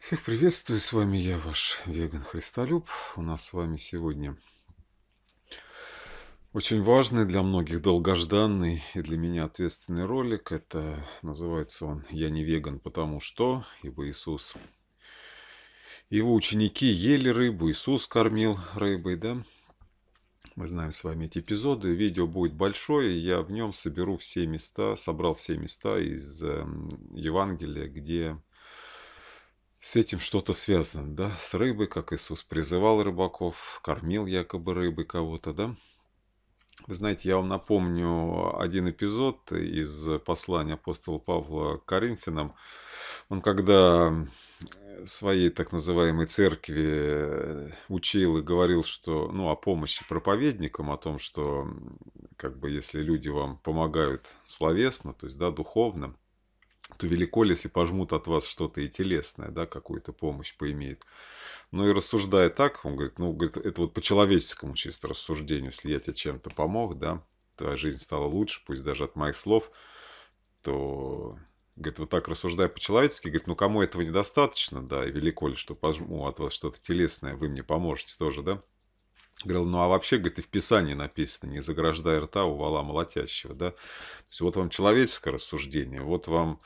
Всех приветствую, с вами я, ваш веган Христолюб. У нас с вами сегодня очень важный для многих долгожданный и для меня ответственный ролик. Это называется он «Я не веган, потому что...» Ибо Иисус... Его ученики ели рыбу, Иисус кормил рыбой, да? Мы знаем с вами эти эпизоды. Видео будет большое, я в нем соберу все места, собрал все места из эм, Евангелия, где с этим что-то связано, да? С рыбой, как Иисус призывал рыбаков, кормил якобы рыбы кого-то, да? Вы знаете, я вам напомню один эпизод из послания апостола Павла к Коринфянам. Он когда своей так называемой церкви э, учил и говорил, что, ну, о помощи проповедникам, о том, что, как бы, если люди вам помогают словесно, то есть, да, духовно, то велико ли, если пожмут от вас что-то и телесное, да, какую-то помощь поимеет. Ну и рассуждая так, он говорит, ну, говорит, это вот по человеческому чисто рассуждению, если я тебе чем-то помог, да, твоя жизнь стала лучше, пусть даже от моих слов, то, говорит, вот так рассуждая по-человечески, говорит, ну, кому этого недостаточно, да, и велико ли, что пожму от вас что-то телесное, вы мне поможете тоже, да. Говорил, ну а вообще, говорит, и в Писании написано, не заграждай рта у вала молотящего, да. То есть вот вам человеческое рассуждение, вот вам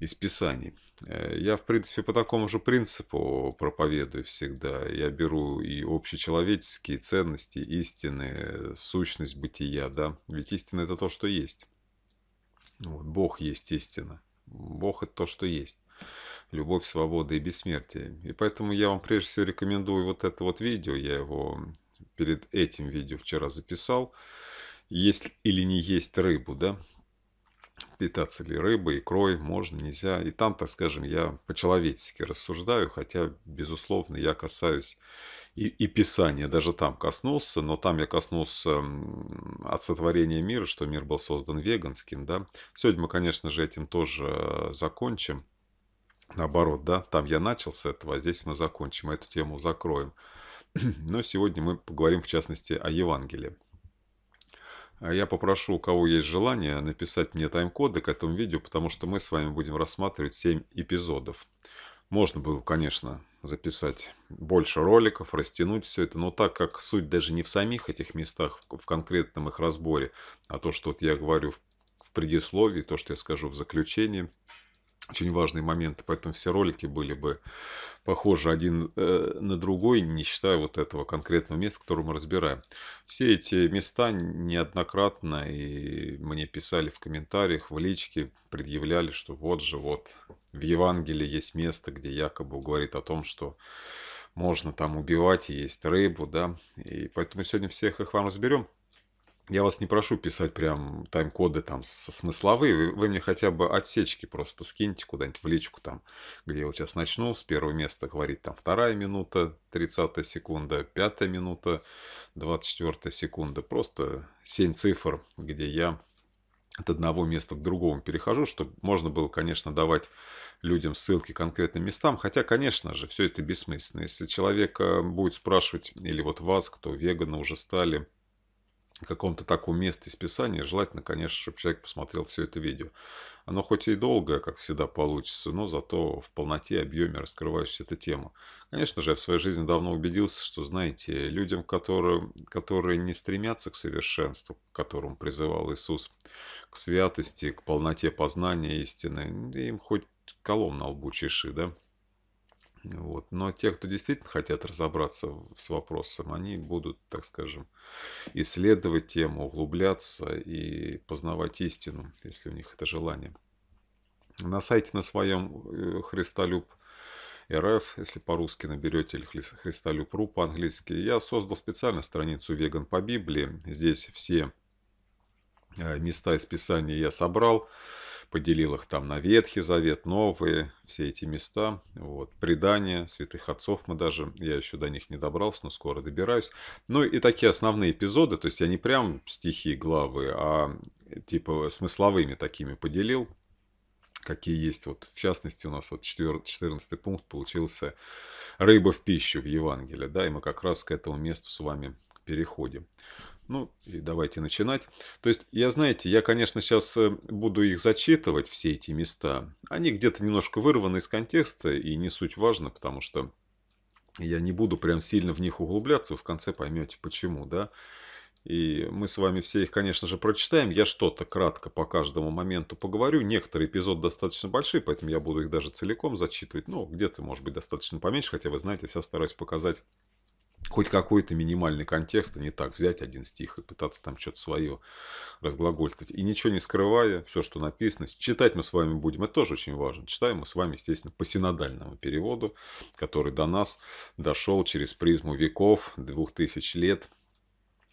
из Писаний. Э, я, в принципе, по такому же принципу проповедую всегда. Я беру и общечеловеческие ценности, истины, сущность бытия, да. Ведь истина – это то, что есть. Вот, Бог есть истина. Бог – это то, что есть любовь, свобода и бессмертие. И поэтому я вам прежде всего рекомендую вот это вот видео, я его перед этим видео вчера записал, есть или не есть рыбу, да, питаться ли рыбой, икрой, можно, нельзя. И там, так скажем, я по-человечески рассуждаю, хотя, безусловно, я касаюсь и, и Писания, даже там коснулся, но там я коснулся от сотворения мира, что мир был создан веганским, да. Сегодня мы, конечно же, этим тоже э, закончим. Наоборот, да, там я начал с этого, а здесь мы закончим, а эту тему закроем. Но сегодня мы поговорим в частности о Евангелии. А я попрошу, у кого есть желание, написать мне тайм-коды к этому видео, потому что мы с вами будем рассматривать 7 эпизодов. Можно было, конечно, записать больше роликов, растянуть все это, но так как суть даже не в самих этих местах, в конкретном их разборе, а то, что вот я говорю в предисловии, то, что я скажу в заключении – очень важные моменты, поэтому все ролики были бы похожи один э, на другой, не считая вот этого конкретного места, которое мы разбираем. Все эти места неоднократно и мне писали в комментариях, в личке, предъявляли, что вот же, вот в Евангелии есть место, где якобы говорит о том, что можно там убивать и есть рыбу, да, и поэтому сегодня всех их вам разберем я вас не прошу писать прям тайм-коды там смысловые, вы, вы мне хотя бы отсечки просто скиньте куда-нибудь в личку там, где я вот сейчас начну, с первого места говорить там вторая минута, 30 секунда, пятая минута, 24 секунда, просто 7 цифр, где я от одного места к другому перехожу, чтобы можно было, конечно, давать людям ссылки к конкретным местам, хотя, конечно же, все это бессмысленно. Если человек э, будет спрашивать, или вот вас, кто веганы уже стали, каком-то таком месте списания, желательно, конечно, чтобы человек посмотрел все это видео. Оно хоть и долгое, как всегда, получится, но зато в полноте, объеме раскрываешь эта тема. Конечно же, я в своей жизни давно убедился, что, знаете, людям, которые, которые не стремятся к совершенству, к которому призывал Иисус, к святости, к полноте познания истины, им хоть колом на лбу чеши, да, вот. Но те, кто действительно хотят разобраться с вопросом, они будут, так скажем, исследовать тему, углубляться и познавать истину, если у них это желание. На сайте на своем э, Христолюб РФ, если по-русски наберете, или Христолюб.ру по-английски, я создал специально страницу «Веган по Библии». Здесь все э, места из Писания я собрал поделил их там на Ветхий Завет, Новые, все эти места, вот, предания, святых отцов мы даже, я еще до них не добрался, но скоро добираюсь. Ну и такие основные эпизоды, то есть я не прям стихи, главы, а типа смысловыми такими поделил, какие есть. Вот в частности у нас вот 14 пункт получился «Рыба в пищу» в Евангелии, да, и мы как раз к этому месту с вами переходим. Ну, и давайте начинать. То есть, я, знаете, я, конечно, сейчас э, буду их зачитывать, все эти места. Они где-то немножко вырваны из контекста, и не суть важно, потому что я не буду прям сильно в них углубляться, вы в конце поймете, почему, да. И мы с вами все их, конечно же, прочитаем. Я что-то кратко по каждому моменту поговорю. Некоторые эпизоды достаточно большие, поэтому я буду их даже целиком зачитывать. Ну, где-то, может быть, достаточно поменьше, хотя вы знаете, я стараюсь показать хоть какой-то минимальный контекст, а не так взять один стих и пытаться там что-то свое разглагольствовать. И ничего не скрывая, все, что написано, читать мы с вами будем, это тоже очень важно. Читаем мы с вами, естественно, по синодальному переводу, который до нас дошел через призму веков, двух тысяч лет,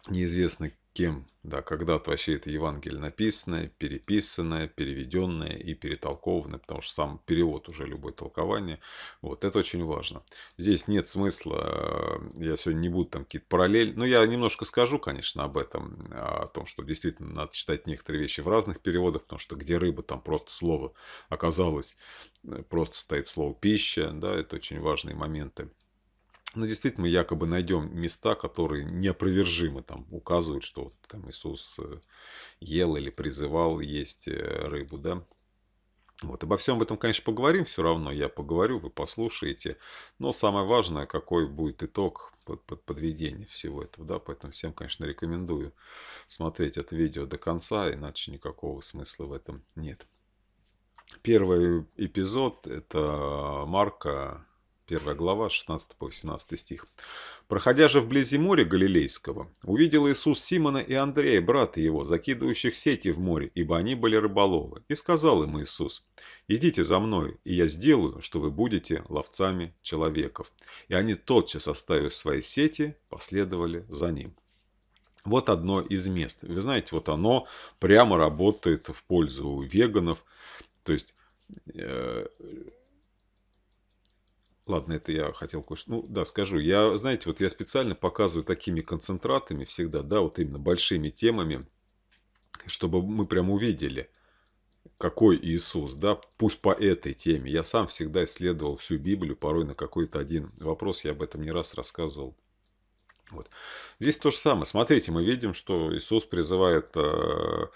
неизвестно кем, да, когда вообще это Евангелие написанное, переписанное, переведенное и перетолкованное, потому что сам перевод уже любое толкование. Вот, это очень важно. Здесь нет смысла, э, я сегодня не буду там какие-то параллели, но я немножко скажу, конечно, об этом, о том, что действительно надо читать некоторые вещи в разных переводах, потому что где рыба, там просто слово оказалось, э, просто стоит слово пища, да, это очень важные моменты ну, действительно, якобы найдем места, которые неопровержимы там указывают, что вот, там Иисус э, ел или призывал есть э, рыбу, да. Вот, обо всем этом, конечно, поговорим, все равно я поговорю, вы послушаете, но самое важное, какой будет итог под, под подведение всего этого, да, поэтому всем, конечно, рекомендую смотреть это видео до конца, иначе никакого смысла в этом нет. Первый эпизод – это Марка 1 глава, 16 по 18 стих. «Проходя же вблизи моря Галилейского, увидел Иисус Симона и Андрея, брата его, закидывающих сети в море, ибо они были рыболовы. И сказал им Иисус, «Идите за мной, и я сделаю, что вы будете ловцами человеков». И они, тотчас оставив свои сети, последовали за ним». Вот одно из мест. Вы знаете, вот оно прямо работает в пользу веганов. То есть э, Ладно, это я хотел кое-что... Ну, да, скажу. Я, знаете, вот я специально показываю такими концентратами всегда, да, вот именно большими темами, чтобы мы прям увидели, какой Иисус, да, пусть по этой теме. Я сам всегда исследовал всю Библию, порой на какой-то один вопрос, я об этом не раз рассказывал. Вот. Здесь то же самое. Смотрите, мы видим, что Иисус призывает... Э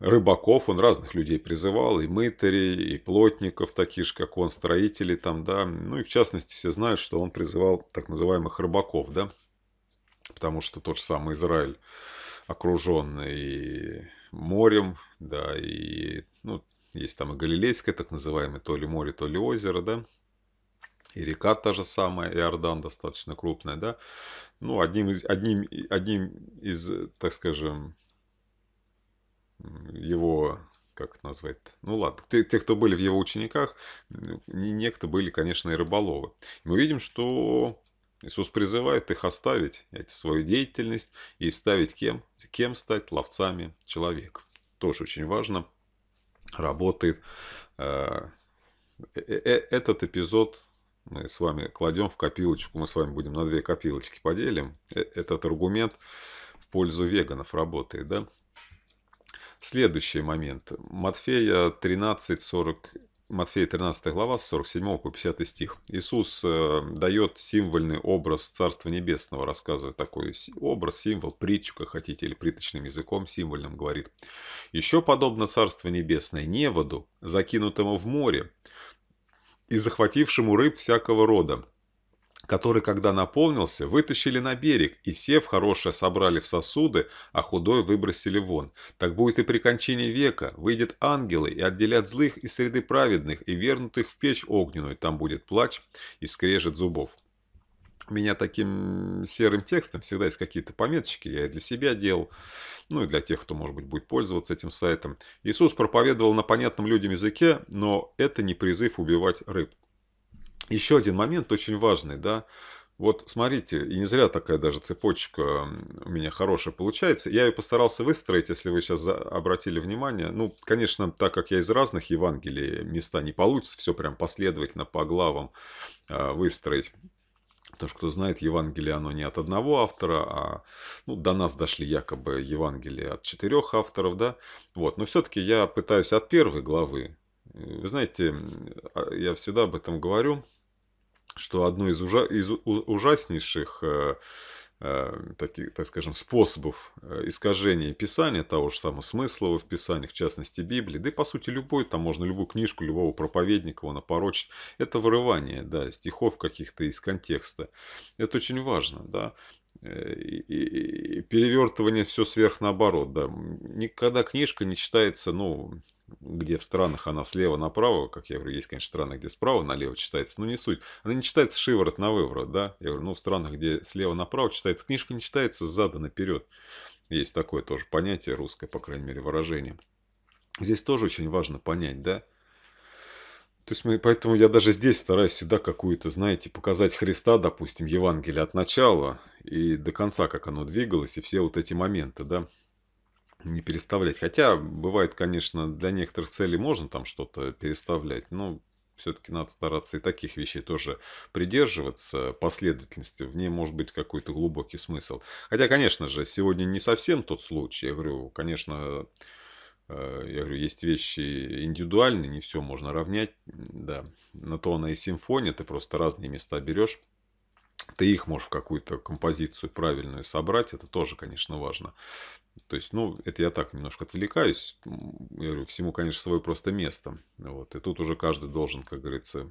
рыбаков, он разных людей призывал, и мытарей, и плотников, таких же, как он, строителей там, да. Ну и в частности все знают, что он призывал так называемых рыбаков, да. Потому что тот же самый Израиль окруженный морем, да, и, ну, есть там и Галилейское, так называемое, то ли море, то ли озеро, да. И река та же самая, и Ордан достаточно крупная, да. Ну, одним из, одним, одним из так скажем, его как это назвать? Ну ладно, те, те, кто были в его учениках, некоторые были, конечно, и рыболовы. мы видим, что Иисус призывает их оставить эти, свою деятельность и ставить кем? Кем стать? Ловцами человеков. Тоже очень важно. Работает. Э, э, э, этот эпизод мы с вами кладем в копилочку, мы с вами будем на две копилочки поделим. Этот аргумент в пользу веганов работает, да? Следующий момент. Матфея 13, 40, Матфея 13 глава, с 47 по 50 стих. Иисус э, дает символьный образ Царства Небесного, рассказывает такой образ, символ, притчу, как хотите, или приточным языком, символьным говорит. «Еще подобно Царство Небесное неводу, закинутому в море и захватившему рыб всякого рода, который, когда наполнился, вытащили на берег, и сев хорошее собрали в сосуды, а худое выбросили вон. Так будет и при кончине века. Выйдет ангелы и отделят злых из среды праведных, и вернут их в печь огненную. Там будет плач и скрежет зубов. меня таким серым текстом всегда есть какие-то пометочки, я и для себя делал, ну и для тех, кто, может быть, будет пользоваться этим сайтом. Иисус проповедовал на понятном людям языке, но это не призыв убивать рыб. Еще один момент очень важный, да. Вот смотрите, и не зря такая даже цепочка у меня хорошая получается. Я ее постарался выстроить, если вы сейчас обратили внимание. Ну, конечно, так как я из разных Евангелий, места не получится все прям последовательно по главам э, выстроить. Потому что, кто знает, Евангелие, оно не от одного автора, а ну, до нас дошли якобы Евангелие от четырех авторов, да. Вот. Но все-таки я пытаюсь от первой главы. Э, вы знаете, а, я всегда об этом говорю, что одно из, ужа из ужаснейших э, э, таких, так скажем, способов э, искажения писания, того же самого смысла в писании, в частности Библии, да и по сути любой, там можно любую книжку любого проповедника он опорочит, это вырывание, да, стихов каких-то из контекста. Это очень важно, да, э, и, и, и перевертывание все сверх наоборот, да. Никогда книжка не читается, ну, где в странах она слева направо, как я говорю, есть, конечно, страны, где справа налево читается, но не суть. Она не читается шиворот на выворот, да? Я говорю, ну, в странах, где слева направо читается, книжка не читается сзаду наперед. Есть такое тоже понятие русское, по крайней мере, выражение. Здесь тоже очень важно понять, да? То есть мы, поэтому я даже здесь стараюсь всегда какую-то, знаете, показать Христа, допустим, Евангелие от начала и до конца, как оно двигалось, и все вот эти моменты, да не переставлять. Хотя бывает, конечно, для некоторых целей можно там что-то переставлять, но все-таки надо стараться и таких вещей тоже придерживаться, последовательности, в ней может быть какой-то глубокий смысл. Хотя, конечно же, сегодня не совсем тот случай, я говорю, конечно, э, я говорю, есть вещи индивидуальные, не все можно равнять, да, на то она и симфония, ты просто разные места берешь, ты их можешь в какую-то композицию правильную собрать, это тоже, конечно, важно. То есть, ну, это я так немножко отвлекаюсь. Я говорю, всему, конечно, свое просто место. Вот. И тут уже каждый должен, как говорится,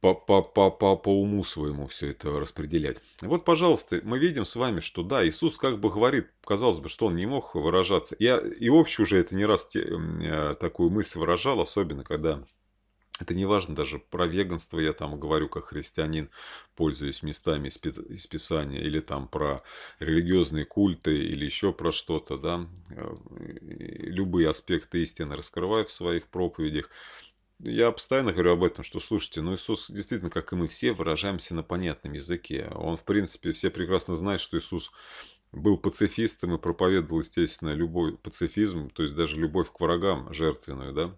по, по, по, по, по уму своему все это распределять. Вот, пожалуйста, мы видим с вами, что да, Иисус как бы говорит, казалось бы, что он не мог выражаться. Я и общую уже это не раз те, э, такую мысль выражал, особенно когда это не важно даже про веганство, я там говорю как христианин, пользуюсь местами из Писания, или там про религиозные культы, или еще про что-то, да. Э, любые аспекты истины раскрываю в своих проповедях. Я постоянно говорю об этом, что слушайте, ну Иисус действительно, как и мы все, выражаемся на понятном языке. Он, в принципе, все прекрасно знают, что Иисус был пацифистом и проповедовал, естественно, любой пацифизм, то есть даже любовь к врагам жертвенную, да.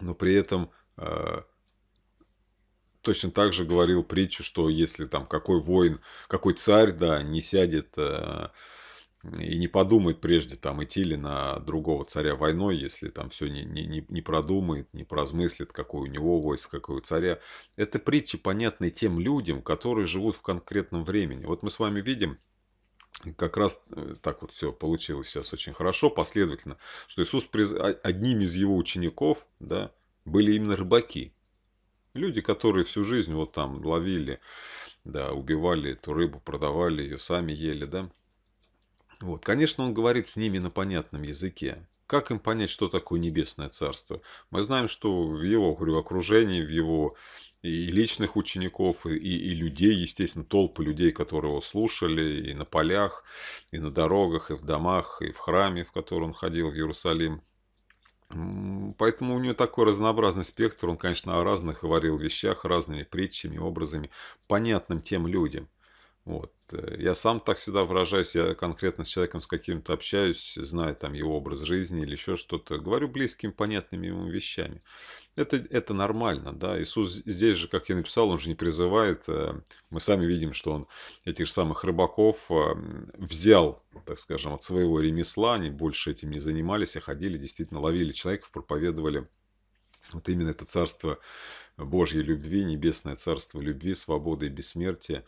Но при этом Э, точно так же говорил притчу, что если там какой воин, какой царь, да, не сядет э, и не подумает прежде, там, идти ли на другого царя войной, если там все не, не, не продумает, не прозмыслит, какой у него войск, какое у царя. Это притчи, понятны тем людям, которые живут в конкретном времени. Вот мы с вами видим, как раз э, так вот все получилось сейчас очень хорошо, последовательно, что Иисус приз... одним из его учеников, да, были именно рыбаки. Люди, которые всю жизнь вот там ловили, да, убивали эту рыбу, продавали ее, сами ели, да. Вот, конечно, он говорит с ними на понятном языке. Как им понять, что такое небесное царство? Мы знаем, что в его говорю, окружении, в его и личных учеников, и, и людей, естественно, толпы людей, которые его слушали, и на полях, и на дорогах, и в домах, и в храме, в который он ходил в Иерусалим, Поэтому у нее такой разнообразный спектр. Он, конечно, о разных говорил вещах, разными притчами, образами, понятным тем людям. Вот. Э, я сам так всегда выражаюсь, я конкретно с человеком с каким-то общаюсь, знаю там его образ жизни или еще что-то, говорю близким, понятными ему вещами. Это, это нормально, да. Иисус здесь же, как я написал, он же не призывает. Э, мы сами видим, что он этих же самых рыбаков эм, взял, так скажем, от своего ремесла. Они больше этим не занимались, а ходили, действительно ловили человеков, проповедовали вот именно это царство Божьей любви, небесное царство любви, свободы и бессмертия,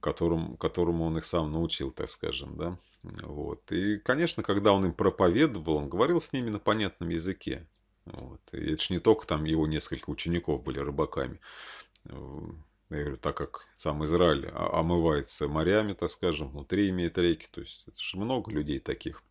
которым, которому он их сам научил, так скажем, да. Вот. И, конечно, когда он им проповедовал, он говорил с ними на понятном языке. Вот. И это же не только там его несколько учеников были рыбаками. Эм, я говорю, так как сам Израиль омывается морями, так скажем, внутри имеет реки, то есть это же много людей таких.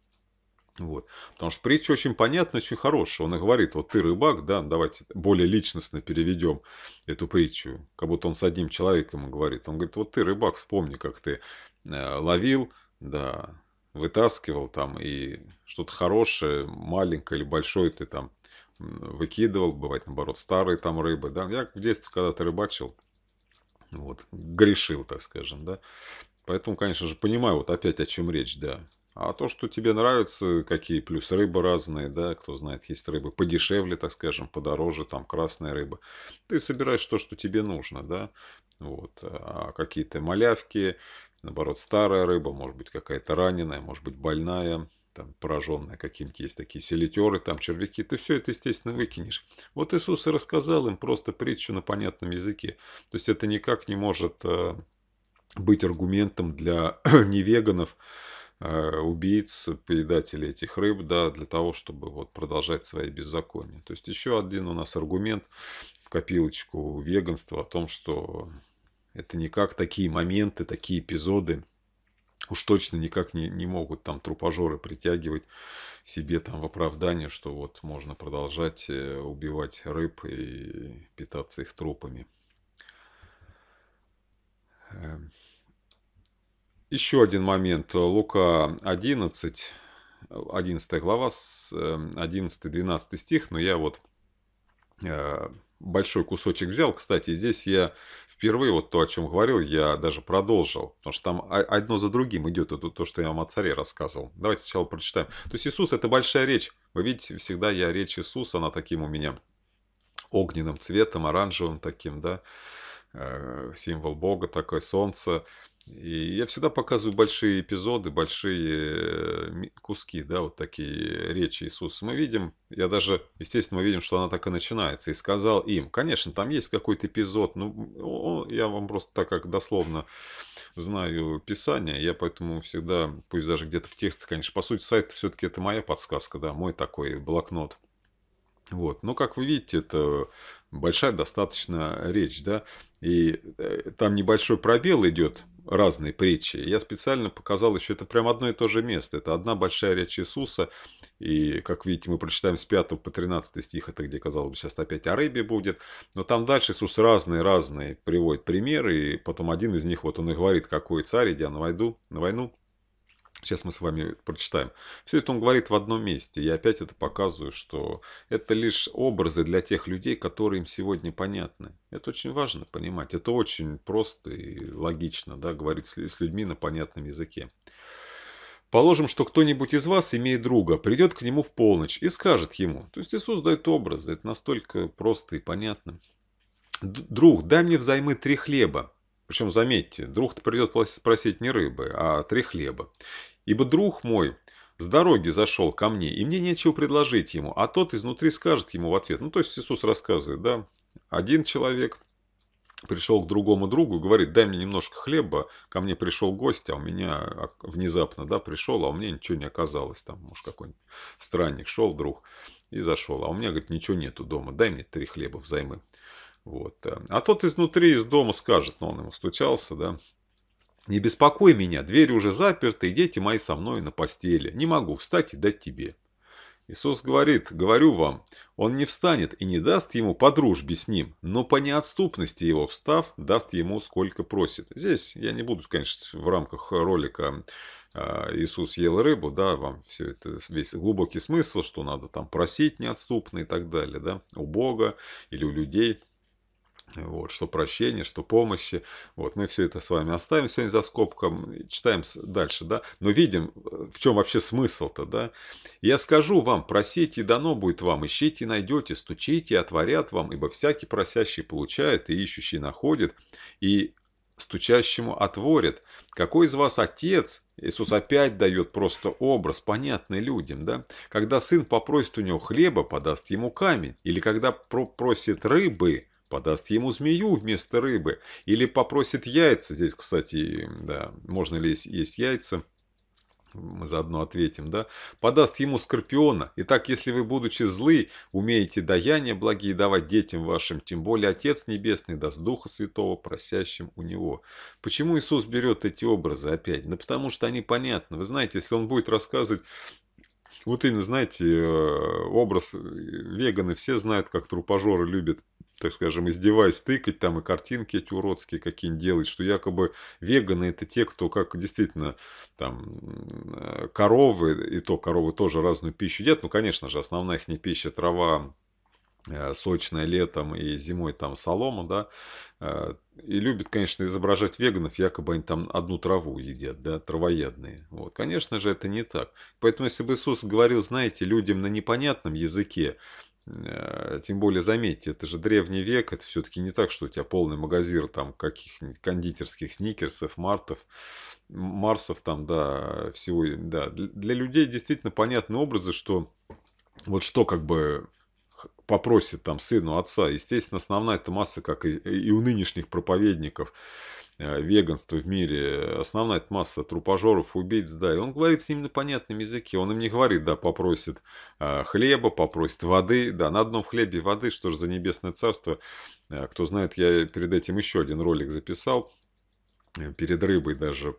Вот. Потому что притча очень понятна, очень хорошая. Он и говорит, вот ты рыбак, да, давайте более личностно переведем эту притчу. Как будто он с одним человеком говорит. Он говорит, вот ты рыбак, вспомни, как ты э, ловил, да, вытаскивал там и что-то хорошее, маленькое или большое ты там выкидывал, бывает, наоборот, старые там рыбы, да. Я в детстве когда-то рыбачил, вот, грешил, так скажем, да. Поэтому, конечно же, понимаю вот опять, о чем речь, да. А то, что тебе нравится, какие плюс рыбы разные, да, кто знает, есть рыбы подешевле, так скажем, подороже, там красная рыба. Ты собираешь то, что тебе нужно, да, вот, а какие-то малявки, наоборот, старая рыба, может быть, какая-то раненая, может быть, больная, там, пораженная каким-то есть такие селитеры, там червяки, ты все это, естественно, выкинешь. Вот Иисус и рассказал им просто притчу на понятном языке. То есть это никак не может э, быть аргументом для невеганов, э, убийц, предателей этих рыб, да, для того, чтобы вот продолжать свои беззакония. То есть еще один у нас аргумент в копилочку веганства о том, что это никак такие моменты, такие эпизоды уж точно никак не, не могут там трупожоры притягивать себе там в оправдание, что вот можно продолжать э, убивать рыб и питаться их трупами. Эм. Еще один момент. Лука 11, 11 глава, 11-12 эм, стих, но я вот э, большой кусочек взял. Кстати, здесь я впервые, вот то, о чем говорил, я даже продолжил. Потому что там одно за другим идет это то, что я вам о царе рассказывал. Давайте сначала прочитаем. То есть Иисус – это большая речь. Вы видите, всегда я речь Иисуса, она таким у меня огненным цветом, оранжевым таким, да, э, символ Бога такой, солнце. И я всегда показываю большие эпизоды, большие э, куски, да, вот такие речи Иисуса. Мы видим, я даже, естественно, мы видим, что она так и начинается. И сказал им, конечно, там есть какой-то эпизод, но он, я вам просто так как дословно знаю Писание, я поэтому всегда, пусть даже где-то в текстах, конечно, по сути, сайт все-таки это моя подсказка, да, мой такой блокнот. Вот. Но, как вы видите, это большая достаточно речь, да, и э, там небольшой пробел идет разные притчи. Я специально показал еще, это прям одно и то же место. Это одна большая речь Иисуса. И, как видите, мы прочитаем с 5 по 13 стих, это где, казалось бы, сейчас опять о рыбе будет. Но там дальше Иисус разные-разные приводит примеры. И потом один из них, вот он и говорит, какой царь, идя на войду, на войну Сейчас мы с вами прочитаем. Все это он говорит в одном месте. Я опять это показываю, что это лишь образы для тех людей, которые им сегодня понятны. Это очень важно понимать. Это очень просто и логично, да, говорить с людьми на понятном языке. Положим, что кто-нибудь из вас, имея друга, придет к нему в полночь и скажет ему. То есть Иисус дает образы. Это настолько просто и понятно. Друг, дай мне взаймы три хлеба, причем, заметьте, друг-то придет просить не рыбы, а три хлеба. Ибо друг мой с дороги зашел ко мне, и мне нечего предложить ему, а тот изнутри скажет ему в ответ. Ну, то есть Иисус рассказывает, да, один человек пришел к другому другу и говорит, дай мне немножко хлеба, ко мне пришел гость, а у меня внезапно, да, пришел, а у меня ничего не оказалось, там, может, какой-нибудь странник шел, друг, и зашел, а у меня, говорит, ничего нету дома, дай мне три хлеба взаймы. Вот. Э. А тот изнутри, из дома скажет, но он ему стучался, да. «Не беспокой меня, двери уже заперты, и дети мои со мной на постели. Не могу встать и дать тебе». Иисус говорит, говорю вам, он не встанет и не даст ему по дружбе с ним, но по неотступности его встав, даст ему сколько просит. Здесь я не буду, конечно, в рамках ролика э, Иисус ел рыбу, да, вам все это, весь глубокий смысл, что надо там просить неотступно и так далее, да, у Бога или у людей – вот, что прощения, что помощи. Вот, мы все это с вами оставим сегодня за скобком, читаем дальше, да, но видим, э, в чем вообще смысл-то, да. «Я скажу вам, просите, дано будет вам, ищите, найдете, стучите, отворят вам, ибо всякий просящий получает, и ищущий находит, и стучащему отворят. Какой из вас отец? Иисус опять дает просто образ, понятный людям, да? Когда сын попросит у него хлеба, подаст ему камень. Или когда просит рыбы, подаст ему змею вместо рыбы, или попросит яйца. Здесь, кстати, да, можно ли есть яйца, мы заодно ответим, да, подаст ему скорпиона. Итак, если вы, будучи злы, умеете даяние благие давать детям вашим, тем более Отец Небесный даст Духа Святого просящим у Него. Почему Иисус берет эти образы опять? Да потому что они понятны. Вы знаете, если Он будет рассказывать вот именно, знаете, э, образ э, веганы все знают, как трупожоры любят так скажем, издеваясь, тыкать там и картинки эти уродские какие-нибудь делать, что якобы веганы это те, кто как действительно там э, коровы, и то коровы тоже разную пищу едят, ну, конечно же, основная их не пища трава, э, сочное летом и зимой там солома, да, э, и любят, конечно, изображать веганов, якобы они там одну траву едят, да, травоядные. Вот, конечно же, это не так. Поэтому, если бы Иисус говорил, знаете, людям на непонятном языке, Э, тем более, заметьте, это же древний век, это все-таки не так, что у тебя полный магазин там каких-нибудь кондитерских сникерсов, мартов, марсов там, да, всего, да. Для людей действительно понятны образы, что вот что как бы попросит там сыну отца, естественно, основная эта масса, как и, и у нынешних проповедников, Э, веганство в мире, основная масса трупожоров, убийц, да, и он говорит с ними на понятном языке, он им не говорит, да, попросит э, хлеба, попросит воды, да, на одном хлебе воды, что же за небесное царство, э, кто знает, я перед этим еще один ролик записал, перед рыбой даже,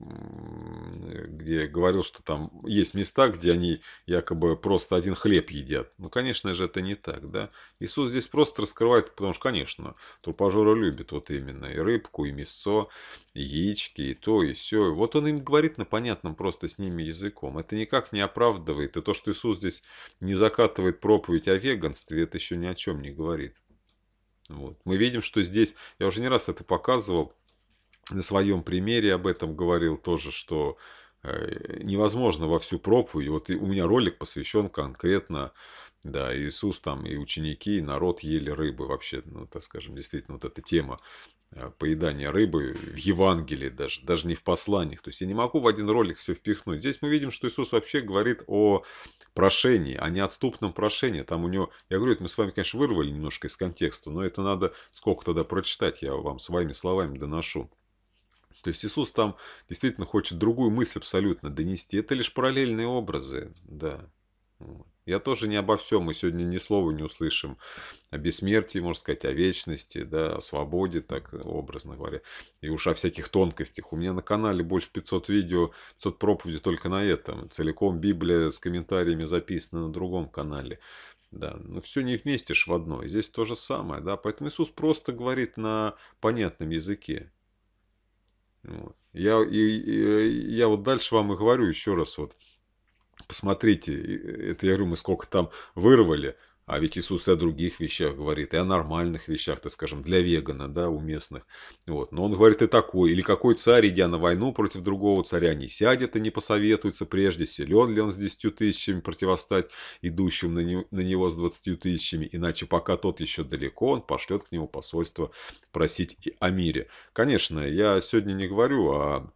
где говорил, что там есть места, где они якобы просто один хлеб едят. Ну, конечно же, это не так, да. Иисус здесь просто раскрывает, потому что, конечно, трупожоры любят вот именно и рыбку, и мясо, и яички, и то, и все. Вот он им говорит на понятном просто с ними языком. Это никак не оправдывает. И то, что Иисус здесь не закатывает проповедь о веганстве, это еще ни о чем не говорит. Вот. Мы видим, что здесь, я уже не раз это показывал, на своем примере об этом говорил тоже, что э, невозможно во всю проповедь. Вот у меня ролик посвящен конкретно, да, Иисус там и ученики, и народ ели рыбы вообще, ну, так скажем, действительно вот эта тема э, поедания рыбы в Евангелии даже, даже не в посланиях. То есть я не могу в один ролик все впихнуть. Здесь мы видим, что Иисус вообще говорит о прошении, о неотступном прошении. Там у него, я говорю, это мы с вами, конечно, вырвали немножко из контекста, но это надо сколько тогда прочитать, я вам своими словами доношу. То есть Иисус там действительно хочет другую мысль абсолютно донести. Это лишь параллельные образы, да. Я тоже не обо всем, мы сегодня ни слова не услышим о бессмертии, можно сказать, о вечности, да, о свободе, так образно говоря, и уж о всяких тонкостях. У меня на канале больше 500 видео, 500 проповедей только на этом. Целиком Библия с комментариями записана на другом канале. Да, но все не вместишь в одно. И здесь то же самое, да. Поэтому Иисус просто говорит на понятном языке. Я, и, и, я вот дальше вам и говорю еще раз вот. Посмотрите, это я говорю, мы сколько там вырвали – а ведь Иисус и о других вещах говорит, и о нормальных вещах, так скажем, для вегана, да, уместных. Вот. Но он говорит и такой, или какой царь, идя на войну против другого царя, не сядет и не посоветуется прежде, силен ли он с десятью тысячами противостать идущим на, не, на него с двадцатью тысячами, иначе пока тот еще далеко, он пошлет к нему посольство просить о мире. Конечно, я сегодня не говорю о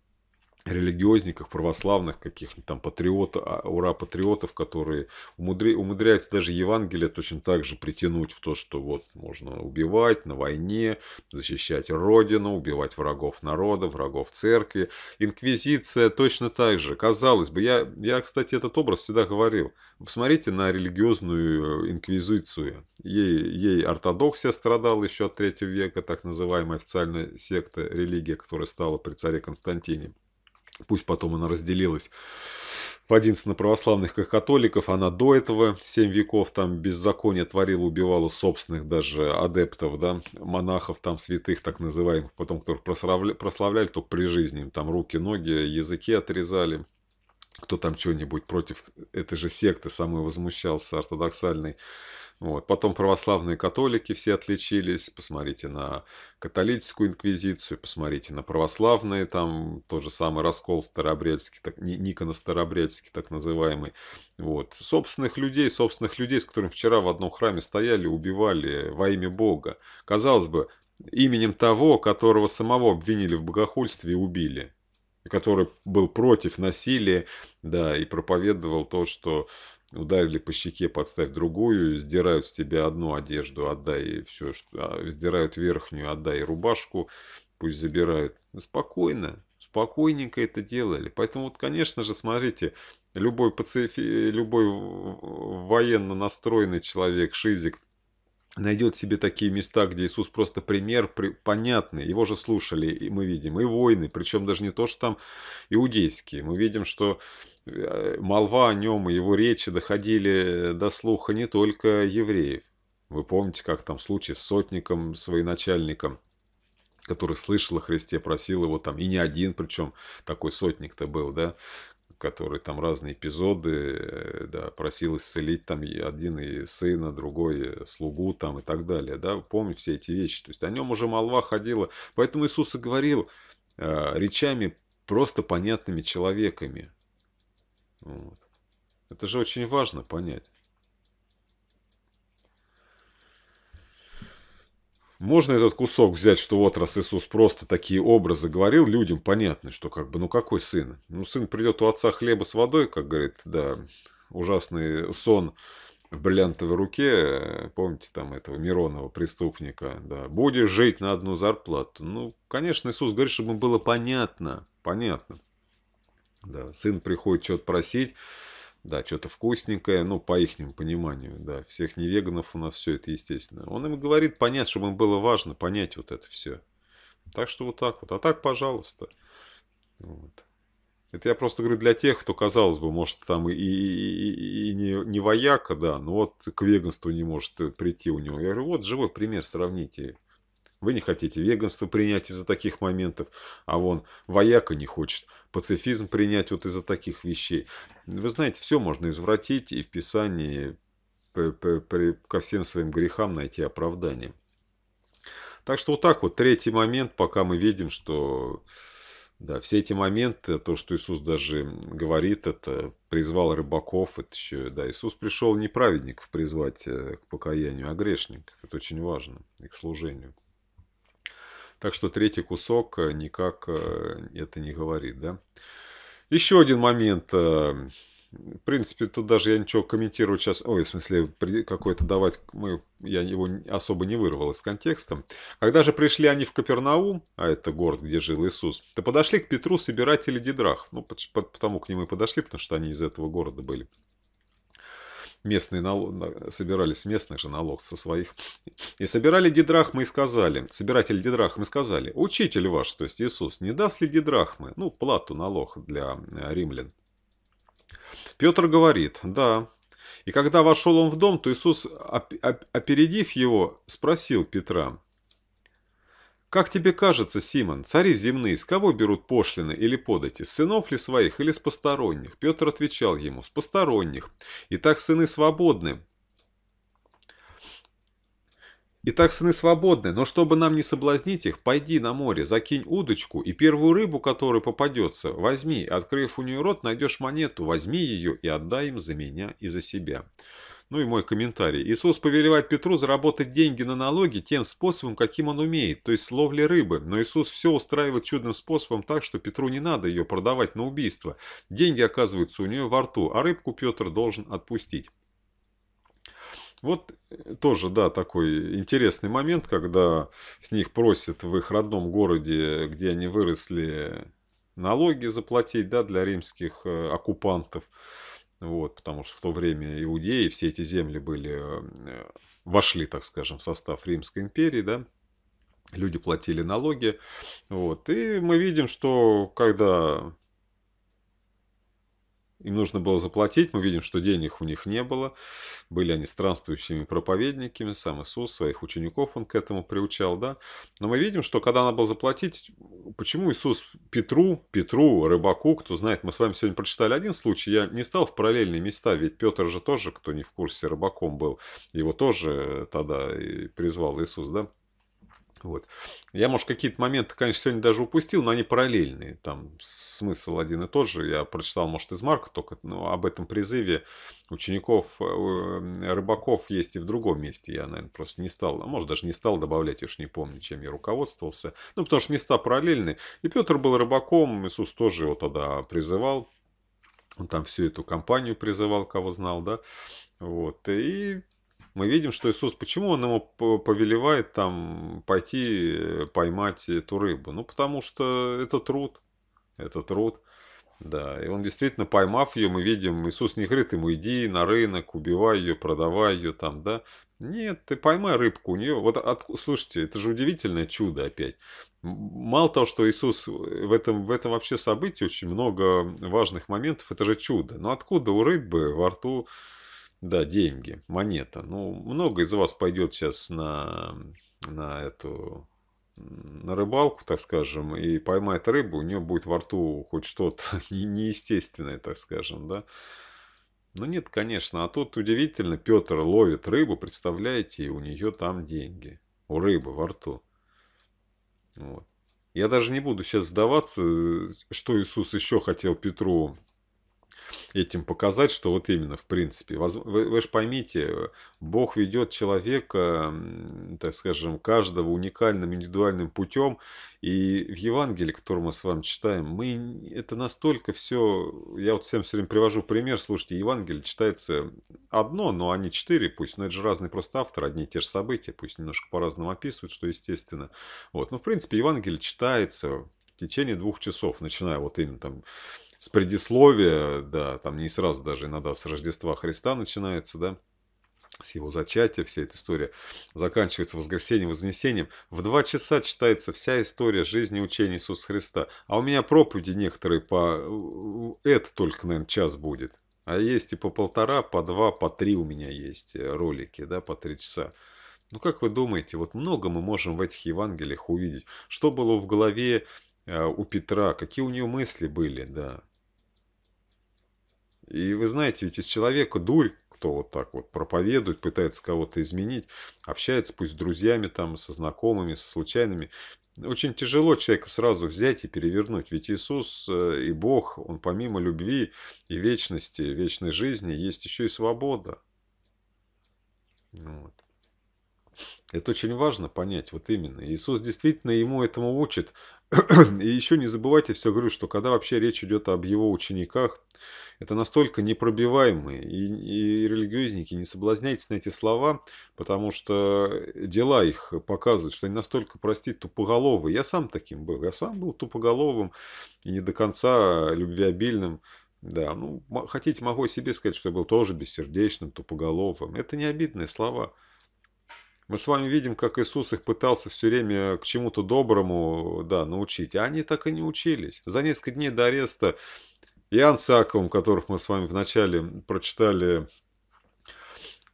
религиозниках, православных каких-нибудь там патриотов, а, ура патриотов, которые умудри умудряются даже Евангелие точно так же притянуть в то, что вот можно убивать на войне, защищать родину, убивать врагов народа, врагов церкви. Инквизиция точно так же. Казалось бы, я, я кстати, этот образ всегда говорил. Посмотрите на религиозную инквизицию. Ей, ей ортодоксия страдала еще от третьего века, так называемая официальная секта, религия, которая стала при царе Константине. Пусть потом она разделилась в 11 на православных как католиков. Она до этого 7 веков там беззаконие творила, убивала собственных даже адептов, да, монахов там святых, так называемых, потом которых прославляли, прославляли только при жизни. Им там руки, ноги, языки отрезали. Кто там что-нибудь против этой же секты самой возмущался, ортодоксальный вот. Потом православные католики все отличились, посмотрите на католическую инквизицию, посмотрите на православные, там тот же самый раскол старобрядский, так, Никона старобрядский так называемый. Вот. Собственных людей, собственных людей, с которыми вчера в одном храме стояли, убивали во имя Бога. Казалось бы, именем того, которого самого обвинили в богохульстве и убили который был против насилия, да, и проповедовал то, что Ударили по щеке, подставь другую, сдирают с тебя одну одежду, отдай все, что... А, сдирают верхнюю, отдай рубашку, пусть забирают. Ну, спокойно, спокойненько это делали. Поэтому вот, конечно же, смотрите, любой, пацифи... любой военно настроенный человек, шизик, найдет себе такие места, где Иисус просто пример при, понятный. Его же слушали, и мы видим, и войны, причем даже не то, что там иудейские. Мы видим, что э, молва о нем и его речи доходили э, до слуха не только евреев. Вы помните, как там случай с сотником, своеначальником, который слышал о Христе, просил его там, и не один, причем такой сотник-то был, да, который там разные эпизоды, э, да, просил исцелить там один и сына, другой э, слугу там и так далее, да, помню все эти вещи, то есть о нем уже молва ходила, поэтому Иисус и говорил э, речами просто понятными человеками, вот. это же очень важно понять. Можно этот кусок взять, что вот раз Иисус просто такие образы говорил людям, понятно, что как бы, ну какой сын? Ну сын придет у отца хлеба с водой, как говорит, да, ужасный сон в бриллиантовой руке, помните там этого Миронова, преступника, да, будешь жить на одну зарплату. Ну, конечно, Иисус говорит, чтобы было понятно, понятно. Да, сын приходит что-то просить, да, что-то вкусненькое, ну, по их пониманию, да, всех не у нас все это естественно. Он им говорит понять, чтобы им было важно понять вот это все. Так что вот так вот. А так, пожалуйста. Вот. Это я просто говорю для тех, кто, казалось бы, может, там и, и, и, и не, не вояка, да, но вот к веганству не может э, прийти у него. Я говорю, вот живой пример, сравните. Вы не хотите веганство принять из-за таких моментов, а вон вояка не хочет пацифизм принять вот из-за таких вещей. Вы знаете, все можно извратить и в Писании ко всем своим грехам найти оправдание. Так что вот так вот, третий момент, пока мы видим, что да, все эти моменты, то, что Иисус даже говорит, это призвал рыбаков, это еще, да, Иисус пришел не праведников призвать э, к покаянию, а грешников. Это очень важно, и к служению. Так что третий кусок э, никак э, это не говорит, да. Еще один момент. Э, в принципе, тут даже я ничего комментировать сейчас, ой, в смысле, какой-то давать, мы, я его особо не вырвал из контекста. Когда же пришли они в Капернаум, а это город, где жил Иисус, то подошли к Петру собиратели дедрах, Ну, потому к ним и подошли, потому что они из этого города были местные налог, с местных же налог со своих. И собирали дидрахмы и сказали, собиратели дидрахмы сказали, учитель ваш, то есть Иисус, не даст ли дидрахмы, ну, плату налог для э, римлян. Петр говорит, да. И когда вошел он в дом, то Иисус, опередив его, спросил Петра, как тебе кажется, Симон, цари земные с кого берут пошлины или подати, с сынов ли своих или с посторонних? Петр отвечал ему, с посторонних. Итак, сыны свободны. Итак, сыны свободны, но чтобы нам не соблазнить их, пойди на море, закинь удочку, и первую рыбу, которая попадется, возьми, открыв у нее рот, найдешь монету, возьми ее и отдай им за меня и за себя. Ну и мой комментарий. Иисус повелевает Петру заработать деньги на налоги тем способом, каким он умеет, то есть ловли рыбы. Но Иисус все устраивает чудным способом так, что Петру не надо ее продавать на убийство. Деньги оказываются у нее во рту, а рыбку Петр должен отпустить. Вот э, тоже, да, такой интересный момент, когда с них просят в их родном городе, где они выросли, налоги заплатить, да, для римских э, оккупантов вот, потому что в то время Иудеи, все эти земли были, э, вошли, так скажем, в состав Римской империи, да, люди платили налоги, вот, и мы видим, что когда им нужно было заплатить, мы видим, что денег у них не было. Были они странствующими проповедниками, сам Иисус, своих учеников он к этому приучал, да. Но мы видим, что когда надо было заплатить, почему Иисус Петру, Петру, рыбаку, кто знает, мы с вами сегодня прочитали один случай, я не стал в параллельные места, ведь Петр же тоже, кто не в курсе, рыбаком был, его тоже тогда призвал Иисус, да. Вот. Я, может, какие-то моменты, конечно, сегодня даже упустил, но они параллельные. Там смысл один и тот же. Я прочитал, может, из Марка только, но об этом призыве учеников э, рыбаков есть и в другом месте. Я, наверное, просто не стал, а может, даже не стал добавлять, уж не помню, чем я руководствовался. Ну, потому что места параллельные. И Петр был рыбаком, Иисус тоже его тогда призывал. Он там всю эту компанию призывал, кого знал, да. Вот. И мы видим, что Иисус, почему он ему повелевает там пойти э, поймать эту рыбу? Ну, потому что это труд, это труд. Да, и он действительно, поймав ее, мы видим, Иисус не говорит ему, иди на рынок, убивай ее, продавай ее там, да. Нет, ты поймай рыбку у нее. Вот, от, слушайте, это же удивительное чудо опять. Мало того, что Иисус э, в этом, в этом вообще событии очень много важных моментов, это же чудо. Но откуда у рыбы во рту да, деньги, монета. Ну, много из вас пойдет сейчас на, на эту на рыбалку, так скажем, и поймает рыбу, у нее будет во рту хоть что-то неестественное, так скажем, да. Но ну нет, конечно, а тут удивительно, Петр ловит рыбу, представляете, и у нее там деньги, у рыбы во рту. Вот. Я даже не буду сейчас сдаваться, э, что Иисус еще хотел Петру этим показать, что вот именно, в принципе, вы, вы же поймите, Бог ведет человека, так скажем, каждого уникальным индивидуальным путем, и в Евангелии, которое мы с вами читаем, мы, это настолько все, я вот всем все время привожу пример, слушайте, Евангелие читается одно, но они четыре, пусть, но это же разные просто авторы, одни и те же события, пусть немножко по-разному описывают, что естественно. Вот, но в принципе Евангелие читается в течение двух часов, начиная вот именно там с предисловия, да, там не сразу даже иногда с Рождества Христа начинается, да, с его зачатия, вся эта история заканчивается воскресением, вознесением. В два часа читается вся история жизни и учения Иисуса Христа. А у меня проповеди некоторые по... Это только, наверное, час будет. А есть и по полтора, по два, по три у меня есть э, ролики, да, по три часа. Ну, как вы думаете, вот много мы можем в этих Евангелиях увидеть. Что было в голове э, у Петра, какие у него мысли были, да. И вы знаете, ведь из человека дурь, кто вот так вот проповедует, пытается кого-то изменить, общается пусть с друзьями там, со знакомыми, со случайными, очень тяжело человека сразу взять и перевернуть, ведь Иисус э, и Бог, Он помимо любви и вечности, вечной жизни, есть еще и свобода. Вот. Это очень важно понять, вот именно. Иисус действительно ему этому учит, И еще не забывайте, все говорю, что когда вообще речь идет об его учениках, это настолько непробиваемые, и, и религиозники, не соблазняйтесь на эти слова, потому что дела их показывают, что они настолько, прости, тупоголовые. Я сам таким был, я сам был тупоголовым и не до конца любвеобильным. Да, ну, хотите, могу себе сказать, что я был тоже бессердечным, тупоголовым. Это не обидные слова. Мы с вами видим, как Иисус их пытался все время к чему-то доброму да, научить, а они так и не учились. За несколько дней до ареста Иоанн с Иаковым, которых мы с вами вначале прочитали,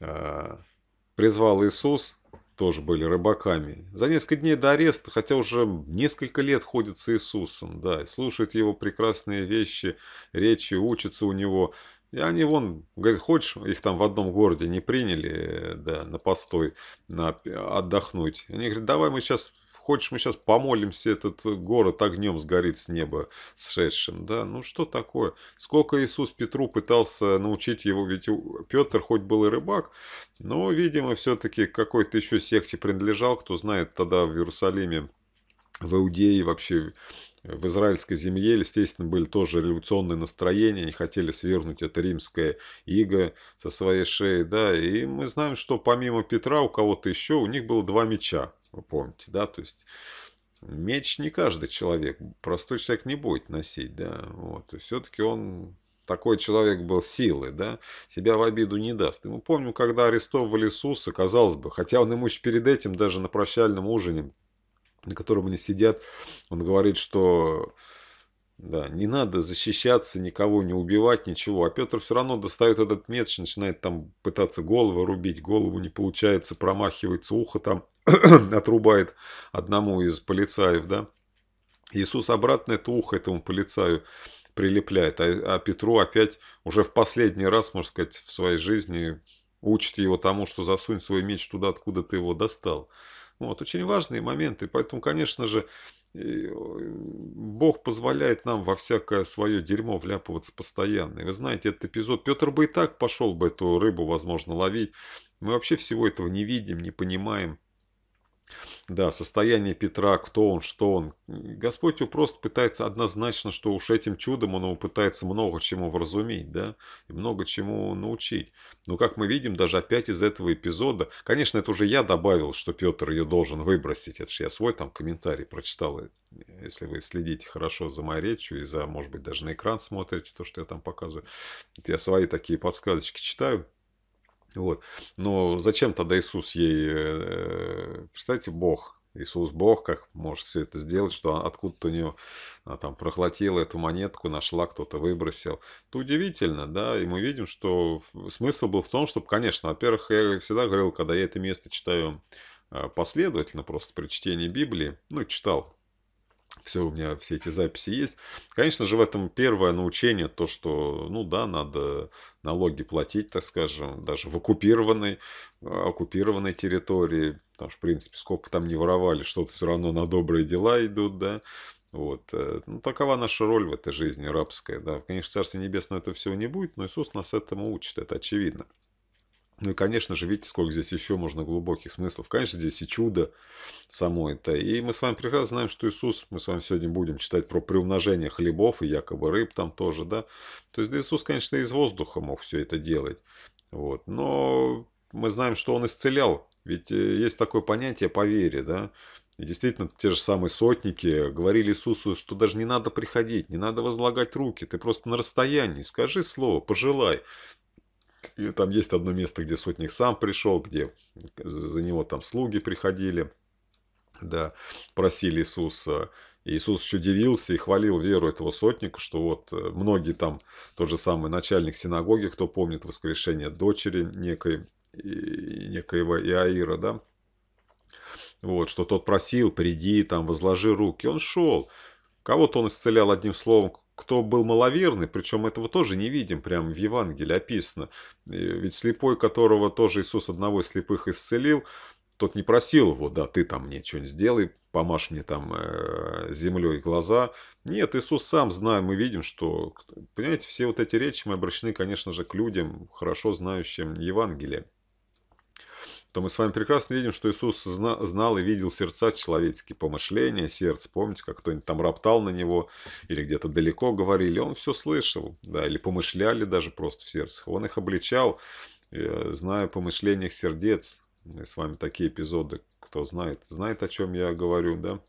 а, призвал Иисус, тоже были рыбаками. За несколько дней до ареста, хотя уже несколько лет ходят с Иисусом, да, слушают его прекрасные вещи, речи, учатся у него – и они вон, говорит, хочешь, их там в одном городе не приняли э, да, на постой, на, отдохнуть. Они говорят, давай мы сейчас, хочешь, мы сейчас помолимся, этот город огнем сгорит с неба сшедшим. Да, ну что такое? Сколько Иисус Петру пытался научить его, ведь Петр хоть был и рыбак, но, видимо, все-таки какой-то еще секте принадлежал, кто знает, тогда в Иерусалиме в Иудее вообще в израильской земле, естественно, были тоже революционные настроения, они хотели свергнуть это римское иго со своей шеи, да, и мы знаем, что помимо Петра у кого-то еще, у них было два меча, вы помните, да, то есть меч не каждый человек, простой человек не будет носить, да, вот, все-таки он такой человек был силы, да, себя в обиду не даст. И мы помним, когда арестовывали Иисуса, казалось бы, хотя он ему еще перед этим даже на прощальном ужине на котором они сидят, он говорит, что да, не надо защищаться, никого не убивать, ничего. А Петр все равно достает этот меч, начинает там пытаться голову рубить. Голову не получается, промахивается, ухо там отрубает одному из полицаев, да. Иисус обратно это ухо этому полицаю прилепляет. А, а Петру опять уже в последний раз, можно сказать, в своей жизни учит его тому, что засунь свой меч туда, откуда ты его достал. Вот, очень важные моменты, поэтому, конечно же, э, Бог позволяет нам во всякое свое дерьмо вляпываться постоянно. И вы знаете, этот эпизод, Петр бы и так пошел бы эту рыбу, возможно, ловить. Мы вообще всего этого не видим, не понимаем. Да, состояние Петра, кто он, что он. Господь его просто пытается однозначно, что уж этим чудом он его пытается много чему вразумить, да, и много чему научить. Но, как мы видим, даже опять из этого эпизода, конечно, это уже я добавил, что Петр ее должен выбросить, это же я свой там комментарий прочитал, э, если вы следите хорошо за моей речью и за, может быть, даже на экран смотрите то, что я там показываю, это я свои такие подсказочки читаю, вот. Но зачем тогда Иисус ей... Э, представьте, Бог, Иисус Бог, как может все это сделать, что откуда-то у нее она, там прохватила эту монетку, нашла, кто-то выбросил. Это удивительно, да, и мы видим, что смысл был в том, чтобы, конечно, во-первых, я всегда говорил, когда я это место читаю а, последовательно, просто при чтении Библии, ну, читал все, у меня все эти записи есть. Конечно же, в этом первое научение, то, что, ну да, надо налоги платить, так скажем, даже в оккупированной, э, оккупированной территории, потому что, в принципе, сколько там не воровали, что-то все равно на добрые дела идут, да, вот. Э, ну, такова наша роль в этой жизни рабская, да. Конечно, Царство Небесное это всего не будет, но Иисус нас этому учит, это очевидно. Ну и, конечно же, видите, сколько здесь еще можно глубоких смыслов. Конечно, здесь и чудо само это. И мы с вами прекрасно знаем, что Иисус, мы с вами сегодня будем читать про приумножение хлебов и якобы рыб там тоже, да. То есть Иисус, конечно, из воздуха мог все это делать. Вот. Но мы знаем, что Он исцелял. Ведь э, есть такое понятие по вере, да. И действительно, те же самые сотники говорили Иисусу, что даже не надо приходить, не надо возлагать руки, ты просто на расстоянии, скажи слово, пожелай. И там есть одно место, где сотник сам пришел, где за него там слуги приходили, да, просили Иисуса. И Иисус еще дивился и хвалил веру этого сотника, что вот э, многие там, тот же самый начальник синагоги, кто помнит воскрешение дочери некой, некоего Иаира, да, вот, что тот просил, приди, там, возложи руки. Он шел. Кого-то он исцелял одним словом, кто был маловерный, причем этого тоже не видим, прямо в Евангелии описано. Э, ведь слепой, которого тоже Иисус одного из слепых исцелил, тот не просил его, да, ты там мне что-нибудь сделай, помашь мне там э, землей глаза. Нет, Иисус сам знает, мы видим, что, понимаете, все вот эти речи мы обращены, конечно же, к людям, хорошо знающим Евангелие то мы с вами прекрасно видим, что Иисус знал и видел сердца человеческие помышления, сердце, помните, как кто-нибудь там роптал на него, или где-то далеко говорили, он все слышал, да, или помышляли даже просто в сердцах, он их обличал, э, зная о помышлениях сердец, мы с вами такие эпизоды, кто знает, знает, о чем я говорю, да,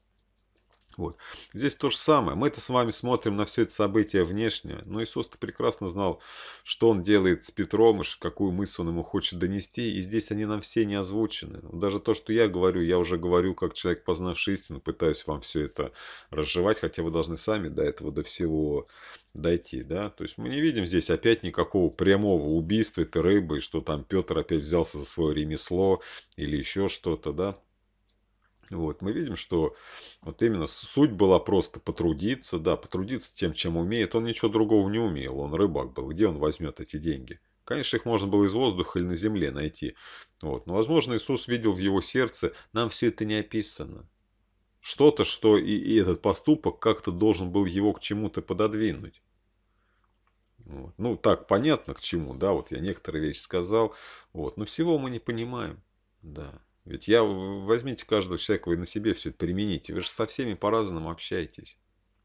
вот. Здесь то же самое. мы это с вами смотрим на все это событие внешне. Но Иисус-то прекрасно знал, что он делает с Петром и какую мысль он ему хочет донести. И здесь они нам все не озвучены. Даже то, что я говорю, я уже говорю как человек, познавший истину, пытаюсь вам все это разжевать, хотя вы должны сами до этого, до всего дойти, да, то есть мы не видим здесь опять никакого прямого убийства этой рыбы, что там Петр опять взялся за свое ремесло или еще что-то, да, вот, мы видим, что вот именно суть была просто потрудиться, да, потрудиться тем, чем умеет. Он ничего другого не умел, он рыбак был. Где он возьмет эти деньги? Конечно, их можно было из воздуха или на земле найти. Вот. Но, возможно, Иисус видел в его сердце, нам все это не описано. Что-то, что и, и этот поступок как-то должен был его к чему-то пододвинуть. Вот. Ну, так понятно к чему, да, вот я некоторые вещи сказал. Вот. Но всего мы не понимаем, да. Ведь я... Возьмите каждого человека, вы на себе все это примените. Вы же со всеми по-разному общаетесь.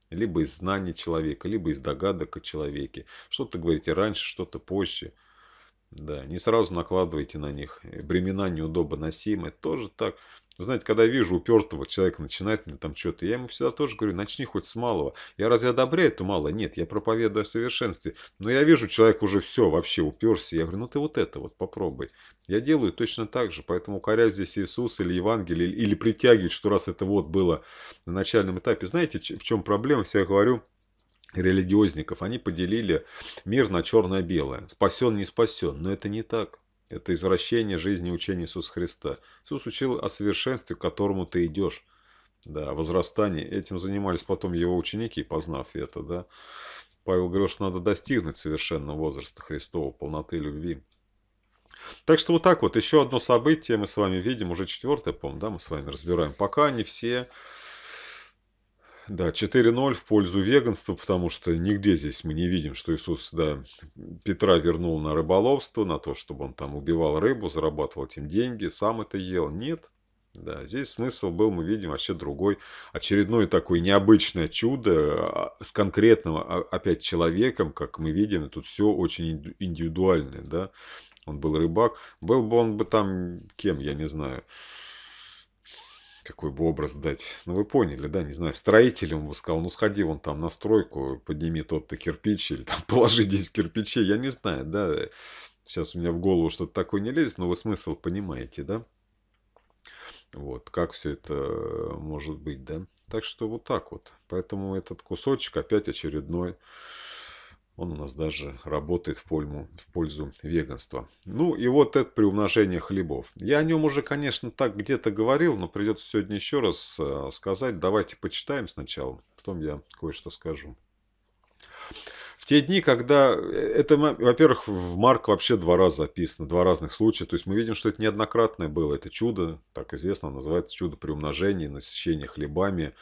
Либо из знаний человека, либо из догадок о человеке. Что-то говорите раньше, что-то позже. Да, не сразу накладывайте на них. Бремена неудобно носимы. Тоже так. Знаете, когда вижу упертого человека, начинает мне там что-то, я ему всегда тоже говорю, начни хоть с малого. Я разве одобряю это мало? Нет, я проповедую о совершенстве. Но я вижу, человек уже все вообще уперся. Я говорю, ну ты вот это вот попробуй. Я делаю точно так же, поэтому укорять здесь Иисус или Евангелие, или, или притягивать, что раз это вот было на начальном этапе. Знаете, в чем проблема? Все я говорю, религиозников, они поделили мир на черное-белое. Спасен, не спасен. Но это не так. Это извращение жизни и учения Иисуса Христа. Иисус учил о совершенстве, к которому ты идешь. Да, возрастании. Этим занимались потом его ученики, познав это, да. Павел говорил, что надо достигнуть совершенного возраста Христова, полноты любви. Так что вот так вот, еще одно событие мы с вами видим, уже четвертое, помню, да, мы с вами разбираем. Пока не все да, 4-0 в пользу веганства, потому что нигде здесь мы не видим, что Иисус да, Петра вернул на рыболовство, на то, чтобы он там убивал рыбу, зарабатывал этим деньги, сам это ел. Нет, да, здесь смысл был, мы видим, вообще другой. Очередное такое необычное чудо а, с конкретным, а, опять, человеком, как мы видим, тут все очень индивидуальное, да. Он был рыбак, был бы он бы там кем, я не знаю какой бы образ дать. Ну, вы поняли, да, не знаю, строитель, он бы сказал, ну, сходи вон там на стройку, подними тот-то кирпич или там положи 10 кирпичей, я не знаю, да. Сейчас э, у меня в голову что-то такое не лезет, но вы смысл понимаете, да? Вот, как все это может быть, да? Так что вот так вот. Поэтому этот кусочек опять очередной он у нас даже работает в, польму, в пользу веганства. Ну и вот это приумножение хлебов. Я о нем уже, конечно, так где-то говорил, но придется сегодня еще раз э, сказать. Давайте почитаем сначала, потом я кое-что скажу. В те дни, когда... Э, это, во-первых, в Марк вообще два раза описано, два разных случая. То есть мы видим, что это неоднократное было. Это чудо, так известно, называется чудо приумножения, насыщения хлебами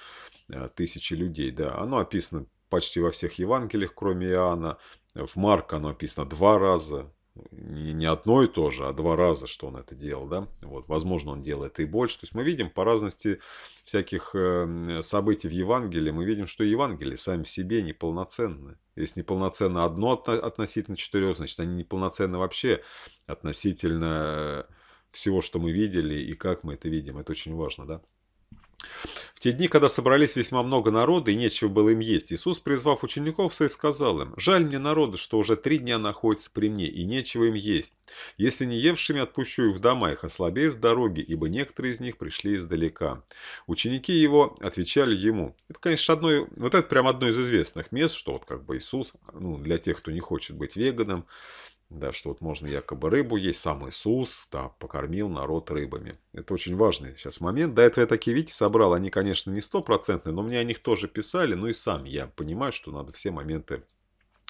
э, тысячи людей. Да, оно описано почти во всех Евангелиях, кроме Иоанна. В Марка оно описано два раза, не одно и то же, а два раза, что он это делал, да, вот, возможно, он делает и больше, то есть мы видим по разности всяких э, событий в Евангелии, мы видим, что Евангелие сами в себе неполноценны, если неполноценно одно относительно четырех, значит, они неполноценны вообще относительно э, всего, что мы видели и как мы это видим, это очень важно, да. В те дни, когда собрались весьма много народа и нечего было им есть, Иисус, призвав учеников своих, сказал им, «Жаль мне народа, что уже три дня находится при мне, и нечего им есть. Если не евшими отпущу их в дома, их ослабеют в дороге, ибо некоторые из них пришли издалека». Ученики его отвечали ему. Это, конечно, одно, вот это прям одно из известных мест, что вот как бы Иисус, ну, для тех, кто не хочет быть веганом, да, что вот можно якобы рыбу есть, сам Иисус да, покормил народ рыбами. Это очень важный сейчас момент. До этого я такие видите собрал, они, конечно, не стопроцентные, но мне о них тоже писали, ну и сам я понимаю, что надо все моменты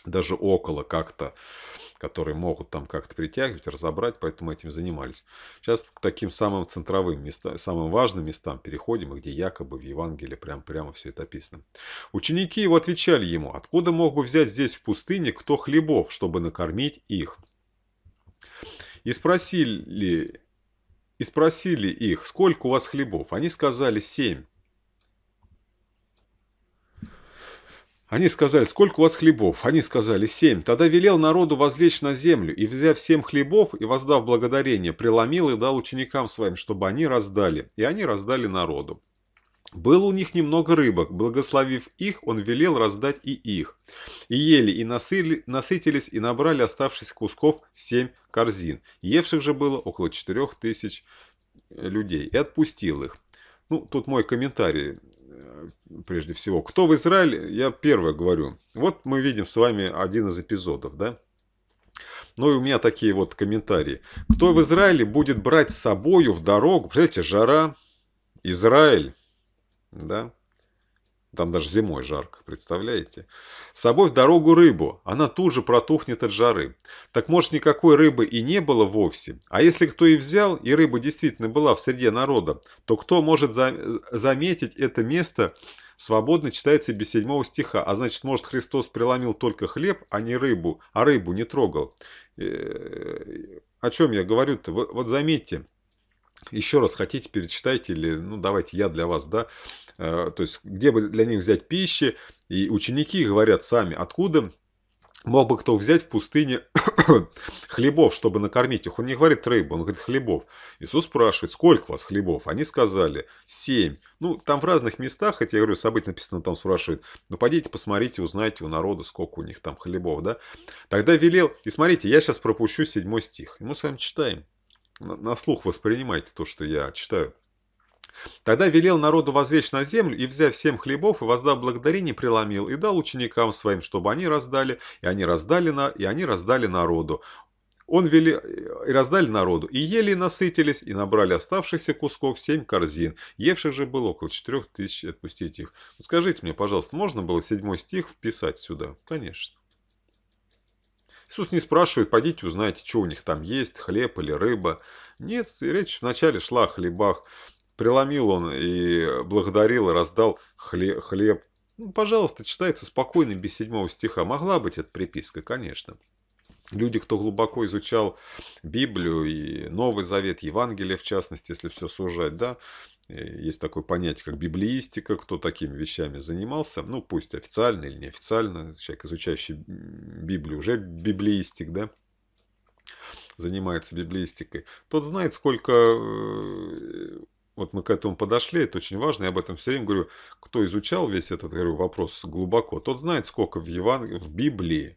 даже около как-то которые могут там как-то притягивать, разобрать, поэтому этим занимались. Сейчас к таким самым центровым местам, самым важным местам переходим, где якобы в Евангелии прям, прямо все это описано. Ученики его отвечали ему, откуда мог бы взять здесь в пустыне кто хлебов, чтобы накормить их? И спросили, и спросили их, сколько у вас хлебов? Они сказали, семь. Они сказали, сколько у вас хлебов? Они сказали, семь. Тогда велел народу возлечь на землю, и, взяв семь хлебов и воздав благодарение, преломил и дал ученикам своим, чтобы они раздали, и они раздали народу. Было у них немного рыбок, благословив их, он велел раздать и их. И ели, и насыли, насытились, и набрали оставшихся кусков семь корзин. Евших же было около четырех тысяч людей, и отпустил их. Ну, тут мой комментарий прежде всего. Кто в Израиле, я первое говорю. Вот мы видим с вами один из эпизодов, да? Ну и у меня такие вот комментарии. Кто в Израиле будет брать с собою в дорогу, представляете, жара, Израиль, да? Там даже зимой жарко, представляете? С собой в дорогу рыбу, она тут же протухнет от жары. Так может никакой рыбы и не было вовсе? А если кто и взял, и рыба действительно была в среде народа, то кто может за э, заметить это место свободно читается без седьмого стиха, а значит, может, Христос преломил только хлеб, а не рыбу, а рыбу не трогал. Э -э -э о чем я говорю-то? Вот заметьте, еще раз хотите, перечитайте, или, ну, давайте я для вас, да, э, то есть, где бы для них взять пищи, и ученики говорят сами, откуда мог бы кто взять в пустыне хлебов, чтобы накормить их. Он не говорит рыбу, он говорит хлебов. Иисус спрашивает, сколько у вас хлебов? Они сказали, семь. Ну, там в разных местах, хотя я говорю, событие написано, там спрашивает, ну, пойдите, посмотрите, узнайте у народа, сколько у них там хлебов, да? Тогда велел, и смотрите, я сейчас пропущу седьмой стих, и мы с вами читаем на, слух воспринимайте то, что я читаю. Тогда велел народу возвлечь на землю, и, взяв семь хлебов, и воздав благодарение, преломил, и дал ученикам своим, чтобы они раздали, и они раздали, на, и они раздали народу. Он вели, и раздали народу, и ели, и насытились, и набрали оставшихся кусков семь корзин. Евших же было около четырех тысяч, отпустить их. Вот скажите мне, пожалуйста, можно было седьмой стих вписать сюда? Конечно. Иисус не спрашивает, пойдите узнайте, что у них там есть, хлеб или рыба. Нет, речь вначале шла о хлебах. Преломил он и благодарил, и раздал хлеб. Ну, пожалуйста, читается спокойно, без седьмого стиха. Могла быть эта приписка, конечно. Люди, кто глубоко изучал Библию и Новый Завет, Евангелие в частности, если все сужать, да, Э, есть такое понятие, как библиистика, кто такими вещами занимался, ну, пусть официально или неофициально, человек, изучающий Библию, уже библиистик, да, занимается библиистикой, тот знает, сколько... Э, вот мы к этому подошли, это очень важно, я об этом все время говорю, кто изучал весь этот говорю, вопрос глубоко, тот знает, сколько в, Еван... в Библии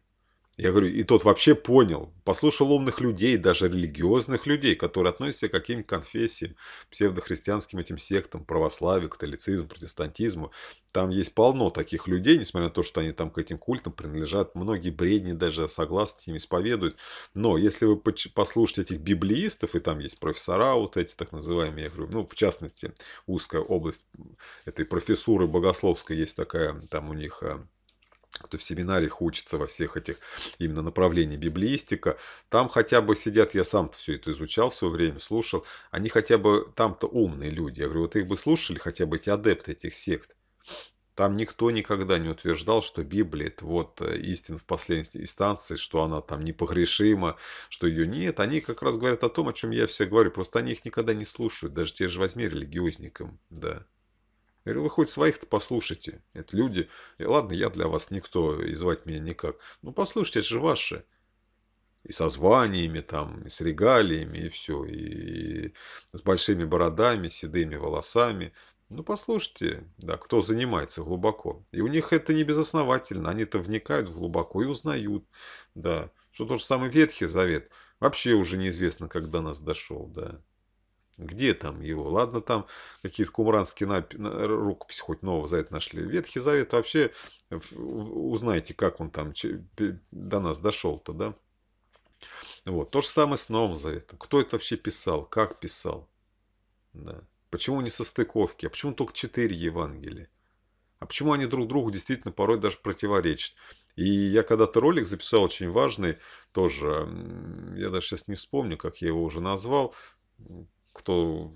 я говорю, и тот вообще понял, послушал умных людей, даже религиозных людей, которые относятся к каким конфессиям, псевдохристианским этим сектам, православию, католицизму, протестантизму. Там есть полно таких людей, несмотря на то, что они там к этим культам принадлежат. Многие бредни даже согласны с ними исповедуют. Но если вы послушаете этих библеистов, и там есть профессора вот эти так называемые, я говорю, ну, в частности, узкая область этой профессуры богословской есть такая, там у них э, кто в семинариях учится во всех этих именно направлениях библиистика, там хотя бы сидят, я сам-то все это изучал в свое время, слушал, они хотя бы, там-то умные люди, я говорю, вот их бы слушали хотя бы эти адепты этих сект, там никто никогда не утверждал, что Библия – это вот э, истина в последней инстанции, что она там непогрешима, что ее нет. Они как раз говорят о том, о чем я все говорю, просто они их никогда не слушают, даже те же возьми религиозникам, да. Я говорю, вы хоть своих-то послушайте. Это люди. И ладно, я для вас никто, и звать меня никак. Ну, послушайте, это же ваши. И со званиями, там, и с регалиями, и все. И с большими бородами, седыми волосами. Ну, послушайте, да, кто занимается глубоко. И у них это не безосновательно. Они-то вникают в глубоко и узнают, да. Что тот же самый Ветхий Завет. Вообще уже неизвестно, когда нас дошел, да. Где там его? Ладно, там какие-то кумранские нап... рукописи хоть нового за это нашли. Ветхий Завет вообще, узнаете как он там до нас дошел-то, да? Вот. То же самое с Новым Заветом. Кто это вообще писал? Как писал? Да. Почему не состыковки? А почему только четыре Евангелия? А почему они друг другу действительно порой даже противоречат? И я когда-то ролик записал очень важный, тоже, я даже сейчас не вспомню, как я его уже назвал, кто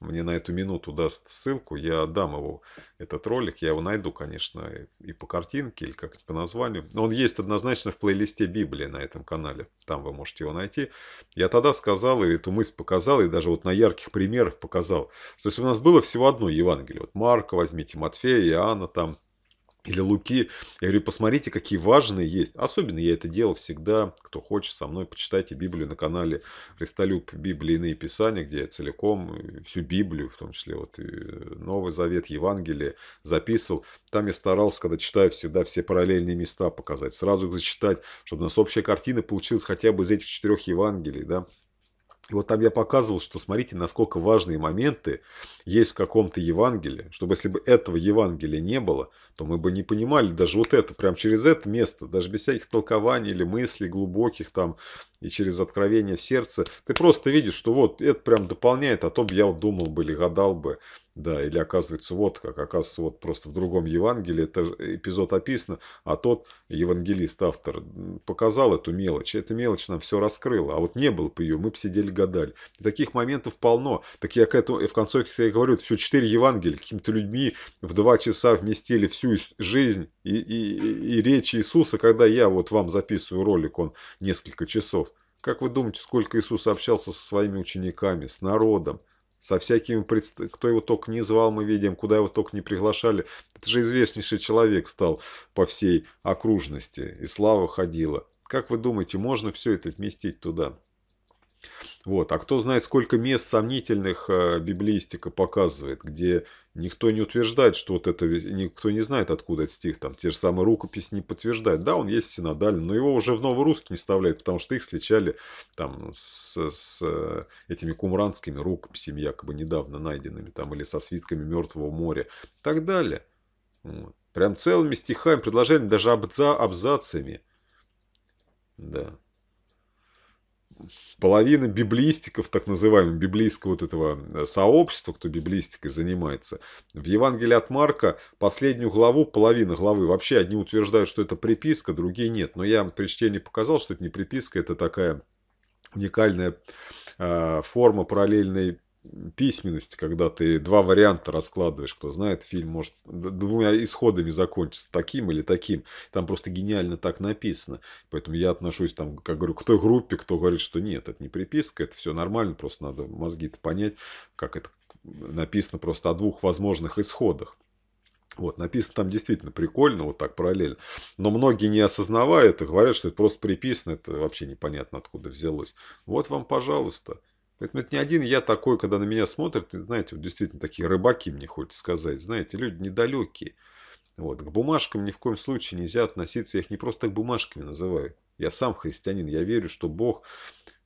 мне на эту минуту даст ссылку, я дам его, этот ролик, я его найду, конечно, и по картинке, или как-нибудь по названию. Но он есть однозначно в плейлисте Библии на этом канале, там вы можете его найти. Я тогда сказал, и эту мысль показал, и даже вот на ярких примерах показал, то есть у нас было всего одно Евангелие, вот Марка возьмите, Матфея, Иоанна там, или Луки. Я говорю, посмотрите, какие важные есть. Особенно я это делал всегда. Кто хочет со мной, почитайте Библию на канале Христолюб Библии иные писания, где я целиком э, всю Библию, в том числе вот э, Новый Завет, Евангелие записывал. Там я старался, когда читаю, всегда все параллельные места показать, сразу их зачитать, чтобы у нас общая картина получилась хотя бы из этих четырех Евангелий, да, и вот там я показывал, что смотрите, насколько важные моменты есть в каком-то Евангелии, чтобы если бы этого Евангелия не было, то мы бы не понимали даже вот это, прям через это место, даже без всяких толкований или мыслей глубоких там, и через откровение сердца. ты просто видишь, что вот это прям дополняет а то том, я вот думал бы или гадал бы, да, или оказывается вот как, оказывается вот просто в другом Евангелии это эпизод описан а тот евангелист, автор, показал эту мелочь, эта мелочь нам все раскрыла, а вот не было бы ее, мы бы сидели гадали. И таких моментов полно. Так я к этому, и в конце я говорю, все четыре Евангелия какими-то людьми в два часа вместили всю жизнь и, и, и речи Иисуса, когда я вот вам записываю ролик, он несколько часов. Как вы думаете, сколько Иисус общался со своими учениками, с народом? со всякими, предст... кто его только не звал, мы видим, куда его только не приглашали. Это же известнейший человек стал по всей окружности, и слава ходила. Как вы думаете, можно все это вместить туда? Вот. А кто знает, сколько мест сомнительных э, библиистика показывает, где никто не утверждает, что вот это, никто не знает, откуда этот стих, там те же самые рукописи не подтверждают. Да, он есть синодальный, но его уже в новорусский не вставляют, потому что их сличали там с, с э, этими кумранскими рукописями, якобы недавно найденными, там, или со свитками Мертвого моря и так далее. Вот. Прям целыми стихами, предложениями, даже абза, абзацами. Да половина библистиков, так называемого библейского вот этого э, сообщества, кто библистикой занимается, в Евангелии от Марка последнюю главу, половина главы, вообще одни утверждают, что это приписка, другие нет. Но я при чтении показал, что это не приписка, это такая уникальная а, форма параллельной письменность, когда ты два варианта раскладываешь, кто знает, фильм может двумя исходами закончиться, таким или таким. Там просто гениально так написано. Поэтому я отношусь там, как говорю, к той группе, кто говорит, что нет, это не приписка, это все нормально, просто надо мозги-то понять, как это написано просто о двух возможных исходах. Вот, написано там действительно прикольно, вот так параллельно. Но многие, не осознавая это, говорят, что это просто приписано, это вообще непонятно откуда взялось. Вот вам, пожалуйста. Поэтому это не один я такой, когда на меня смотрят, знаете, вот действительно такие рыбаки, мне хочется сказать, знаете, люди недалекие. Вот. К бумажкам ни в коем случае нельзя относиться, я их не просто так бумажками называю. Я сам христианин, я верю, что Бог,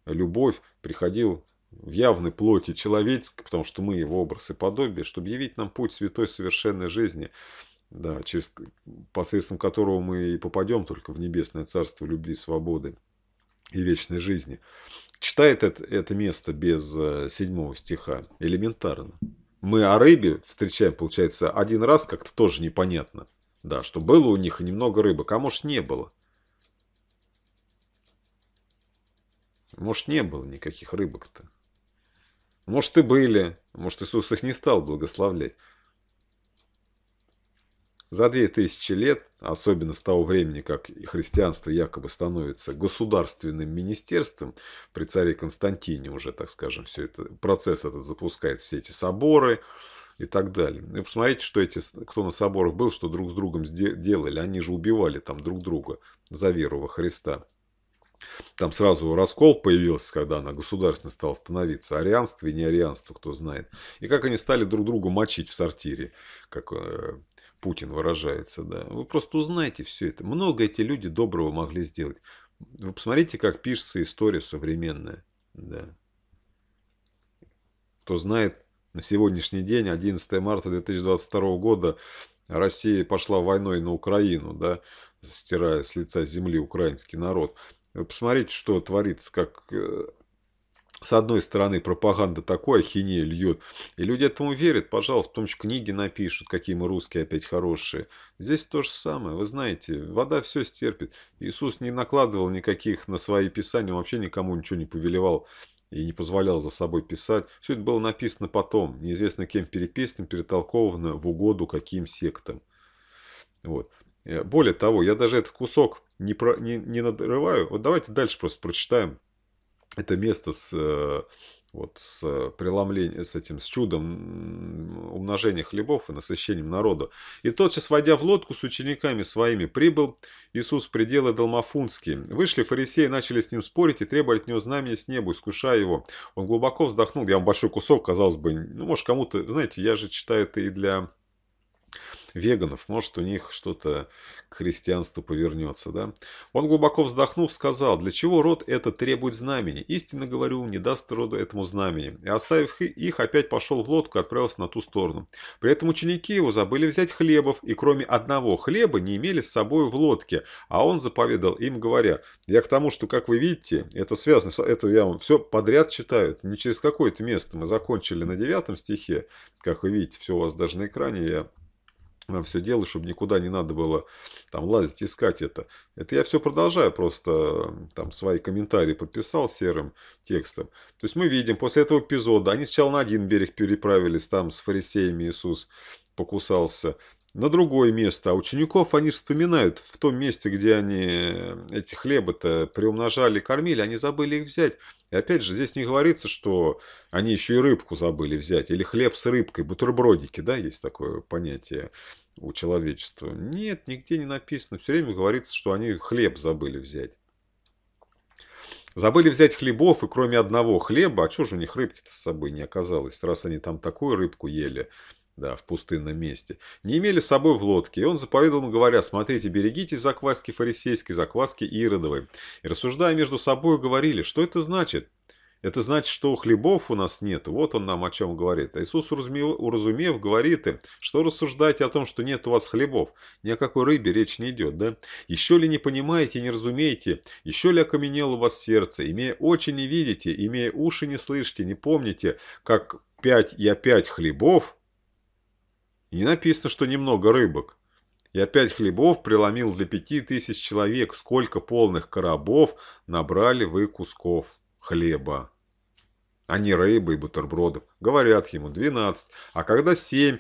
любовь приходил в явной плоти человеческой, потому что мы его образ и подобие, чтобы явить нам путь святой совершенной жизни, да, через, посредством которого мы и попадем только в небесное царство любви, свободы и вечной жизни читает это, это место без э, седьмого стиха элементарно. Мы о рыбе встречаем, получается, один раз как-то тоже непонятно. Да, что было у них немного рыбы, а может не было. Может не было никаких рыбок-то. Может и были, может Иисус их не стал благословлять. За две тысячи лет особенно с того времени, как христианство якобы становится государственным министерством, при царе Константине уже, так скажем, все это, процесс этот запускает все эти соборы и так далее. Ну, и посмотрите, что эти, кто на соборах был, что друг с другом делали. Они же убивали там друг друга за веру во Христа. Там сразу раскол появился, когда она государственно стала становиться. Арианство и неарианство, кто знает. И как они стали друг друга мочить в сортире. Как э, Путин выражается, да. Вы просто узнаете все это. Много эти люди доброго могли сделать. Вы посмотрите, как пишется история современная, да. Кто знает, на сегодняшний день, 11 марта 2022 года, Россия пошла войной на Украину, да, стирая с лица земли украинский народ. Вы посмотрите, что творится, как э, с одной стороны, пропаганда такой ахинея льет, и люди этому верят, пожалуйста, потому что книги напишут, какие мы русские опять хорошие. Здесь то же самое, вы знаете, вода все стерпит. Иисус не накладывал никаких на свои писания, вообще никому ничего не повелевал и не позволял за собой писать. Все это было написано потом, неизвестно кем переписано, перетолковано в угоду каким сектам. Вот. Э, более того, я даже этот кусок не, про, не, не надрываю. Вот давайте дальше просто прочитаем это место с э, вот с э, преломлением, с этим, с чудом умножения хлебов и насыщением народа. И тотчас, войдя в лодку с учениками своими, прибыл Иисус в пределы Долмафунские. Вышли фарисеи, начали с ним спорить и требовали от него знамения с неба, искушая его. Он глубоко вздохнул, я вам большой кусок, казалось бы, ну, может, кому-то, знаете, я же читаю это и для веганов, может у них что-то к христианству повернется, да. Он глубоко вздохнув, сказал, для чего род это требует знамени? Истинно говорю, не даст роду этому знамени. И оставив их, опять пошел в лодку и отправился на ту сторону. При этом ученики его забыли взять хлебов, и кроме одного хлеба не имели с собой в лодке, а он заповедал им, говоря, я к тому, что, как вы видите, это связано, это я вам все подряд читаю, не через какое-то место, мы закончили на девятом стихе, как вы видите, все у вас даже на экране, я все делаю, чтобы никуда не надо было там лазить, искать это. Это я все продолжаю, просто там свои комментарии подписал серым текстом. То есть мы видим, после этого эпизода они сначала на один берег переправились, там с фарисеями Иисус покусался на другое место, а учеников они вспоминают в том месте, где они э, эти хлебы-то приумножали, кормили, они забыли их взять. И опять же, здесь не говорится, что они еще и рыбку забыли взять, или хлеб с рыбкой, бутербродики, да, есть такое понятие у человечества. Нет, нигде не написано, все время говорится, что они хлеб забыли взять. Забыли взять хлебов, и кроме одного хлеба, а чего же у них рыбки-то с собой не оказалось, раз они там такую рыбку ели, да, в пустынном месте, не имели с собой в лодке, и он заповедал им, говоря, «Смотрите, берегитесь закваски фарисейской, закваски Иродовой». И рассуждая между собой, говорили, что это значит? Это значит, что хлебов у нас нет, вот он нам о чем говорит. А Иисус, уразумев, говорит им, что рассуждаете о том, что нет у вас хлебов, ни о какой рыбе речь не идет, да? Еще ли не понимаете и не разумеете, еще ли окаменело у вас сердце, имея очи не видите, имея уши не слышите, не помните, как пять и опять хлебов, не написано, что немного рыбок. Я пять хлебов преломил для пяти тысяч человек, сколько полных коробов набрали вы кусков хлеба. А не рыбы и бутербродов. Говорят ему 12. А когда 7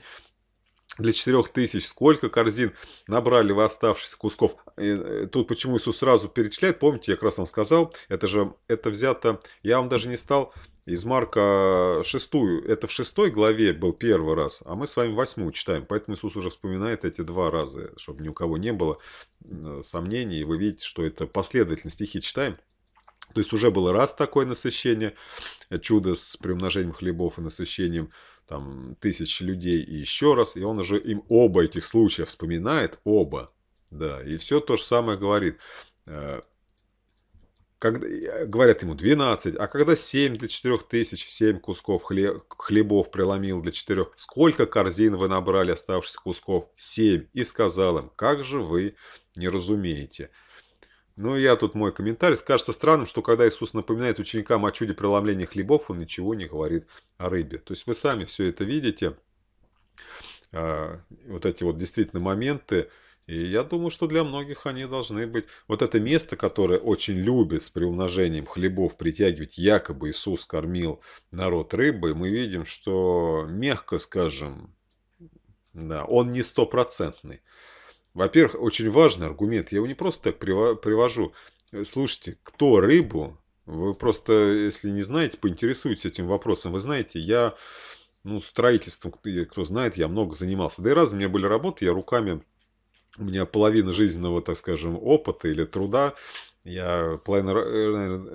для четырех тысяч, сколько корзин набрали вы оставшихся кусков. И э, э, тут почему Иисус сразу перечисляет, помните, я как раз вам сказал, это же это взято, я вам даже не стал из Марка 6, это в 6 главе был первый раз, а мы с вами 8 читаем, поэтому Иисус уже вспоминает эти два раза, чтобы ни у кого не было э, сомнений, вы видите, что это последовательно стихи читаем. То есть уже было раз такое насыщение, э, чудо с приумножением хлебов и насыщением там, тысяч людей и еще раз, и он уже им оба этих случая вспоминает, оба, да, и все то же самое говорит. Э, когда, э, говорят ему 12, а когда 7 для 4 тысяч, 7 кусков хлеб, хлебов преломил для 4, сколько корзин вы набрали оставшихся кусков? 7. И сказал им, как же вы не разумеете. Ну, я тут мой комментарий. Кажется странным, что когда Иисус напоминает ученикам о чуде преломления хлебов, он ничего не говорит о рыбе. То есть вы сами все это видите. А, вот эти вот действительно моменты, и я думаю, что для многих они должны быть... Вот это место, которое очень любит с приумножением хлебов притягивать, якобы Иисус кормил народ рыбой, мы видим, что, мягко скажем, да, он не стопроцентный. Во-первых, очень важный аргумент, я его не просто так привожу. Слушайте, кто рыбу, вы просто, если не знаете, поинтересуйтесь этим вопросом. Вы знаете, я ну, строительством, кто знает, я много занимался. Да и раз у меня были работы, я руками у меня половина жизненного, так скажем, опыта или труда. Я половина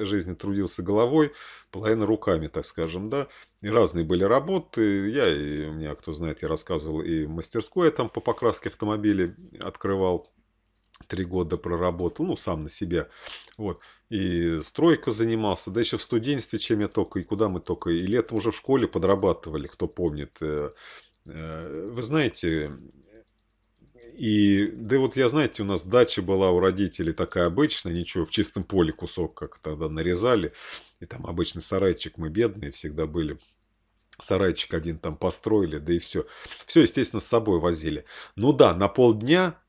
э, жизни трудился головой, половина руками, так скажем, да. И разные были работы. Я, и у меня, кто знает, я рассказывал и мастерскую я там по покраске автомобилей открывал. Три года проработал, ну, сам на себя. Вот. И стройка занимался, да еще в студенчестве, чем я только, и куда мы только. И летом уже в школе подрабатывали, кто помнит. Э, э, вы знаете, и, да вот я, знаете, у нас дача была у родителей такая обычная, ничего, в чистом поле кусок как тогда нарезали. И там обычный сарайчик, мы бедные всегда были. Сарайчик один там построили, да и все. Все, естественно, с собой возили. Ну да, на полдня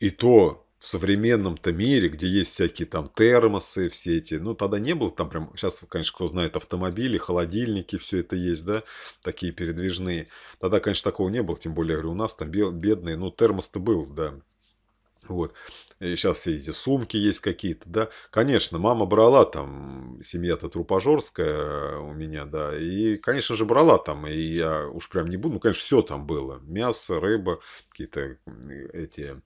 и то в современном-то мире, где есть всякие там термосы, все эти, ну, тогда не было там прям, сейчас, конечно, кто знает, автомобили, холодильники, все это есть, да, такие передвижные. Тогда, конечно, такого не было, тем более, говорю, у нас там бедные, ну, термос-то был, да, вот. И сейчас все эти сумки есть какие-то, да. Конечно, мама брала там, семья-то трупожорская у меня, да. И, конечно же, брала там, и я уж прям не буду, ну, конечно, все там было. Мясо, рыба, какие-то эти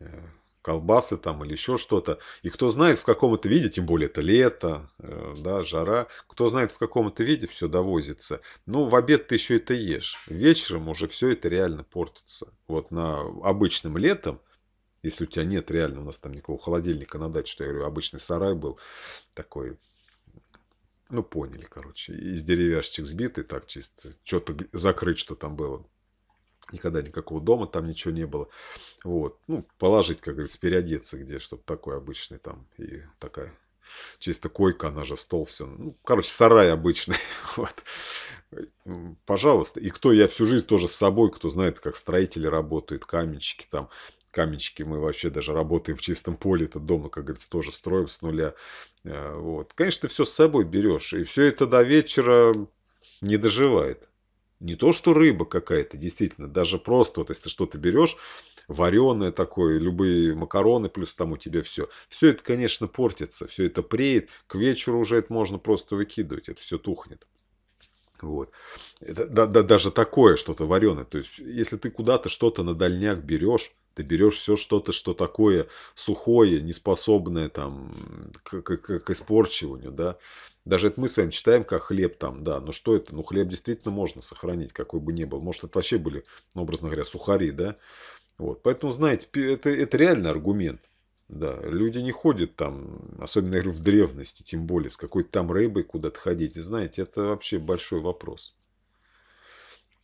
Э, колбасы там или еще что-то. И кто знает в каком это виде, тем более это лето, э, да, жара, кто знает в каком это виде, все довозится. Ну, в обед ты еще это ешь. Вечером уже все это реально портится. Вот на обычным летом, если у тебя нет реально, у нас там никакого холодильника на даче, что я говорю, обычный сарай был такой, ну, поняли, короче, из деревяшечек сбитый, так чисто, что-то закрыть, что там было, никогда никакого дома там ничего не было. Вот, ну, положить, как говорится, переодеться где, чтобы такой обычный там и такая чисто койка, она же стол, все. Ну, короче, сарай обычный. Вот. Пожалуйста. И кто, я всю жизнь тоже с собой, кто знает, как строители работают, каменщики там. Каменщики, мы вообще даже работаем в чистом поле, этот дом, как говорится, тоже строим с нуля. Э, вот. Конечно, ты все с собой берешь, и все это до вечера не доживает не то, что рыба какая-то, действительно, даже просто, то есть ты что-то берешь, вареное такое, любые макароны, плюс там у тебя все. Все это, конечно, портится, все это преет, к вечеру уже это можно просто выкидывать, это все тухнет. Вот. Это, да, да, даже такое что-то вареное. То есть, если ты куда-то что-то на дальняк берешь, ты берешь все что-то, что такое сухое, неспособное там, к, к, к испорчиванию, да, даже это мы с вами читаем, как хлеб там, да, но что это? Ну, хлеб действительно можно сохранить, какой бы ни был. Может, это вообще были, ну, образно говоря, сухари, да? Вот, поэтому, знаете, это, это реально аргумент. Да, люди не ходят там, особенно, я говорю, в древности, тем более, с какой-то там рыбой куда-то ходить. знаете, это вообще большой вопрос.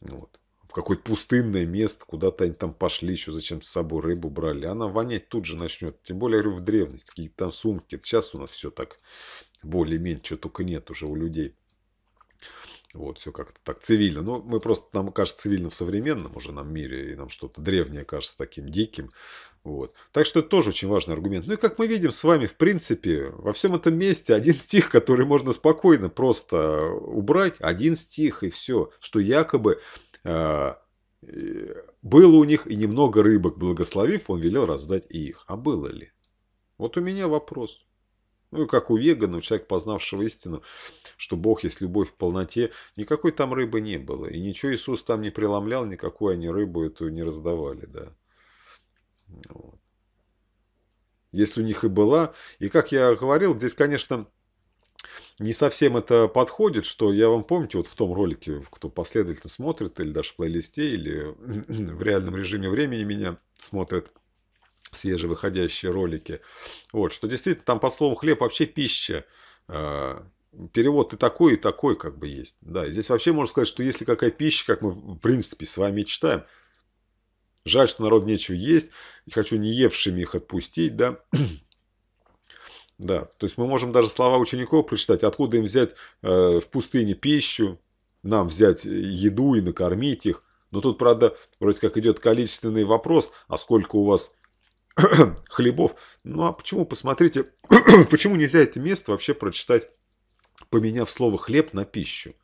Вот. В какое-то пустынное место, куда-то они там пошли, еще зачем с собой рыбу брали. Она вонять тут же начнет. Тем более, я говорю, в древности, какие-то там сумки. Сейчас у нас все так более-менее, что только нет уже у людей. Вот, все как-то так цивильно. но ну, мы просто, нам кажется цивильно в современном уже нам мире, и нам что-то древнее кажется таким диким. Вот. Так что это тоже очень важный аргумент. Ну и как мы видим с вами, в принципе, во всем этом месте один стих, который можно спокойно просто убрать, один стих и все, что якобы э, было у них и немного рыбок, благословив, он велел раздать и их. А было ли? Вот у меня вопрос. Ну и как у вегана, у человека, познавшего истину, что Бог есть любовь в полноте, никакой там рыбы не было. И ничего Иисус там не преломлял, никакую они рыбу эту не раздавали. Да. Вот. Если у них и была. И как я говорил, здесь, конечно, не совсем это подходит, что я вам помните, вот в том ролике, кто последовательно смотрит, или даже в плейлисте, или в реальном режиме времени меня смотрит – свежевыходящие ролики. Вот, что действительно там под словом хлеб вообще пища. А, перевод и такой, и такой как бы есть. Да, здесь вообще можно сказать, что если какая пища, как мы в принципе с вами читаем, жаль, что народ нечего есть, хочу не евшими их отпустить, да, да, то есть мы можем даже слова учеников прочитать, откуда им взять э, в пустыне пищу, нам взять еду и накормить их. Но тут, правда, вроде как идет количественный вопрос, а сколько у вас Хлебов. Ну а почему, посмотрите, почему нельзя это место вообще прочитать, поменяв слово «хлеб» на «пищу»?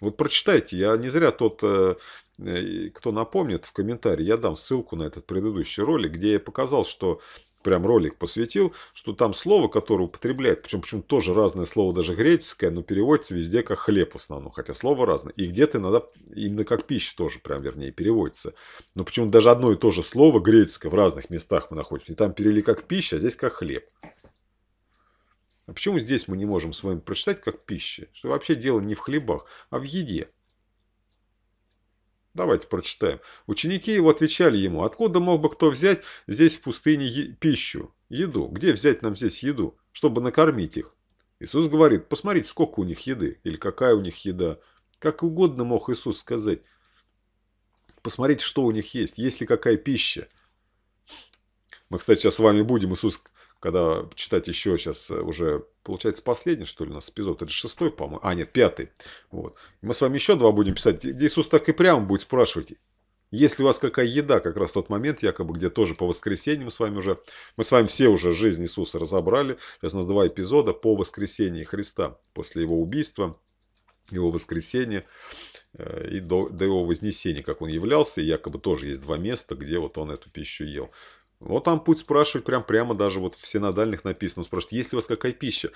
Вот прочитайте, я не зря тот, э, э, кто напомнит в комментарии, я дам ссылку на этот предыдущий ролик, где я показал, что прям ролик посвятил, что там слово, которое употребляет, причем, причем тоже разное слово, даже греческое, но переводится везде как хлеб в основном, хотя слово разное. И где-то иногда именно как пища тоже, прям вернее, переводится. Но почему даже одно и то же слово греческое в разных местах мы находим, И там перевели как пища, а здесь как хлеб. А почему здесь мы не можем с вами прочитать как пища? Что вообще дело не в хлебах, а в еде. Давайте прочитаем. Ученики его отвечали ему, откуда мог бы кто взять здесь в пустыне пищу, еду? Где взять нам здесь еду, чтобы накормить их? Иисус говорит, посмотрите, сколько у них еды, или какая у них еда. Как угодно мог Иисус сказать. Посмотрите, что у них есть, есть ли какая пища. Мы, кстати, сейчас с вами будем, Иисус, когда читать еще сейчас э, уже Получается, последний, что ли, у нас эпизод. Это шестой, по-моему. А, нет, пятый. Вот. Мы с вами еще два будем писать, Иисус так и прямо будет спрашивать. Если у вас какая еда, как раз тот момент, якобы, где тоже по воскресеньям с вами уже, мы с вами все уже жизнь Иисуса разобрали. Сейчас у нас два эпизода по воскресении Христа, после его убийства, его воскресения э, и до, до его вознесения, как он являлся. И якобы тоже есть два места, где вот он эту пищу ел. Вот там путь спрашивать прям прямо даже вот все на дальних написано. Он спрашивает, есть ли у вас какая пища?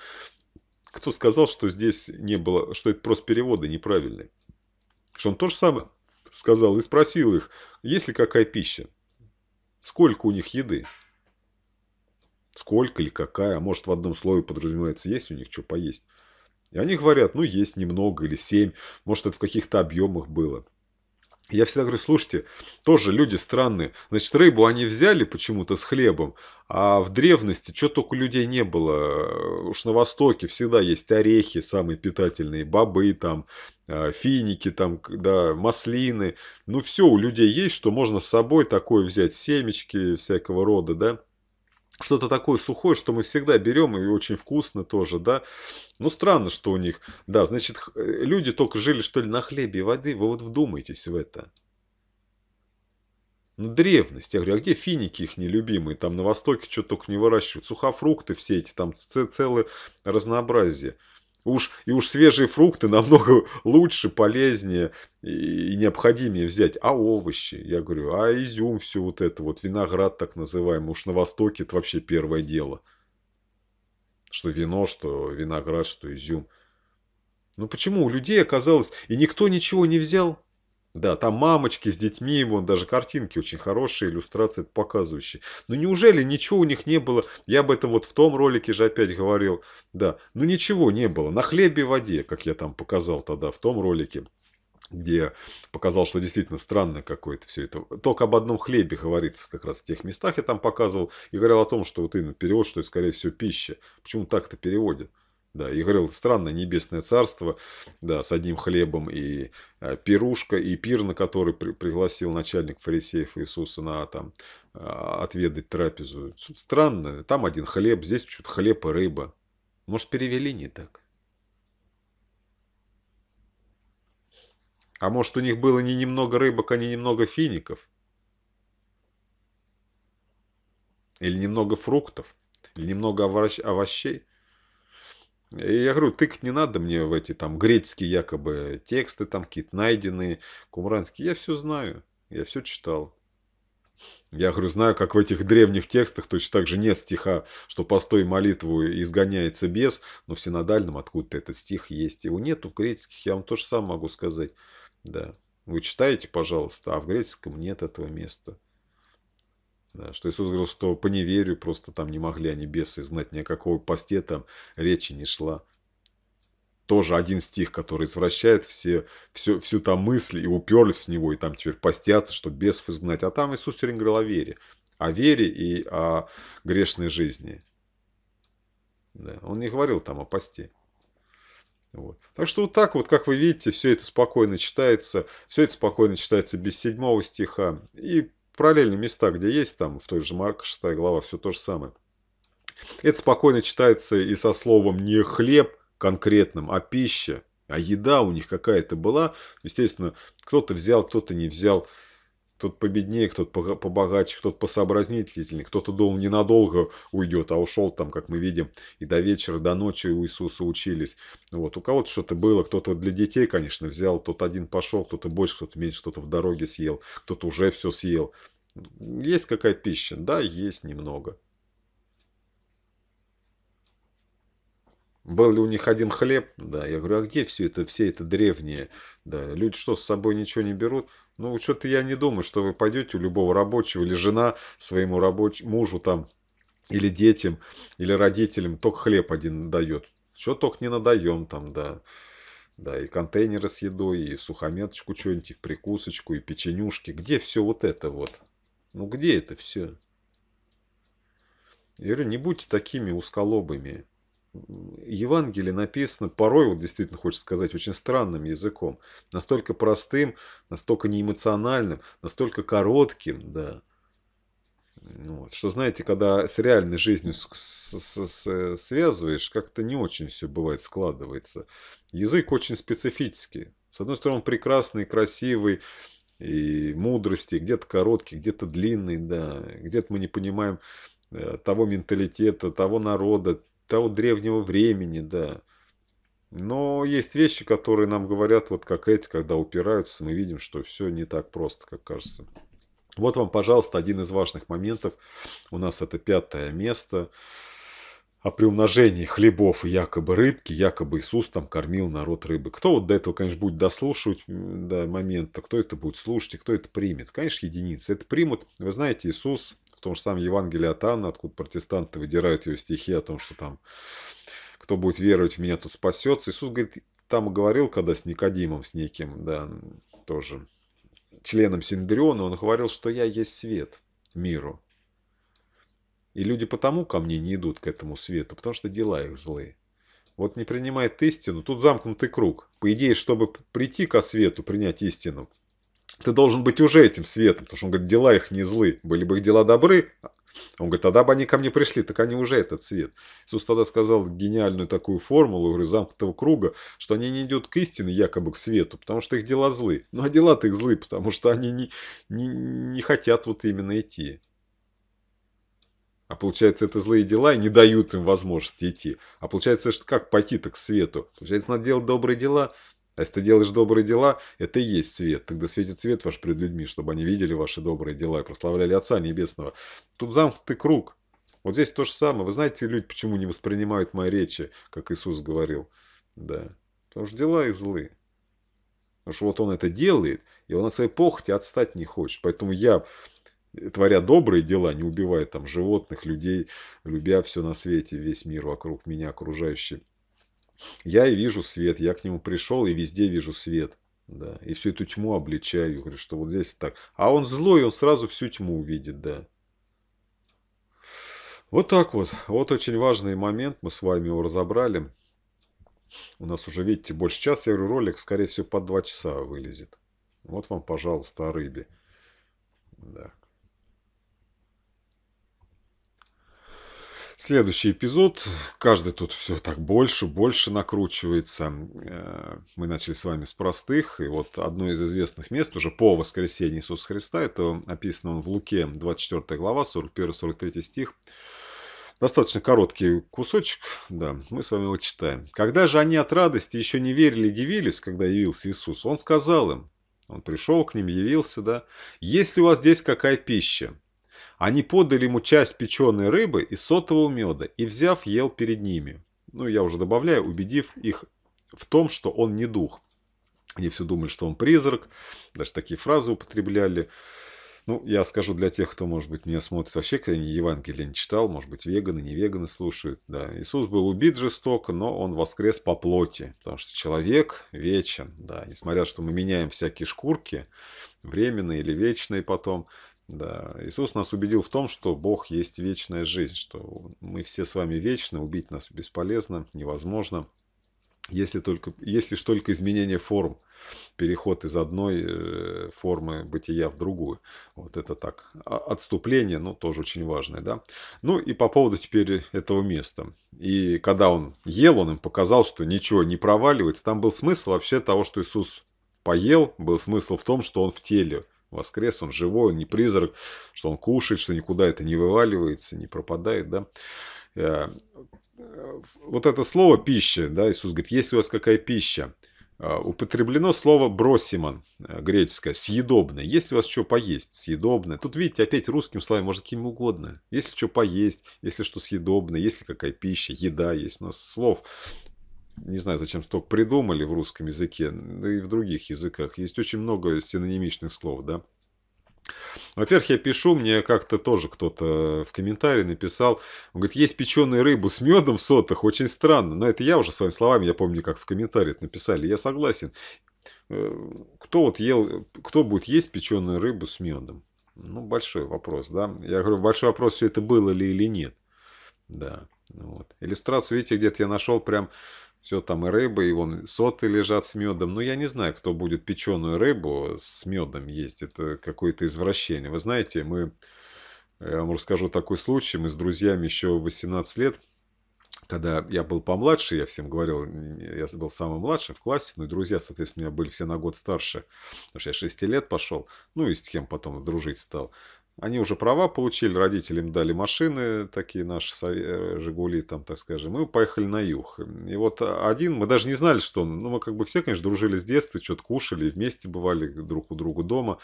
Кто сказал, что здесь не было, что это просто переводы неправильные? Что он то же самое сказал и спросил их, есть ли какая пища? Сколько у них еды? Сколько или какая? А может в одном слове подразумевается, есть у них что поесть? И они говорят, ну есть немного или семь, может это в каких-то объемах было. Я всегда говорю, слушайте, тоже люди странные. Значит, рыбу они взяли почему-то с хлебом, а в древности что только у людей не было. Уж на Востоке всегда есть орехи самые питательные, бобы там, а, финики там, да, маслины. Ну, все у людей есть, что можно с собой такое взять, семечки всякого рода, да что-то такое сухое, что мы всегда берем, и очень вкусно тоже, да. Ну, странно, что у них, да, значит, э, люди только жили, что ли, на хлебе и воды, вы вот вдумайтесь в это. Ну, древность. Я говорю, а где финики их нелюбимые? Там на Востоке что только не выращивают. Сухофрукты все эти, там целое разнообразие. Уж, и уж свежие фрукты намного лучше, полезнее и, необходимее взять. А овощи, я говорю, а изюм, все вот это, вот виноград так называемый, уж на Востоке это вообще первое дело. Что вино, что виноград, что изюм. Ну почему у людей оказалось, и никто ничего не взял? Да, там мамочки с детьми, вон даже картинки очень хорошие, иллюстрации показывающие. Но ну, неужели ничего у них не было? Я об этом вот в том ролике же опять говорил. Да, ну ничего не было. На хлебе и воде, как я там показал тогда в том ролике где показал, что действительно странно какое-то все это. Только об одном хлебе говорится как раз в тех местах, я там показывал, и говорил о том, что вот именно перевод, что это, скорее всего, пища. Почему так-то переводят? Да, и говорил, странное небесное царство, да, с одним хлебом и э, пирушка, и пир, на который при, пригласил начальник фарисеев Иисуса на там э, отведать трапезу. Странно, там один хлеб, здесь что-то хлеб и рыба. Может, перевели не так? А может, у них было не немного рыбок, а не немного фиников? Или немного фруктов? Или немного овощей? И я говорю, тыкать не надо мне в эти там греческие якобы тексты, там какие-то найденные, кумранские. Я все знаю, я все читал. Я говорю, знаю, как в этих древних текстах точно так же нет стиха, что постой молитву изгоняется бес, но в синодальном откуда-то этот стих есть. Его нету в греческих, я вам то же самое могу сказать. Да. Вы читаете, пожалуйста, а в греческом нет этого места. Да, что Иисус говорил, что по неверию просто там не могли они бесы знать, ни о какого посте там речи не шла. Тоже один стих, который извращает все, все, всю там мысль и уперлись в него, и там теперь постятся, чтобы бесов изгнать. А там Иисус все время говорил о вере. О вере и о грешной жизни. Да, он не говорил там о посте. Вот. Так что вот так вот, как вы видите, все это спокойно читается, все это спокойно читается без седьмого стиха. И Параллельные места, где есть, там в той же Марка 6 глава, все то же самое. Это спокойно читается и со словом не хлеб конкретным, а пища. А еда у них какая-то была. Естественно, кто-то взял, кто-то не взял кто победнее, кто-то побогаче, кто-то посообразнительнее, кто-то думал ненадолго уйдет, а ушел там, как мы видим, и до вечера, до ночи у Иисуса учились. Вот, у кого-то что-то было, кто-то для детей, конечно, взял, тот один пошел, кто-то больше, кто-то меньше, кто-то в дороге съел, кто-то уже все съел. Есть какая пища? Да, есть немного. Был ли у них один хлеб? Да. Я говорю, а где все это, все это древнее? Да. Люди что, с собой ничего не берут? Ну, что-то я не думаю, что вы пойдете у любого рабочего или жена своему рабочему, мужу там, или детям, или родителям, только хлеб один дает. Что только не надаем там, да. Да, и контейнеры с едой, и сухометочку что-нибудь, и в прикусочку, и печенюшки. Где все вот это вот? Ну, где это все? Я говорю, не будьте такими узколобыми. Евангелие написано порой, вот действительно хочется сказать, очень странным языком. Настолько простым, настолько неэмоциональным, настолько коротким, да. Ну вот. Что, знаете, когда с реальной жизнью с -с -с связываешь, как-то не очень все бывает складывается. Язык очень специфический. С одной стороны, он прекрасный, красивый, и мудрости, где-то короткий, где-то длинный, да. Где-то мы не понимаем э, того менталитета, того народа, того древнего времени, да. Но есть вещи, которые нам говорят, вот как эти, когда упираются, мы видим, что все не так просто, как кажется. Вот вам, пожалуйста, один из важных моментов. У нас это пятое место. О приумножении хлебов и якобы рыбки, якобы Иисус там кормил народ рыбы. Кто вот до этого, конечно, будет дослушивать до момента, кто это будет слушать и кто это примет? Конечно, единицы. Это примут. Вы знаете, Иисус потому что сам Евангелие от Анны, откуда протестанты выдирают ее стихи о том, что там кто будет веровать в меня, тот спасется. Иисус говорит, там и говорил, когда с Никодимом, с неким, да, тоже членом Синдриона, он говорил, что я есть свет миру. И люди потому ко мне не идут, к этому свету, потому что дела их злые. Вот не принимает истину, тут замкнутый круг. По идее, чтобы прийти ко свету, принять истину, ты должен быть уже этим светом. Потому что он говорит, дела их не злы. Были бы их дела добры, он говорит, тогда бы они ко мне пришли, так они уже этот свет. Иисус тогда сказал гениальную такую формулу, говорю, замкнутого круга, что они не идут к истине, якобы к свету, потому что их дела злы. Ну, а дела-то их злы, потому что они не, не, не хотят вот именно идти. А получается, это злые дела и не дают им возможности идти. А получается, что как пойти-то к свету? Получается, надо делать добрые дела, а если ты делаешь добрые дела, это и есть свет. Тогда светит свет ваш пред людьми, чтобы они видели ваши добрые дела и прославляли Отца Небесного. Тут замкнутый круг. Вот здесь то же самое. Вы знаете, люди почему не воспринимают мои речи, как Иисус говорил? Да. Потому что дела их злые. Потому что вот он это делает, и он от своей похоти отстать не хочет. Поэтому я, творя добрые дела, не убивая там животных, людей, любя все на свете, весь мир вокруг меня, окружающий, я и вижу свет, я к нему пришел и везде вижу свет. Да, и всю эту тьму обличаю, говорю, что вот здесь так. А он злой, он сразу всю тьму увидит, да. Вот так вот. Вот очень важный момент, мы с вами его разобрали. У нас уже, видите, больше часа, я говорю, ролик, скорее всего, под два часа вылезет. Вот вам, пожалуйста, о рыбе. Да. Следующий эпизод. Каждый тут все так больше, больше накручивается. Э, мы начали с вами с простых. И вот одно из известных мест уже по воскресенье Иисуса Христа, это описано он в Луке, 24 глава, 41-43 стих. Достаточно короткий кусочек, да, мы с вами его читаем. «Когда же они от радости еще не верили и дивились, когда явился Иисус, Он сказал им, Он пришел к ним, явился, да, «Есть ли у вас здесь какая пища?» Они подали ему часть печеной рыбы и сотового меда, и, взяв, ел перед ними. Ну, я уже добавляю, убедив их в том, что он не дух. Они все думали, что он призрак, даже такие фразы употребляли. Ну, я скажу для тех, кто, может быть, меня смотрит вообще, когда не Евангелие не читал, может быть, веганы, не веганы слушают. Да, Иисус был убит жестоко, но он воскрес по плоти, потому что человек вечен, да, несмотря, что мы меняем всякие шкурки, временные или вечные потом, да, Иисус нас убедил в том, что Бог есть вечная жизнь, что мы все с вами вечны, убить нас бесполезно, невозможно, если, только, если ж только изменение форм, переход из одной э, формы бытия в другую. Вот это так, а отступление, ну, тоже очень важное, да. Ну, и по поводу теперь этого места. И когда он ел, он им показал, что ничего не проваливается. Там был смысл вообще того, что Иисус поел, был смысл в том, что он в теле – воскрес, он живой, он не призрак, что он кушает, что никуда это не вываливается, не пропадает, да. Э, э, вот это слово «пища», да, Иисус говорит, есть у вас какая пища? Э, употреблено слово бросиман, греческое, съедобное. Если у вас что поесть, съедобное. Тут, видите, опять русским словом можно каким угодно. Если что поесть, если что съедобное, если какая пища, еда есть. У нас слов не знаю, зачем столько придумали в русском языке, да и в других языках. Есть очень много синонимичных слов, да. Во-первых, я пишу, мне как-то тоже кто-то в комментарии написал, он говорит, есть печеную рыбу с медом в сотах, очень странно, но это я уже своими словами, я помню, как в комментарии это написали, я согласен. Э, кто вот ел, кто будет есть печеную рыбу с медом? Ну, большой вопрос, да. Я говорю, большой вопрос, все это было ли или нет. Да. Вот. Иллюстрацию, видите, где-то я нашел прям все там и рыба, и вон соты лежат с медом. Но ну, я не знаю, кто будет печеную рыбу с медом есть. Это какое-то извращение. Вы знаете, мы... Я вам расскажу такой случай. Мы с друзьями еще 18 лет, когда я был помладше, я всем говорил, я был самым младшим в классе, ну и друзья, соответственно, у меня были все на год старше, потому что я 6 лет пошел, ну и с кем потом дружить стал. Они уже права получили, родителям дали машины, такие наши э, «Жигули», там, так скажем, мы поехали на юг. И вот э, один, мы даже не знали, что он, ну, мы как бы все, конечно, дружили с детства, что-то кушали, вместе бывали друг у друга дома.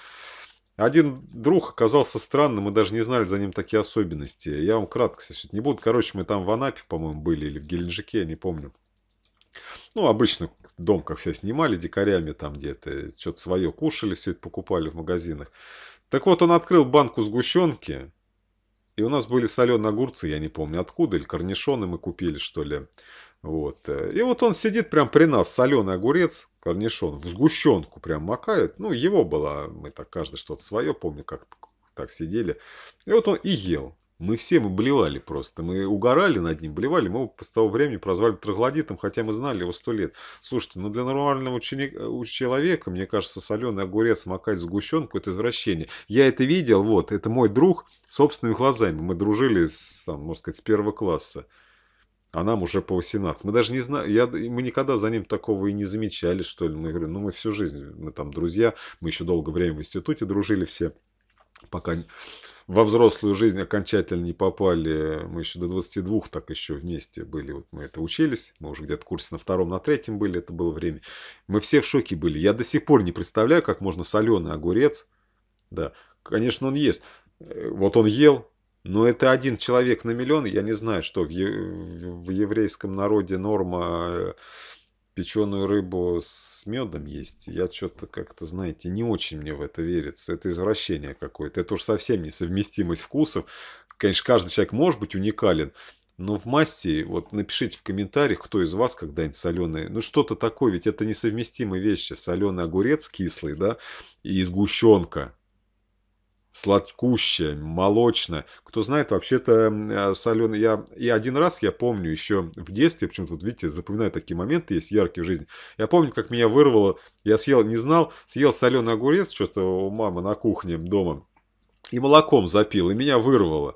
Один друг оказался странным, мы даже не знали за ним такие особенности. Я вам кратко все не буду. Короче, мы там в Анапе, по-моему, были, или в Геленджике, я не помню. Ну, обычно дом, как все снимали, дикарями там где-то, что-то свое кушали, все это покупали в магазинах. Так вот, он открыл банку сгущенки, и у нас были соленые огурцы, я не помню откуда, или корнишоны мы купили, что ли. Вот. Э, и вот он сидит прям при нас, соленый огурец, корнишон, в сгущенку прям макает. Ну, его было, мы так каждый что-то свое, помню, как так сидели. И вот он и ел. Мы все мы блевали просто. Мы угорали над ним, блевали. Мы его с того времени прозвали троглодитом, хотя мы знали его сто лет. Слушайте, ну для нормального ученика, человека, мне кажется, соленый огурец макать в сгущенку – это извращение. Я это видел, вот, это мой друг собственными глазами. Мы дружили, с, там, можно сказать, с первого класса. А нам уже по 18. Мы даже не знали, я, мы никогда за ним такого и не замечали, что ли. Мы говорим, ну мы всю жизнь, мы там друзья, мы еще долгое время в институте дружили все, пока во взрослую жизнь окончательно не попали. Мы еще до 22 так еще вместе были. Вот мы это учились. Мы уже где-то в курсе на втором, на третьем были. Это было время. Мы все в шоке были. Я до сих пор не представляю, как можно соленый огурец. Да, конечно, он ест. Э, вот он ел, но это один человек на миллион. Я не знаю, что в, в еврейском народе норма э, печеную рыбу с медом есть. Я что-то как-то, знаете, не очень мне в это верится. Это извращение какое-то. Это уж совсем несовместимость вкусов. Конечно, каждый человек может быть уникален, но в массе, вот напишите в комментариях, кто из вас когда-нибудь соленые, ну что-то такое, ведь это несовместимые вещи. Соленый огурец кислый, да, и сгущенка сладкущее, молочное. Кто знает, вообще-то э, соленый. Я, и один раз, я помню, еще в детстве, почему тут видите, запоминаю такие моменты, есть яркие в жизни. Я помню, как меня вырвало, я съел, не знал, съел соленый огурец, что-то у мамы на кухне дома, и молоком запил, и меня вырвало.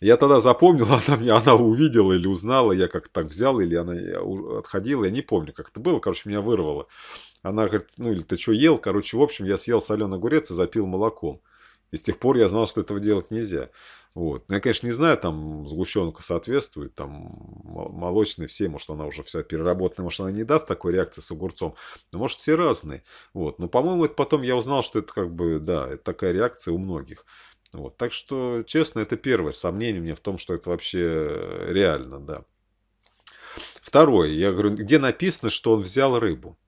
Я тогда запомнил, она меня она увидела или узнала, я как-то так взял, или она э, отходила, я не помню, как это было, короче, меня вырвало. Она говорит, ну или ты что ел, короче, в общем, я съел соленый огурец и запил молоком. И с тех пор я знал, что этого делать нельзя. Вот. Ну, я, конечно, не знаю, там сгущенка соответствует, там молочная все, может, она уже вся переработанная, может, она не даст такой реакции с огурцом, но, может, все разные. Вот. Но, по-моему, это потом я узнал, что это как бы, да, это такая реакция у многих. Вот. Так что, честно, это первое сомнение у меня в том, что это вообще реально, да. Второе, я говорю, где написано, что он взял рыбу?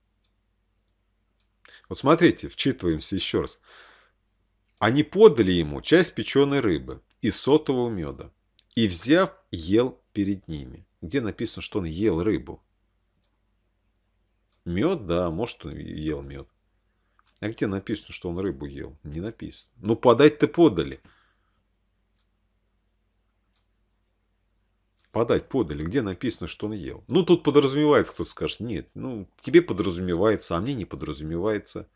Вот смотрите, вчитываемся еще раз. Они подали ему часть печеной рыбы и сотового меда, и, взяв, ел перед ними. Где написано, что он ел рыбу? Мед, да, может, он ел мед. А где написано, что он рыбу ел? Не написано. Ну, подать-то подали. Подать подали. Где написано, что он ел? Ну, тут подразумевается, кто скажет. Нет, ну, тебе подразумевается, а мне не подразумевается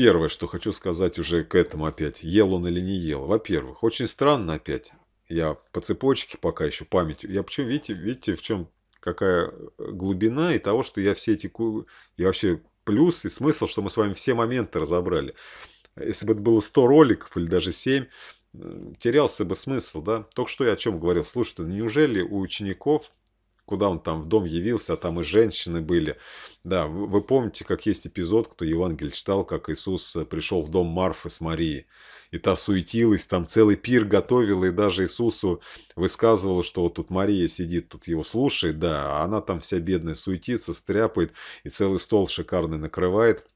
первое, что хочу сказать уже к этому опять, ел он или не ел. Во-первых, очень странно опять, я по цепочке пока еще памятью, я почему, видите, видите, в чем какая э, глубина и того, что я все эти, и вообще плюс и смысл, что мы с вами все моменты разобрали. Если бы это было 100 роликов или даже 7, э, терялся бы смысл, да. Только что я о чем говорил. Слушайте, ну неужели у учеников куда он там в дом явился, а там и женщины были. Да, вы, вы помните, как есть эпизод, кто Евангелие читал, как Иисус э, пришел в дом Марфы с Марией. И та суетилась, там целый пир готовила, и даже Иисусу высказывала, что вот тут Мария сидит, тут его слушает, да, а она там вся бедная суетится, стряпает, и целый стол шикарный накрывает.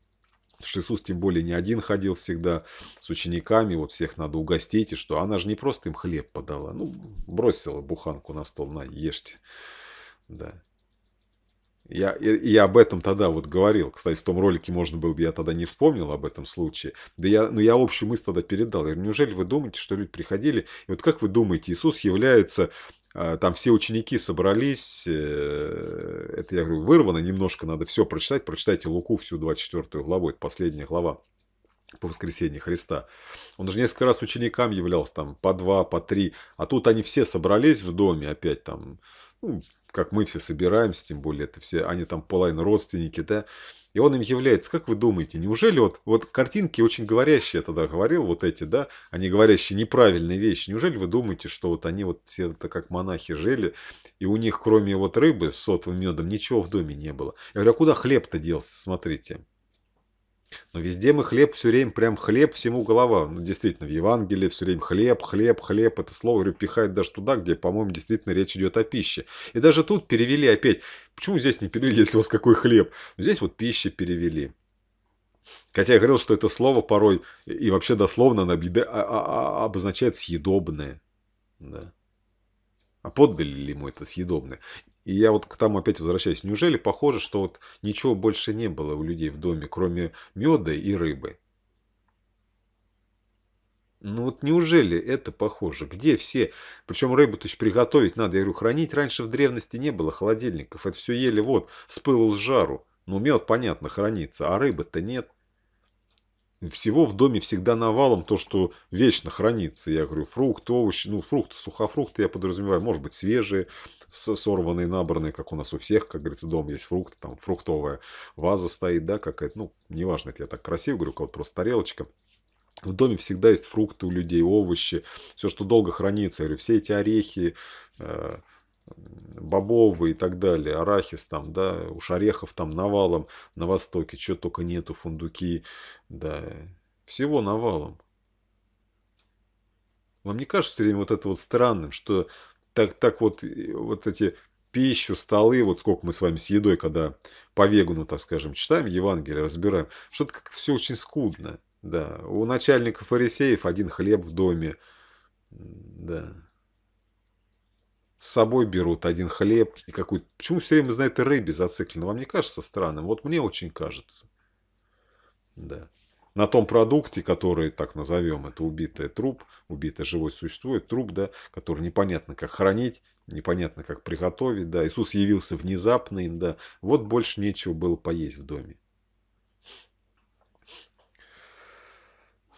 Потому что Иисус тем более не один ходил всегда с учениками, вот всех надо угостить, и что она же не просто им хлеб подала, ну, бросила буханку на стол, на, ешьте. Да. Я, я, я об этом тогда вот говорил. Кстати, в том ролике можно было бы, я тогда не вспомнил об этом случае. Да я, ну я общую мысль тогда передал. Я говорю, неужели вы думаете, что люди приходили? И вот как вы думаете, Иисус является а, там все ученики собрались, э, это я говорю, вырвано немножко, надо все прочитать, прочитайте Луку всю 24 главу, это последняя глава по воскресенье Христа. Он же несколько раз ученикам являлся, там, по два, по три, а тут они все собрались в доме опять, там, ну, как мы все собираемся, тем более это все, они там половина родственники, да, и он им является. Как вы думаете, неужели вот, вот картинки очень говорящие, я тогда говорил, вот эти, да, они говорящие неправильные вещи, неужели вы думаете, что вот они вот все это как монахи жили, и у них кроме вот рыбы с сотовым медом ничего в доме не было? Я говорю, а куда хлеб-то делся, смотрите. Но ну, везде мы хлеб все время, прям хлеб всему голова. Ну, действительно, в Евангелии все время хлеб, хлеб, хлеб. Это слово говорю, пихает даже туда, где, по-моему, действительно речь идет о пище. И даже тут перевели опять. Почему здесь не перевели, если у вас какой хлеб? Но ну, здесь вот пища перевели. Хотя я говорил, что это слово порой и вообще дословно оно а, а, а, обозначает съедобное. Да. А поддали ли ему это съедобное? И я вот к тому опять возвращаюсь. Неужели похоже, что вот ничего больше не было у людей в доме, кроме меда и рыбы? Ну вот неужели это похоже? Где все? Причем рыбу-то еще приготовить надо. Я говорю, хранить раньше в древности не было холодильников. Это все ели вот с пылу с жару. Ну мед, понятно, хранится, а рыбы-то нет. Всего в доме всегда навалом то, что вечно хранится. Я говорю, фрукты, овощи, ну, фрукты, сухофрукты, я подразумеваю, может быть, свежие, сорванные, набранные, как у нас у всех, как говорится, дом есть фрукты, там фруктовая ваза стоит, да, какая-то, ну, неважно, это я так красиво говорю, кого-то просто тарелочка. В доме всегда есть фрукты у людей, овощи, все, что долго хранится. Я говорю, все эти орехи, э бобовые и так далее, арахис там, да, уж орехов там навалом на востоке, что только нету, фундуки, да, всего навалом. Вам не кажется все время вот это вот странным, что так, так вот, э, вот эти пищу, столы, вот сколько мы с вами с едой, когда по вегану, так скажем, читаем Евангелие, разбираем, что-то как-то все очень скудно, да. У начальника фарисеев один хлеб в доме, да с собой берут один хлеб и какую-то... Почему все время, знаете рыбе зациклено? Вам не кажется странным? Вот мне очень кажется. Да. На том продукте, который, так назовем, это убитый труп, убитое живое существует, труп, да, который непонятно как хранить, непонятно как приготовить, да. Иисус явился внезапно им, да. Вот больше нечего было поесть в доме.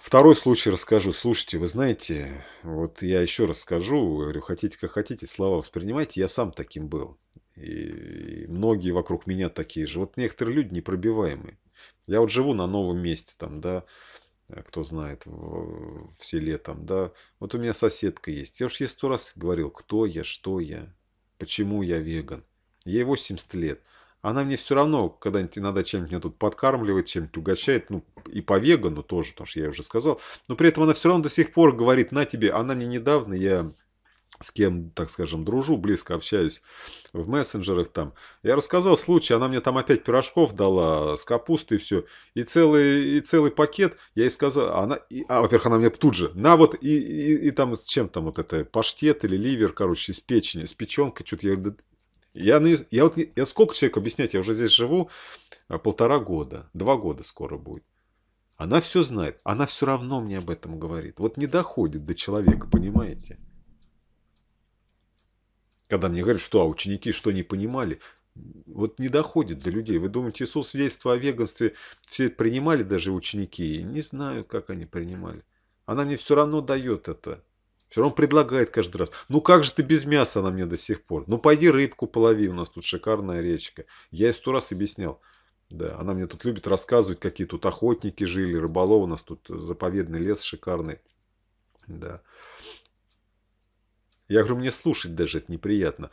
Второй случай расскажу. Слушайте, вы знаете, вот я еще раз скажу, говорю, хотите как хотите, слова воспринимайте, я сам таким был. И, и многие вокруг меня такие же. Вот некоторые люди непробиваемые. Я вот живу на новом месте, там, да, э, кто знает, в, в селе там, да. Вот у меня соседка есть. Я уж ей сто раз говорил, кто я, что я, почему я веган. Ей 80 лет она мне все равно, когда иногда чем-нибудь меня тут подкармливает, чем-нибудь угощает, ну, и по вегану тоже, потому что я уже сказал, но при этом она все равно до сих пор говорит, на тебе, она мне недавно, я с кем, так скажем, дружу, близко общаюсь в мессенджерах там. Я рассказал случай, она мне там опять пирожков дала с капустой и все. И целый, и целый пакет, я ей сказал, а она, и, а, во-первых, она мне тут же, на вот, и, и, и там с чем там вот это, паштет или ливер, короче, из печени, с печенкой, что-то я я, я, вот, я сколько человек объяснять, я уже здесь живу а, полтора года, два года скоро будет. Она все знает, она все равно мне об этом говорит. Вот не доходит до человека, понимаете? Когда мне говорят, что а ученики что не понимали, вот не доходит до людей. Вы думаете, Иисус свидетельство о веганстве все это принимали даже ученики? Не знаю, как они принимали. Она мне все равно дает это. Все равно предлагает каждый раз. Ну как же ты без мяса на мне до сих пор? Ну пойди рыбку полови, у нас тут шикарная речка. Я ей сто раз объяснял. Да, она мне тут любит рассказывать, какие тут охотники жили, рыболовы, у нас тут э, заповедный лес шикарный. Да. Я говорю, мне слушать даже это неприятно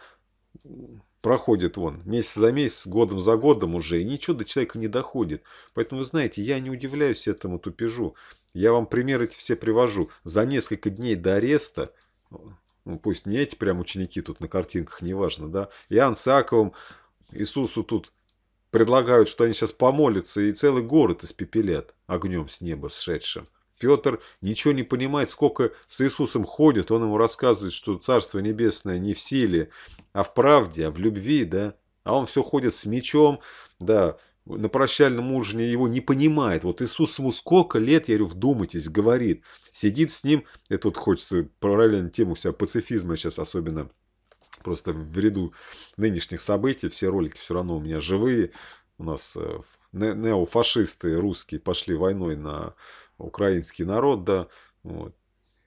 проходит вон месяц за месяц, годом за годом уже, и ничего до человека не доходит. Поэтому, вы знаете, я не удивляюсь этому тупежу. Я вам примеры эти все привожу. За несколько дней до ареста, ну пусть не эти прям ученики тут на картинках, неважно, да, Иоанн с Иаковым, Иисусу тут предлагают, что они сейчас помолятся и целый город испепелят огнем с неба сшедшим. Петр ничего не понимает, сколько с Иисусом ходит. Он ему рассказывает, что Царство Небесное не в силе, а в правде, а в любви, да. А он все ходит с мечом, да, на прощальном ужине его не понимает. Вот Иисус ему сколько лет, я говорю, вдумайтесь, говорит. Сидит с ним, это вот хочется параллельно тему вся пацифизма сейчас особенно просто в ряду нынешних событий, все ролики все равно у меня живые, у нас э, неофашисты русские пошли войной на украинский народ, да, вот.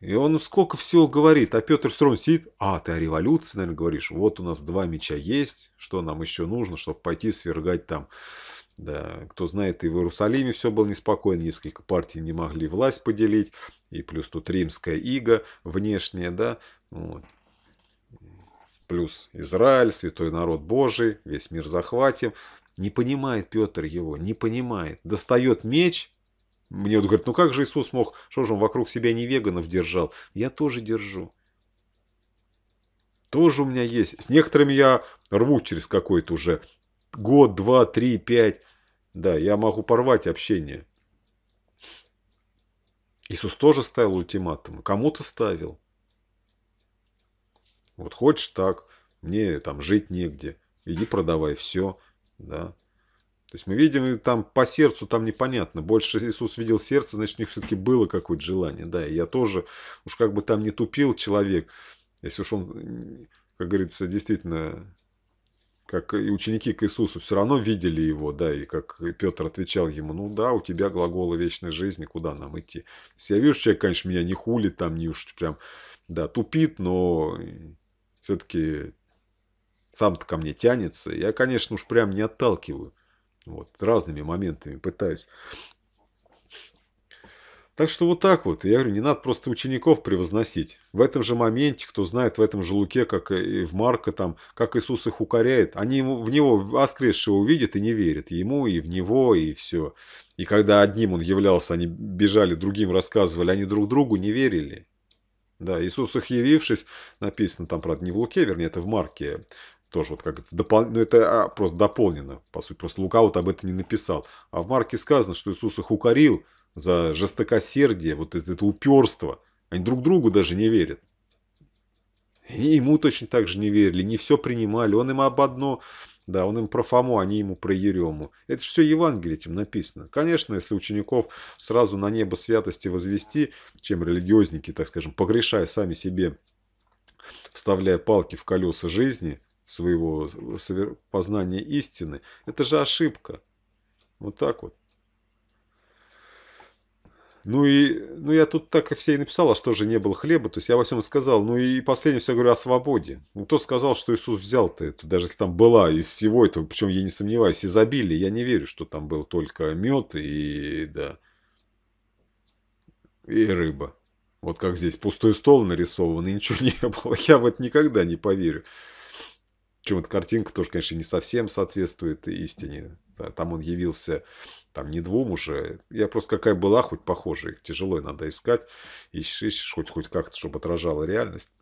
И он сколько всего говорит, а Петр Строн сидит, а, ты о революции, наверное, говоришь, вот у нас два меча есть, что нам еще нужно, чтобы пойти свергать там, да, кто знает, и в Иерусалиме все было неспокойно, несколько партий не могли власть поделить, и плюс тут римская ига внешняя, да, вот. плюс Израиль, святой народ Божий, весь мир захватим. Не понимает Петр его, не понимает. Достает меч, мне вот говорят, ну как же Иисус мог, что же он вокруг себя не веганов держал? Я тоже держу. Тоже у меня есть. С некоторыми я рву через какой-то уже год, два, три, пять. Да, я могу порвать общение. Иисус тоже ставил ультиматумы. Кому-то ставил. Вот хочешь так, мне там жить негде. Иди продавай все. Да. То есть мы видим там по сердцу, там непонятно. Больше Иисус видел сердце, значит, у них все-таки было какое-то желание. Да, и я тоже, уж как бы там не тупил человек, если уж он, как говорится, действительно, как и ученики к Иисусу, все равно видели его, да, и как Петр отвечал ему, ну да, у тебя глаголы вечной жизни, куда нам идти? То есть я вижу, что человек, конечно, меня не хулит, там не уж прям, да, тупит, но все-таки сам-то ко мне тянется. Я, конечно, уж прям не отталкиваю. Вот, разными моментами пытаюсь. Так что вот так вот. Я говорю, не надо просто учеников превозносить. В этом же моменте, кто знает, в этом же Луке, как и в Марка, там, как Иисус их укоряет, они ему, в Него воскресшего увидят и не верят. Ему и в Него, и все. И когда одним Он являлся, они бежали, другим рассказывали, они друг другу не верили. Да, Иисус их явившись, написано там, правда, не в Луке, вернее, это в Марке, тоже вот как это, допол... ну, это а, просто дополнено, по сути, просто Лука вот об этом не написал. А в Марке сказано, что Иисус их укорил за жестокосердие, вот это, это уперство. Они друг другу даже не верят. И ему точно так же не верили, не все принимали. Он им об одно, да, он им про Фому, а они ему про Ерему. Это же все Евангелие этим написано. Конечно, если учеников сразу на небо святости возвести, чем религиозники так скажем, погрешая сами себе, вставляя палки в колеса жизни – своего э, познания истины. Это же ошибка. Вот так вот. Ну и ну я тут так и все и написал, а что же не было хлеба. То есть я во всем сказал. Ну и последнее все говорю о свободе. Ну кто сказал, что Иисус взял-то это даже если там была из всего этого, причем я не сомневаюсь, изобилие. Я не верю, что там был только мед и, да, и рыба. Вот как здесь пустой стол нарисован, и ничего не было. Я в это никогда не поверю. Причем эта картинка тоже, конечно, не совсем соответствует истине. Там он явился там не двум уже. Я просто какая была, хоть похожая. Их тяжело надо искать. Ищешь, ищешь хоть, хоть как-то, чтобы отражала реальность.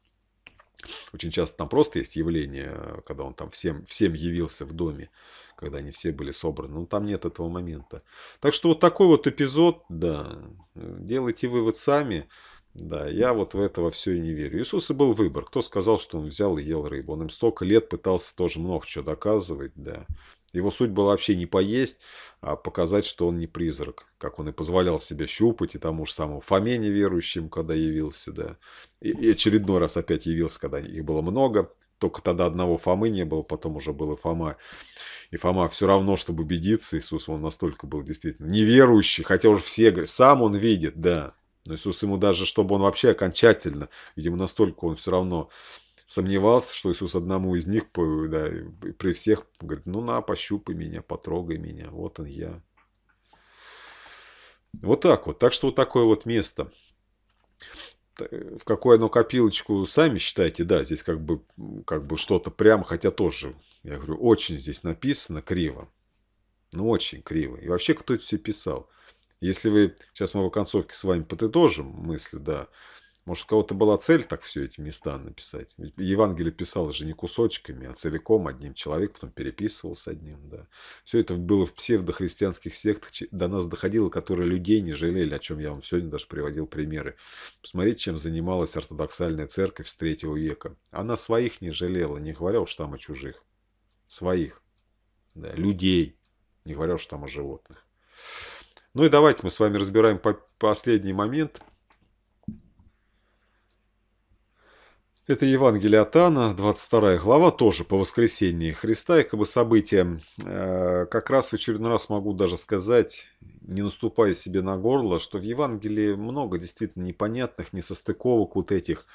Очень часто там просто есть явление, когда он там всем, всем явился в доме, когда они все были собраны. Но ну, там нет этого момента. Так что вот такой вот эпизод, да, делайте вывод сами. Да, я вот в этого все и не верю. Иисус и был выбор. Кто сказал, что он взял и ел рыбу? Он им столько лет пытался тоже много чего доказывать, да. Его суть была вообще не поесть, а показать, что он не призрак, как он и позволял себя щупать и тому же самому Фоме неверующим, когда явился, да. И, и очередной раз опять явился, когда их было много. Только тогда одного Фомы не было, потом уже был и Фома. И Фома все равно, чтобы убедиться, Иисус, он настолько был действительно неверующий, хотя уже все говорят, сам он видит, да. Но ну, Иисус ему даже, чтобы он вообще окончательно, видимо, настолько он все равно сомневался, что Иисус одному из них, да, при всех, говорит, ну на, пощупай меня, потрогай меня, вот он я. Вот так вот. Так что вот такое вот место. В какую оно копилочку, сами считайте, да, здесь как бы, как бы что-то прям, хотя тоже, я говорю, очень здесь написано криво. Ну, очень криво. И вообще, кто это все писал? Если вы... Сейчас мы в оконцовке с вами подытожим мысли, да. Может, у кого-то была цель так все эти места написать? Ведь Евангелие писал же не кусочками, а целиком, одним человеком, потом переписывал с одним. Да. Все это было в псевдохристианских сектах, до нас доходило, которые людей не жалели, о чем я вам сегодня даже приводил примеры. Посмотрите, чем занималась ортодоксальная церковь с третьего века. Она своих не жалела, не говоря уж там о чужих. Своих. Да, людей. Не говоря уж там о животных. Ну и давайте мы с вами разбираем по последний момент. Это Евангелие от Анна, 22 глава, тоже по воскресении Христа, и как бы события. Э, как раз в очередной раз могу даже сказать, не наступая себе на горло, что в Евангелии много действительно непонятных, несостыковок вот этих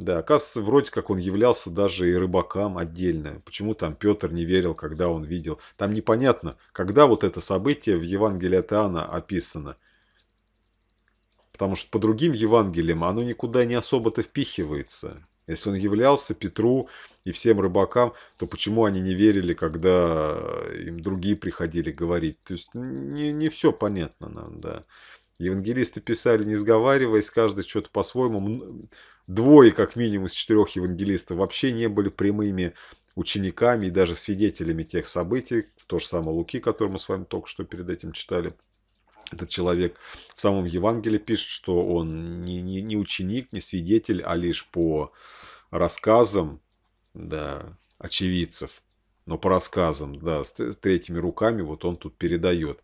да, оказывается, вроде как он являлся даже и рыбакам отдельно. Почему там Петр не верил, когда он видел? Там непонятно, когда вот это событие в Евангелии от Иоанна описано. Потому что по другим Евангелиям оно никуда не особо-то впихивается. Если он являлся Петру и всем рыбакам, то почему они не верили, когда им другие приходили говорить? То есть не, не все понятно нам, да. Евангелисты писали, не сговариваясь, каждый что-то по-своему. Двое, как минимум, из четырех евангелистов вообще не были прямыми учениками и даже свидетелями тех событий, то же самое Луки, который мы с вами только что перед этим читали. Этот человек в самом Евангелии пишет, что он не, не, не ученик, не свидетель, а лишь по рассказам да, очевидцев, но по рассказам, да, с третьими руками вот он тут передает.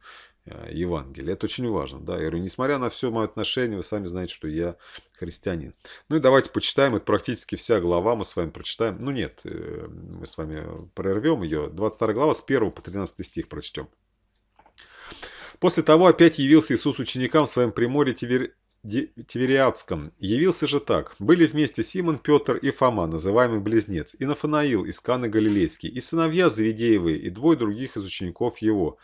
Э, Евангелие. Это очень важно. Да? Я говорю, несмотря на все мое отношение, вы сами знаете, что я христианин. Ну и давайте почитаем, это практически вся глава мы с вами прочитаем. Ну нет, э, мы с вами прервем ее. 22 глава с 1 по 13 стих прочтем. После того опять явился Иисус ученикам в своем приморе Тивер... Тивериадском. Явился же так. Были вместе Симон, Петр и Фома, называемый Близнец, и Нафанаил из Каны Галилейский, и сыновья Завидеевы, и двое других из учеников его.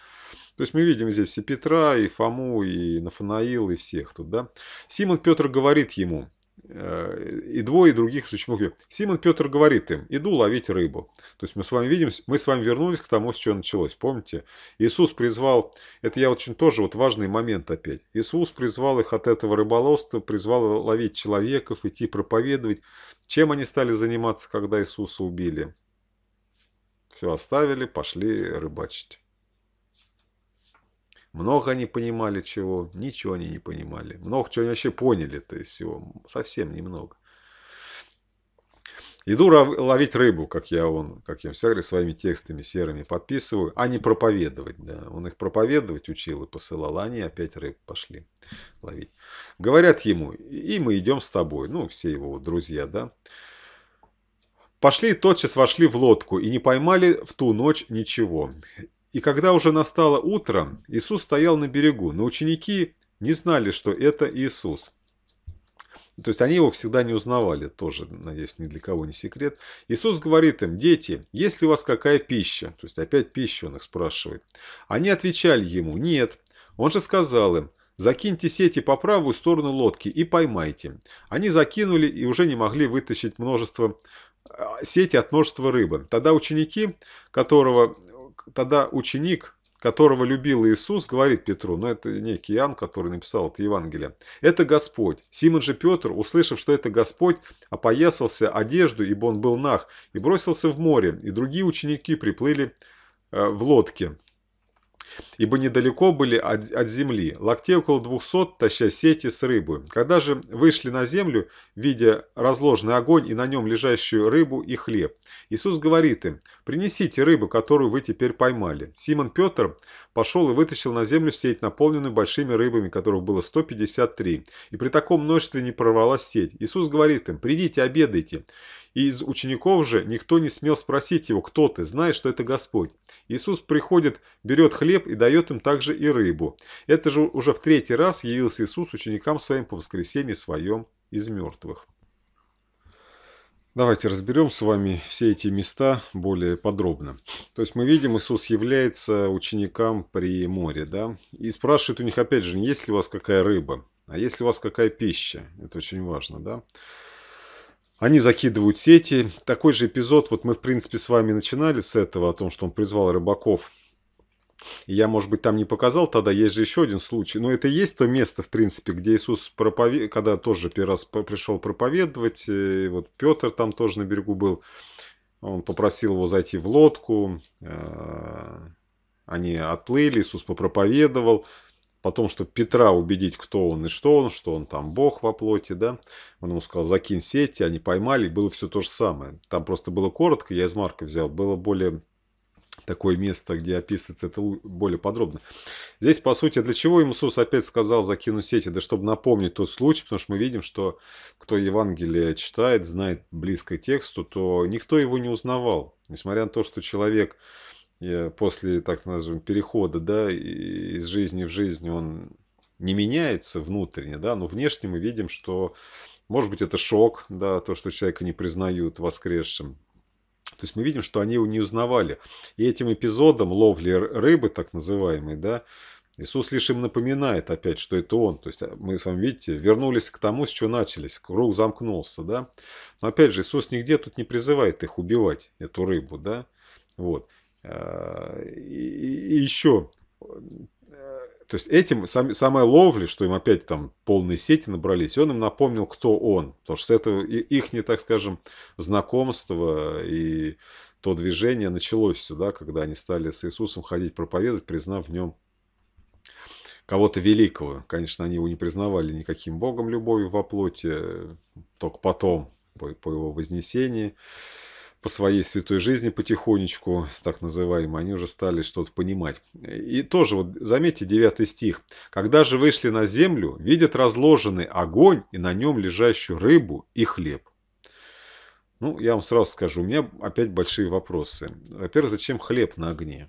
То есть мы видим здесь и Петра, и Фому, и Нафанаил, и всех тут, да. Симон Петр говорит ему, э, и двое и других сучмов. Симон Петр говорит им, иду ловить рыбу. То есть мы с вами видим, мы с вами вернулись к тому, с чего началось. Помните? Иисус призвал, это я очень тоже вот важный момент опять. Иисус призвал их от этого рыболовства, призвал ловить человеков, идти проповедовать. Чем они стали заниматься, когда Иисуса убили? Все оставили, пошли рыбачить. Много они понимали чего, ничего они не понимали. Много чего они вообще поняли-то есть всего, совсем немного. Иду ловить рыбу, как я он, как я всегда говорю, своими текстами серыми подписываю, а не проповедовать. Да. Он их проповедовать учил и посылал, а они опять рыбу пошли ловить. Говорят ему, и мы идем с тобой, ну, все его друзья, да. Пошли и тотчас вошли в лодку и не поймали в ту ночь ничего. И когда уже настало утро, Иисус стоял на берегу, но ученики не знали, что это Иисус. То есть они его всегда не узнавали, тоже, надеюсь, ни для кого не секрет. Иисус говорит им, дети, есть ли у вас какая пища? То есть опять пищу он их спрашивает. Они отвечали ему, нет. Он же сказал им, закиньте сети по правую сторону лодки и поймайте. Они закинули и уже не могли вытащить множество а, сети от множества рыбы. Тогда ученики, которого тогда ученик, которого любил Иисус, говорит Петру, но ну, это некий Иоанн, который написал это Евангелие, это Господь. Симон же Петр, услышав, что это Господь, опоясался одежду, ибо он был нах, и бросился в море, и другие ученики приплыли э, в лодке ибо недалеко были от, от земли, локтей около двухсот, таща сети с рыбой. Когда же вышли на землю, видя разложенный огонь и на нем лежащую рыбу и хлеб, Иисус говорит им, принесите рыбу, которую вы теперь поймали. Симон Петр пошел и вытащил на землю сеть, наполненную большими рыбами, которых было 153, и при таком множестве не прорвалась сеть. Иисус говорит им, придите, обедайте. И из учеников же никто не смел спросить его, кто ты, зная, что это Господь. Иисус приходит, берет хлеб и дает им также и рыбу. Это же уже в третий раз явился Иисус ученикам своим по воскресении своем из мертвых. Давайте разберем с вами все эти места более подробно. То есть мы видим, Иисус является ученикам при море, да, и спрашивает у них опять же, есть ли у вас какая рыба, а есть ли у вас какая пища, это очень важно, да. Они закидывают сети. Такой же эпизод, вот мы в принципе с вами начинали с этого, о том, что он призвал рыбаков. Я, может быть, там не показал тогда, есть же еще один случай. Но это есть то место, в принципе, где Иисус проповед... когда тоже первый раз пришел проповедовать, э, и вот Петр там тоже на берегу был, он попросил его зайти в лодку, э, они отплыли, Иисус попроповедовал, Потом, чтобы Петра убедить, кто он и что он, что он там бог во плоти, да. Он ему сказал, закинь сети, они поймали, и было все то же самое. Там просто было коротко, я из Марка взял, было более такое место, где описывается это более подробно. Здесь, по сути, для чего Иисус опять сказал закину сети? Да чтобы напомнить тот случай, потому что мы видим, что кто Евангелие читает, знает близко тексту, то никто его не узнавал. Несмотря на то, что человек я э, после так называемого перехода да, из жизни в жизнь он не меняется внутренне, да, но внешне мы видим, что, может быть, это шок, да, то, что человека не признают воскресшим. То есть мы видим, что они его не узнавали. И этим эпизодом ловли рыбы, так называемой, да, Иисус лишь им напоминает опять, что это Он. То есть а, мы с вами, видите, вернулись к тому, с чего начались. Круг замкнулся, да. Но опять же, Иисус нигде тут не призывает их убивать, эту рыбу, да. Вот. А, и, и еще, э, то есть этим, сам, самая ловля, что им опять там полные сети набрались, он им напомнил, кто он. Потому что это их, не так скажем, знакомство и то движение началось сюда, когда они стали с Иисусом ходить проповедовать, признав в нем кого-то великого. Конечно, они его не признавали никаким богом любовью во плоти, э, только потом, по, по его вознесении по своей святой жизни потихонечку, так называемые, они уже стали что-то понимать. И тоже, вот заметьте, 9 стих. «Когда же вышли на землю, видят разложенный огонь и на нем лежащую рыбу и хлеб». Ну, я вам сразу скажу, у меня опять большие вопросы. Во-первых, зачем хлеб на огне?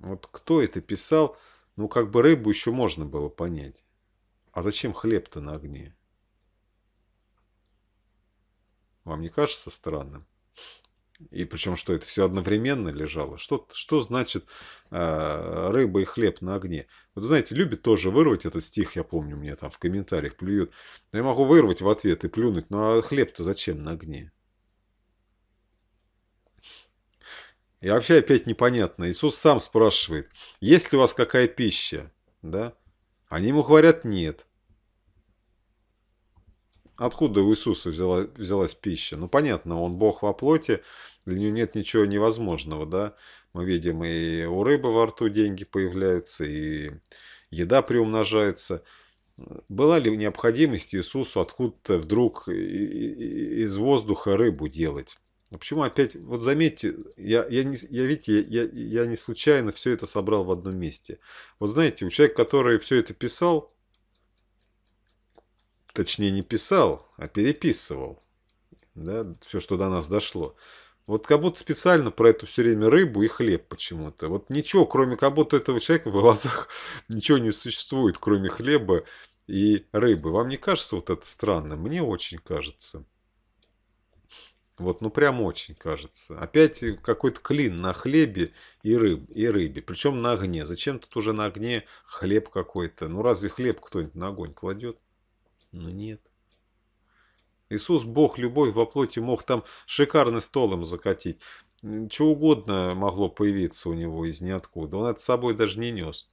Вот кто это писал? Ну, как бы рыбу еще можно было понять. А зачем хлеб-то на огне? Вам не кажется странным? И причем, что это все одновременно лежало. Что, что значит э, рыба и хлеб на огне? Вот знаете, любит тоже вырвать этот стих, я помню, мне там в комментариях плюют. Но я могу вырвать в ответ и плюнуть, ну а хлеб-то зачем на огне? И вообще опять непонятно. Иисус сам спрашивает, есть ли у вас какая пища? Да? Они ему говорят, нет. Откуда у Иисуса взяла, взялась пища? Ну, понятно, он Бог во плоти, для него нет ничего невозможного, да. Мы видим, и у рыбы во рту деньги появляются, и еда приумножается. Была ли необходимость Иисусу откуда-то вдруг из воздуха рыбу делать? А почему опять, вот заметьте, я, я, не, я видите, я, я, я не случайно все это собрал в одном месте. Вот знаете, у человека, который все это писал, Точнее, не писал, а переписывал. Да, все, что до нас дошло. Вот как будто специально про это все время рыбу и хлеб почему-то. Вот ничего, кроме как будто этого человека в глазах ничего не существует, кроме хлеба и рыбы. Вам не кажется вот это странно? Мне очень кажется. Вот, ну прям очень кажется. Опять какой-то клин на хлебе и, рыб, и рыбе. Причем на огне. Зачем тут уже на огне хлеб какой-то? Ну разве хлеб кто-нибудь на огонь кладет? Но ну, нет. Иисус Бог, любовь во плоти мог там шикарный стол им закатить. что угодно могло появиться у него из ниоткуда. Он это с собой даже не нес.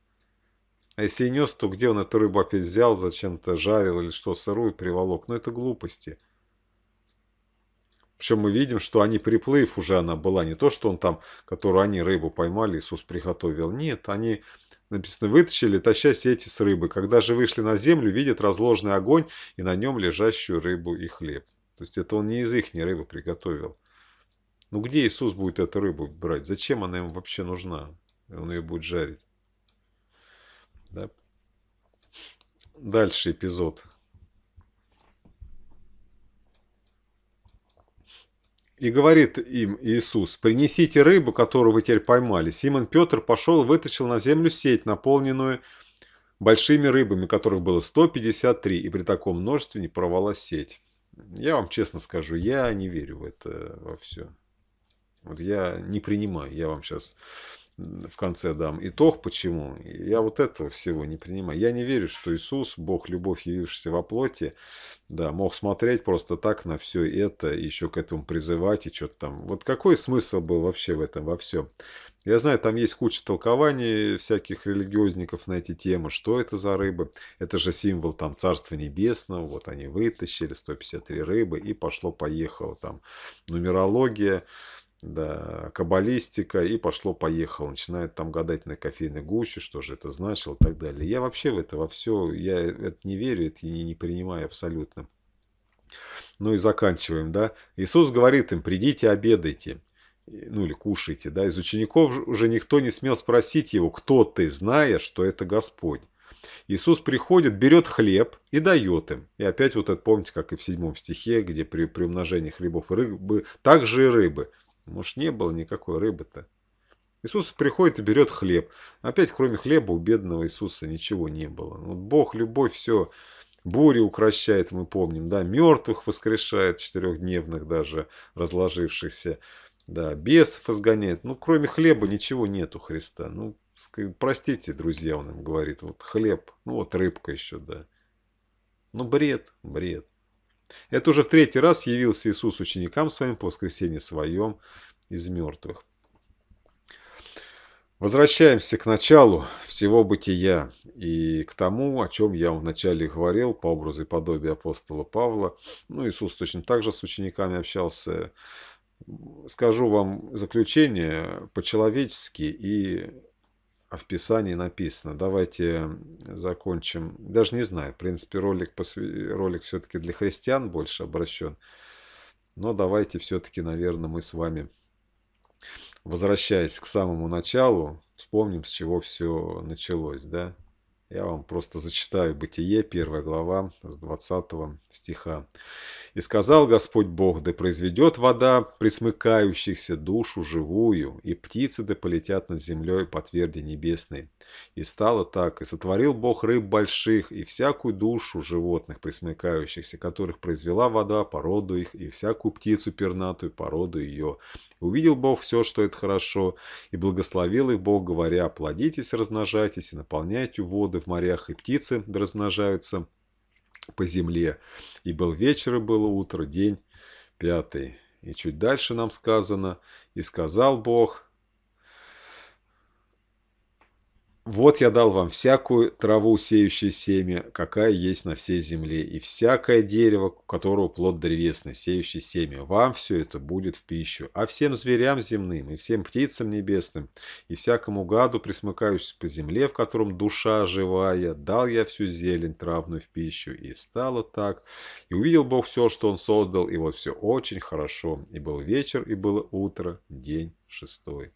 А если и нес, то где он эту рыбу опять взял, зачем-то жарил или что, сырую приволок? Ну это глупости. Причем мы видим, что они приплыв уже она была, не то, что он там, которую они рыбу поймали, Иисус приготовил. Нет, они Написано «Вытащили, таща сети с рыбы. Когда же вышли на землю, видят разложенный огонь и на нем лежащую рыбу и хлеб». То есть это он не из ихней рыбы приготовил. Ну где Иисус будет эту рыбу брать? Зачем она ему вообще нужна? Он ее будет жарить. Да? Дальше эпизод. И говорит им Иисус, принесите рыбу, которую вы теперь поймали. Симон Петр пошел и вытащил на землю сеть, наполненную большими рыбами, которых было 153, и при таком множестве не порвалась сеть. Я вам честно скажу, я не верю в это во все. Вот я не принимаю, я вам сейчас в конце дам итог, почему. Я вот этого всего не принимаю. Я не верю, что Иисус, Бог, любовь, явившийся во плоти, да, мог смотреть просто так на все это, еще к этому призывать, и что-то там. Вот какой смысл был вообще в этом, во всем? Я знаю, там есть куча толкований всяких религиозников на эти темы. Что это за рыбы? Это же символ там Царства Небесного. Вот они вытащили 153 рыбы и пошло-поехало там нумерология да, каббалистика, и пошло-поехало. Начинает там гадать на кофейной гуще, что же это значило и так далее. Я вообще в это во все, я это не верю, это не, не принимаю абсолютно. Ну и заканчиваем, да. Иисус говорит им, придите, обедайте. Ну или кушайте, да. Из учеников уже никто не смел спросить его, кто ты, зная, что это Господь. Иисус приходит, берет хлеб и дает им. И опять вот это, помните, как и в седьмом стихе, где при, при умножении хлебов и рыбы, также и рыбы. Может, не было никакой рыбы-то? Иисус приходит и берет хлеб. Опять, кроме хлеба, у бедного Иисуса ничего не было. Ну, вот Бог, любовь, все. Бури укращает, мы помним, да, мертвых воскрешает, четырехдневных даже, разложившихся, да, бесов изгоняет. Ну, кроме хлеба ничего нет у Христа. Ну, простите, друзья, он им говорит, вот хлеб, ну вот рыбка еще, да. Ну, бред, бред. Это уже в третий раз явился Иисус ученикам своим по воскресенье своем из мертвых. Возвращаемся к началу всего бытия и к тому, о чем я вначале говорил по образу и подобию апостола Павла. Ну, Иисус точно так же с учениками общался. Скажу вам заключение по-человечески и а в Писании написано. Давайте закончим. Даже не знаю, в принципе, ролик, ролик все-таки для христиан больше обращен. Но давайте все-таки, наверное, мы с вами, возвращаясь к самому началу, вспомним, с чего все началось, да? Я вам просто зачитаю Бытие, 1 глава, с 20 стиха. «И сказал Господь Бог, да произведет вода присмыкающихся душу живую, и птицы да полетят над землей по тверди небесной, и стало так, и сотворил Бог рыб больших, и всякую душу животных присмыкающихся, которых произвела вода, породу их, и всякую птицу пернатую, породу ее. увидел Бог все, что это хорошо, и благословил их Бог, говоря, «Плодитесь, размножайтесь, и наполняйте воды в морях, и птицы да размножаются по земле». И был вечер, и было утро, день пятый. И чуть дальше нам сказано, «И сказал Бог, Вот я дал вам всякую траву, сеющую семя, какая есть на всей земле, и всякое дерево, у которого плод древесный, сеющий семя. Вам все это будет в пищу. А всем зверям земным, и всем птицам небесным, и всякому гаду, присмыкающемуся по земле, в котором душа живая, дал я всю зелень травную в пищу. И стало так. И увидел Бог все, что Он создал, и вот все очень хорошо. И был вечер, и было утро, день шестой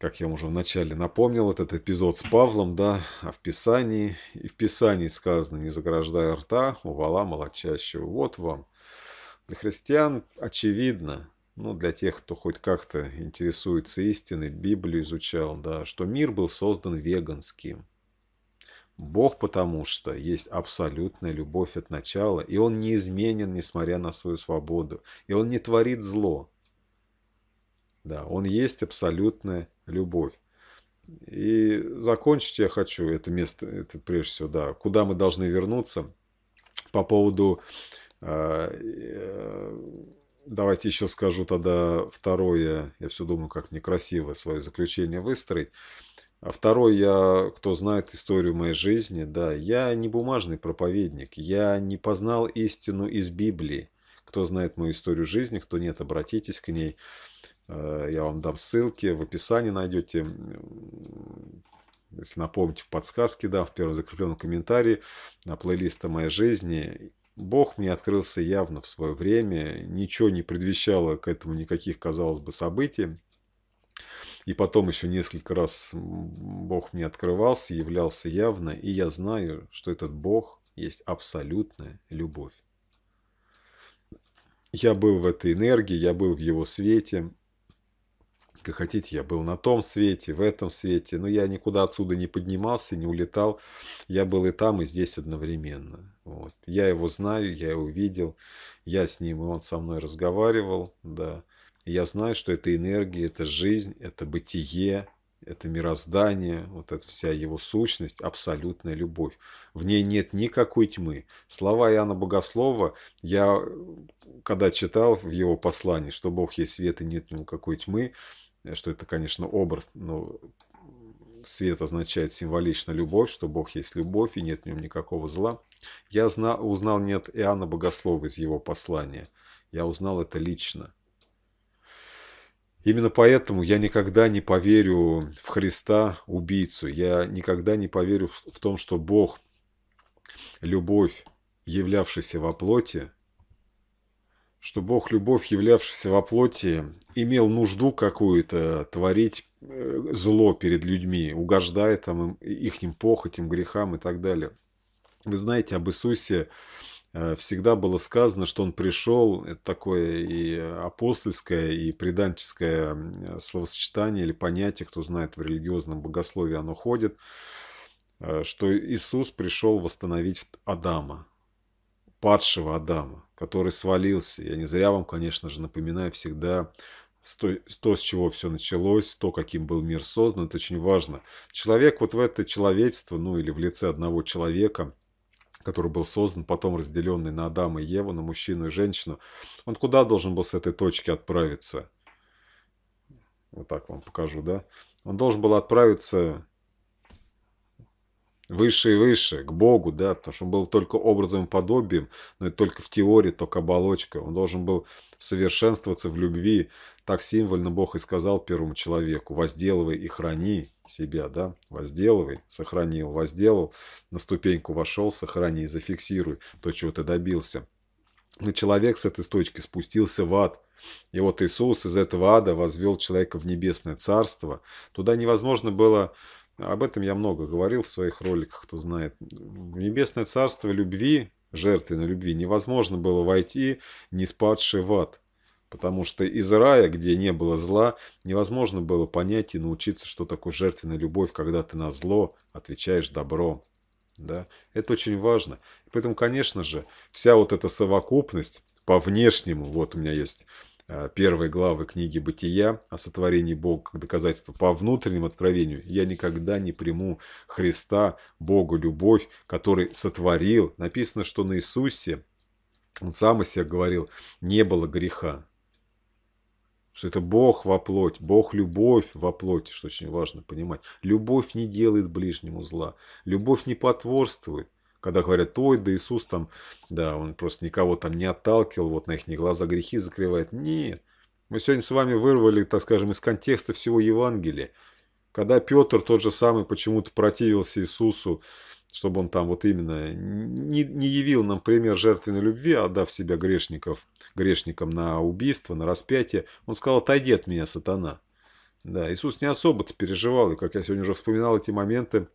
как я вам уже вначале напомнил, этот эпизод с Павлом, да, а в Писании, и в Писании сказано, не заграждая рта, увала молочащего. Вот вам. Для христиан очевидно, ну, для тех, кто хоть как-то интересуется истиной, Библию изучал, да, что мир был создан веганским. Бог потому что есть абсолютная любовь от начала, и Он неизменен, несмотря на свою свободу, и Он не творит зло, да, он есть абсолютная любовь. И закончить я хочу это место, это прежде всего, да, куда мы должны вернуться по поводу, э, э, давайте еще скажу тогда второе, я все думаю, как некрасиво свое заключение выстроить. А второе, я, кто знает историю моей жизни, да, я не бумажный проповедник, я не познал истину из Библии. Кто знает мою историю жизни, кто нет, обратитесь к ней. Э, я вам дам ссылки, в описании найдете, если напомните, в подсказке, да, в первом закрепленном комментарии, на плейлиста «Моей жизни». Бог мне открылся явно в свое время, ничего не предвещало к этому никаких, казалось бы, событий. И потом еще несколько раз Бог мне открывался, являлся явно, и я знаю, что этот Бог есть абсолютная любовь. Я был в этой энергии, я был в его свете, как хотите, я был на том свете, в этом свете, но я никуда отсюда не поднимался, не улетал. Я был и там, и здесь одновременно. Вот. Я его знаю, я его видел, я с ним, и он со мной разговаривал, да. я знаю, что это энергия, это жизнь, это бытие, это мироздание, вот эта вся его сущность, абсолютная любовь. В ней нет никакой тьмы. Слова Иоанна Богослова я, когда читал в его послании, что Бог есть свет и нет никакой тьмы, Э, что это, конечно, образ, но свет означает символично любовь, что Бог есть любовь и нет в нем никакого зла. Я узнал нет Иоанна Богослова из его послания, я узнал это лично. Именно поэтому я никогда не поверю в Христа убийцу, я никогда не поверю в том, что Бог, любовь, являвшийся во плоти, что Бог, любовь, являвшийся во плоти, имел нужду какую-то творить э, зло перед людьми, угождая там им, ихним похотям, грехам и так далее. Вы знаете, об Иисусе э, всегда было сказано, что он пришел, это такое и апостольское, и преданческое словосочетание или понятие, кто знает, в религиозном богословии оно ходит, э, что Иисус пришел восстановить Адама падшего Адама, который свалился. Я не зря вам, конечно же, напоминаю всегда то, с чего все началось, то, каким был мир создан, это очень важно. Человек вот в это человечество, ну или в лице одного человека, который был создан, потом разделенный на Адама и Еву, на мужчину и женщину, он куда должен был с этой точки отправиться? Вот так вам покажу, да? Он должен был отправиться выше и выше, к Богу, да, потому что он был только образом и подобием, но и только в теории, только оболочка. Он должен был совершенствоваться в любви. Так символьно Бог и сказал первому человеку, возделывай и храни себя, да, возделывай, сохранил, возделал, на ступеньку вошел, сохрани, и зафиксируй то, чего ты добился. Но человек с этой точки спустился в ад. И вот Иисус из этого ада возвел человека в небесное царство. Туда невозможно было об этом я много говорил в своих роликах, кто знает. В небесное царство любви, жертвенной любви, невозможно было войти, не спадший в ад. Потому что из рая, где не было зла, невозможно было понять и научиться, что такое жертвенная любовь, когда ты на зло отвечаешь добром. Да? Это очень важно. Поэтому, конечно же, вся вот эта совокупность по внешнему, вот у меня есть Э, первой главы книги «Бытия» о сотворении Бога как доказательство по внутреннему откровению, я никогда не приму Христа, Бога, любовь, который сотворил. Написано, что на Иисусе, он сам о себе говорил, не было греха. Что это Бог во плоть, Бог любовь во плоти, что очень важно понимать. Любовь не делает ближнему зла, любовь не потворствует когда говорят, ой, да Иисус там, да, он просто никого там не отталкивал, вот на их глаза грехи закрывает. Нет, мы сегодня с вами вырвали, так скажем, из контекста всего Евангелия. Когда Петр тот же самый почему-то противился Иисусу, чтобы он там вот именно не, не явил нам пример жертвенной любви, отдав себя грешников, грешникам на убийство, на распятие, он сказал, отойди от меня, сатана. Да, Иисус не особо-то переживал, и как я сегодня уже вспоминал эти моменты,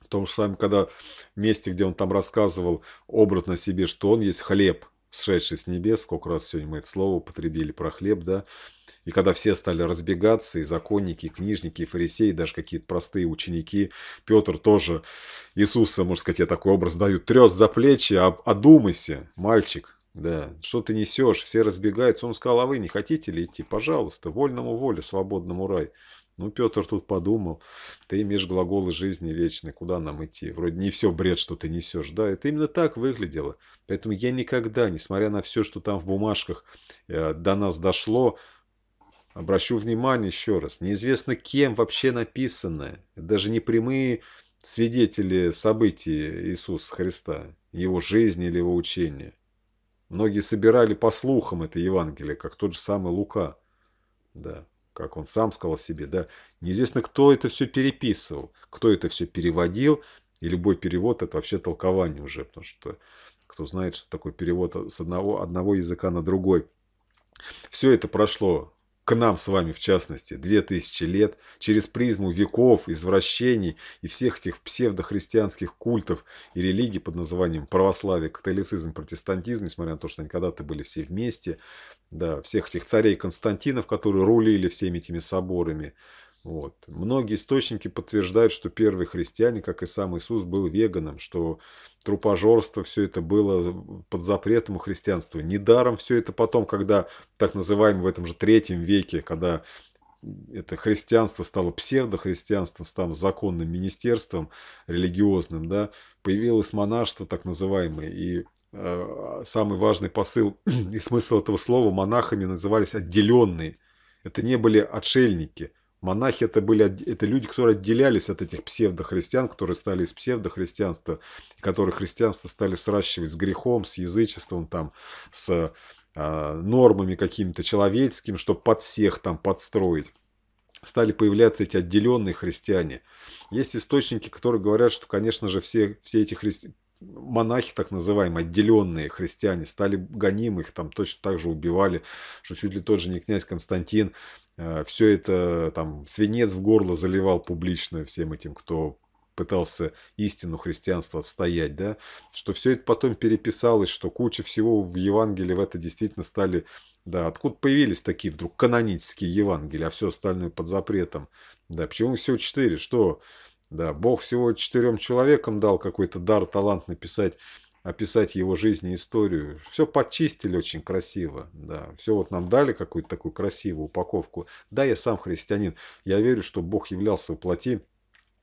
в том же самом, когда месте, где он там рассказывал образно себе, что он есть хлеб, сшедший с небес, сколько раз сегодня мы это слово употребили про хлеб, да, и когда все стали разбегаться, и законники, и книжники, и фарисеи, и даже какие-то простые ученики, Петр тоже, Иисуса, можно сказать, я такой образ дают трес за плечи, одумайся, мальчик, да, что ты несешь, все разбегаются. Он сказал, а вы не хотите ли идти? Типа, пожалуйста, вольному воле, свободному рай. Ну, Петр тут подумал, ты имеешь глаголы жизни вечной, куда нам идти? Вроде не все бред, что ты несешь, да? Это именно так выглядело. Поэтому я никогда, несмотря на все, что там в бумажках э, до нас дошло, обращу внимание еще раз, неизвестно кем вообще написанное, даже не прямые свидетели событий Иисуса Христа, его жизни или его учения. Многие собирали по слухам это Евангелие, как тот же самый Лука. Да как он сам сказал себе, да, неизвестно, кто это все переписывал, кто это все переводил, и любой перевод – это вообще толкование уже, потому что кто знает, что такое перевод с одного, одного языка на другой. Все это прошло к нам с вами в частности, две тысячи лет, через призму веков, извращений и всех этих псевдохристианских культов и религий под названием православие, католицизм, протестантизм, несмотря на то, что они когда-то были все вместе, да, всех этих царей Константинов, которые рулили всеми этими соборами, вот. Многие источники подтверждают, что первый христиане, как и сам Иисус, был веганом, что трупожорство, все это было под запретом у христианства. Недаром все это потом, когда так называемый в этом же третьем веке, когда это христианство стало псевдохристианством, стало законным министерством религиозным, да, появилось монашество так называемое, и э, самый важный посыл и смысл этого слова монахами назывались отделенные. Это не были отшельники, Монахи это были это люди, которые отделялись от этих псевдохристиан, которые стали из псевдохристианства, которые христианство стали сращивать с грехом, с язычеством, там, с э, нормами какими то человеческими, чтобы под всех там подстроить стали появляться эти отделенные христиане. Есть источники, которые говорят, что, конечно же, все, все эти христи монахи, так называемые, отделенные христиане, стали гонимы, их там точно так же убивали, что чуть ли тот же не князь Константин э, все это там свинец в горло заливал публично всем этим, кто пытался истину христианства отстоять, да, что все это потом переписалось, что куча всего в Евангелии в это действительно стали, да, откуда появились такие вдруг канонические Евангелия, а все остальное под запретом, да, почему всего четыре, что да, Бог всего четырем человекам дал какой-то дар, талант написать, описать его жизнь и историю. Все подчистили очень красиво, да. Все вот нам дали какую-то такую красивую упаковку. Да, я сам христианин, я верю, что Бог являлся воплоти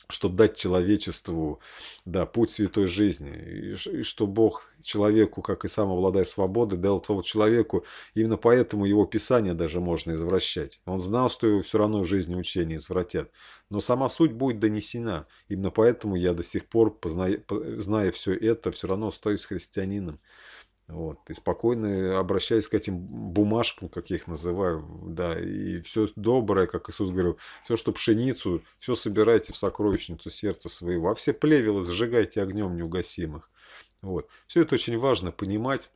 чтобы дать человечеству да, путь святой жизни, и, что Бог человеку, как и сам обладая свободой, дал того человеку, именно поэтому его писание даже можно извращать. Он знал, что его все равно в жизни учения извратят, но сама суть будет донесена, именно поэтому я до сих пор, позная, зная все это, все равно остаюсь христианином. Вот, и спокойно э, обращаясь к этим бумажкам, как я их называю, да, и все доброе, как Иисус говорил, все, что пшеницу, все собирайте в сокровищницу сердца своего, а все плевелы сжигайте огнем неугасимых. Вот. Все это очень важно понимать,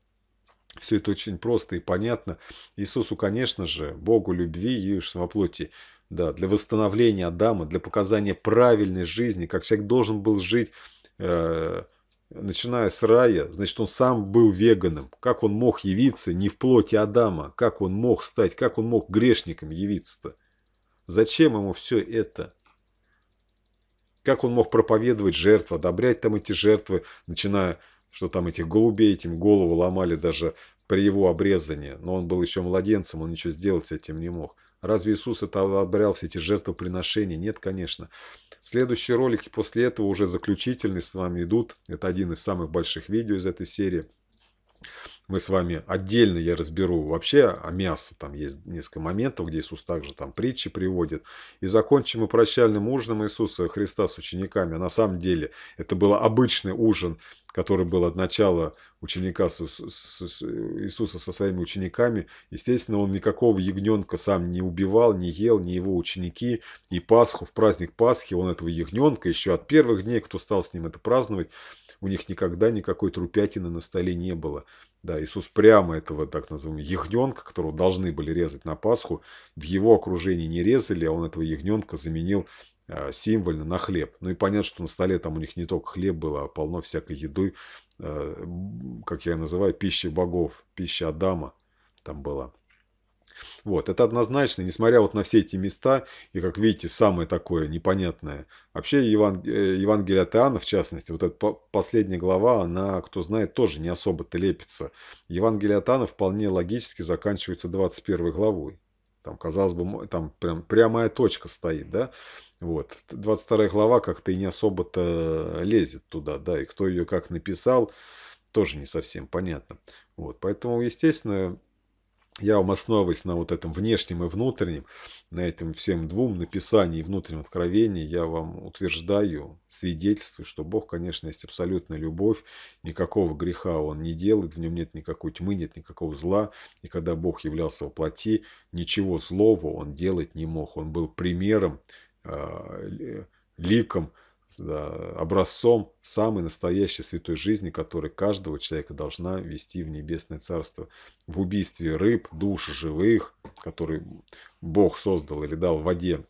все это очень просто и понятно. Иисусу, конечно же, Богу любви, явившись во плоти, да, для восстановления Адама, для показания правильной жизни, как человек должен был жить, э начиная с рая, значит, он сам был веганом. Как он мог явиться не в плоти Адама? Как он мог стать? Как он мог грешником явиться-то? Зачем ему все это? Как он мог проповедовать жертвы, одобрять там эти жертвы, начиная, что там этих голубей, этим голову ломали даже при его обрезании. Но он был еще младенцем, он ничего сделать с этим не мог. Разве Иисус это одобрял, все эти жертвоприношения? Нет, конечно. Следующие ролики после этого уже заключительные с вами идут. Это один из самых больших видео из этой серии мы с вами отдельно я разберу вообще о а мясо. Там есть несколько моментов, где Иисус также там притчи приводит. И закончим мы прощальным ужином Иисуса Христа с учениками. А на самом деле это был обычный ужин, который был от начала ученика с, с, с, Иисуса со своими учениками. Естественно, он никакого ягненка сам не убивал, не ел, ни его ученики. И Пасху, в праздник Пасхи, он этого ягненка еще от первых дней, кто стал с ним это праздновать, у них никогда никакой трупятины на столе не было. Да, Иисус прямо этого так называемого ягненка, которого должны были резать на Пасху, в его окружении не резали, а он этого ягненка заменил а, символьно на хлеб. Ну и понятно, что на столе там у них не только хлеб было, а полно всякой еды, а, как я называю, пищи богов, пища Адама там была. Вот, это однозначно, несмотря вот на все эти места, и, как видите, самое такое непонятное. Вообще, Еван... Э, Евангелие от Иоанна, в частности, вот эта последняя глава, она, кто знает, тоже не особо-то лепится. Евангелие от Иоанна вполне логически заканчивается 21 главой. Там, казалось бы, там прям прямая точка стоит, да? Вот. 22 глава как-то и не особо-то лезет туда, да, и кто ее как написал, тоже не совсем понятно. Вот, поэтому, естественно, я вам основываясь на вот этом внешнем и внутреннем, на этом всем двум, написании и внутреннем откровении, я вам утверждаю, свидетельствую, что Бог, конечно, есть абсолютная любовь, никакого греха Он не делает, в Нем нет никакой тьмы, нет никакого зла, и когда Бог являлся во плоти, ничего злого Он делать не мог, Он был примером, а, ликом, образцом самой настоящей святой жизни, которая каждого человека должна вести в небесное царство. В убийстве рыб, душ живых, которые Бог создал или дал в воде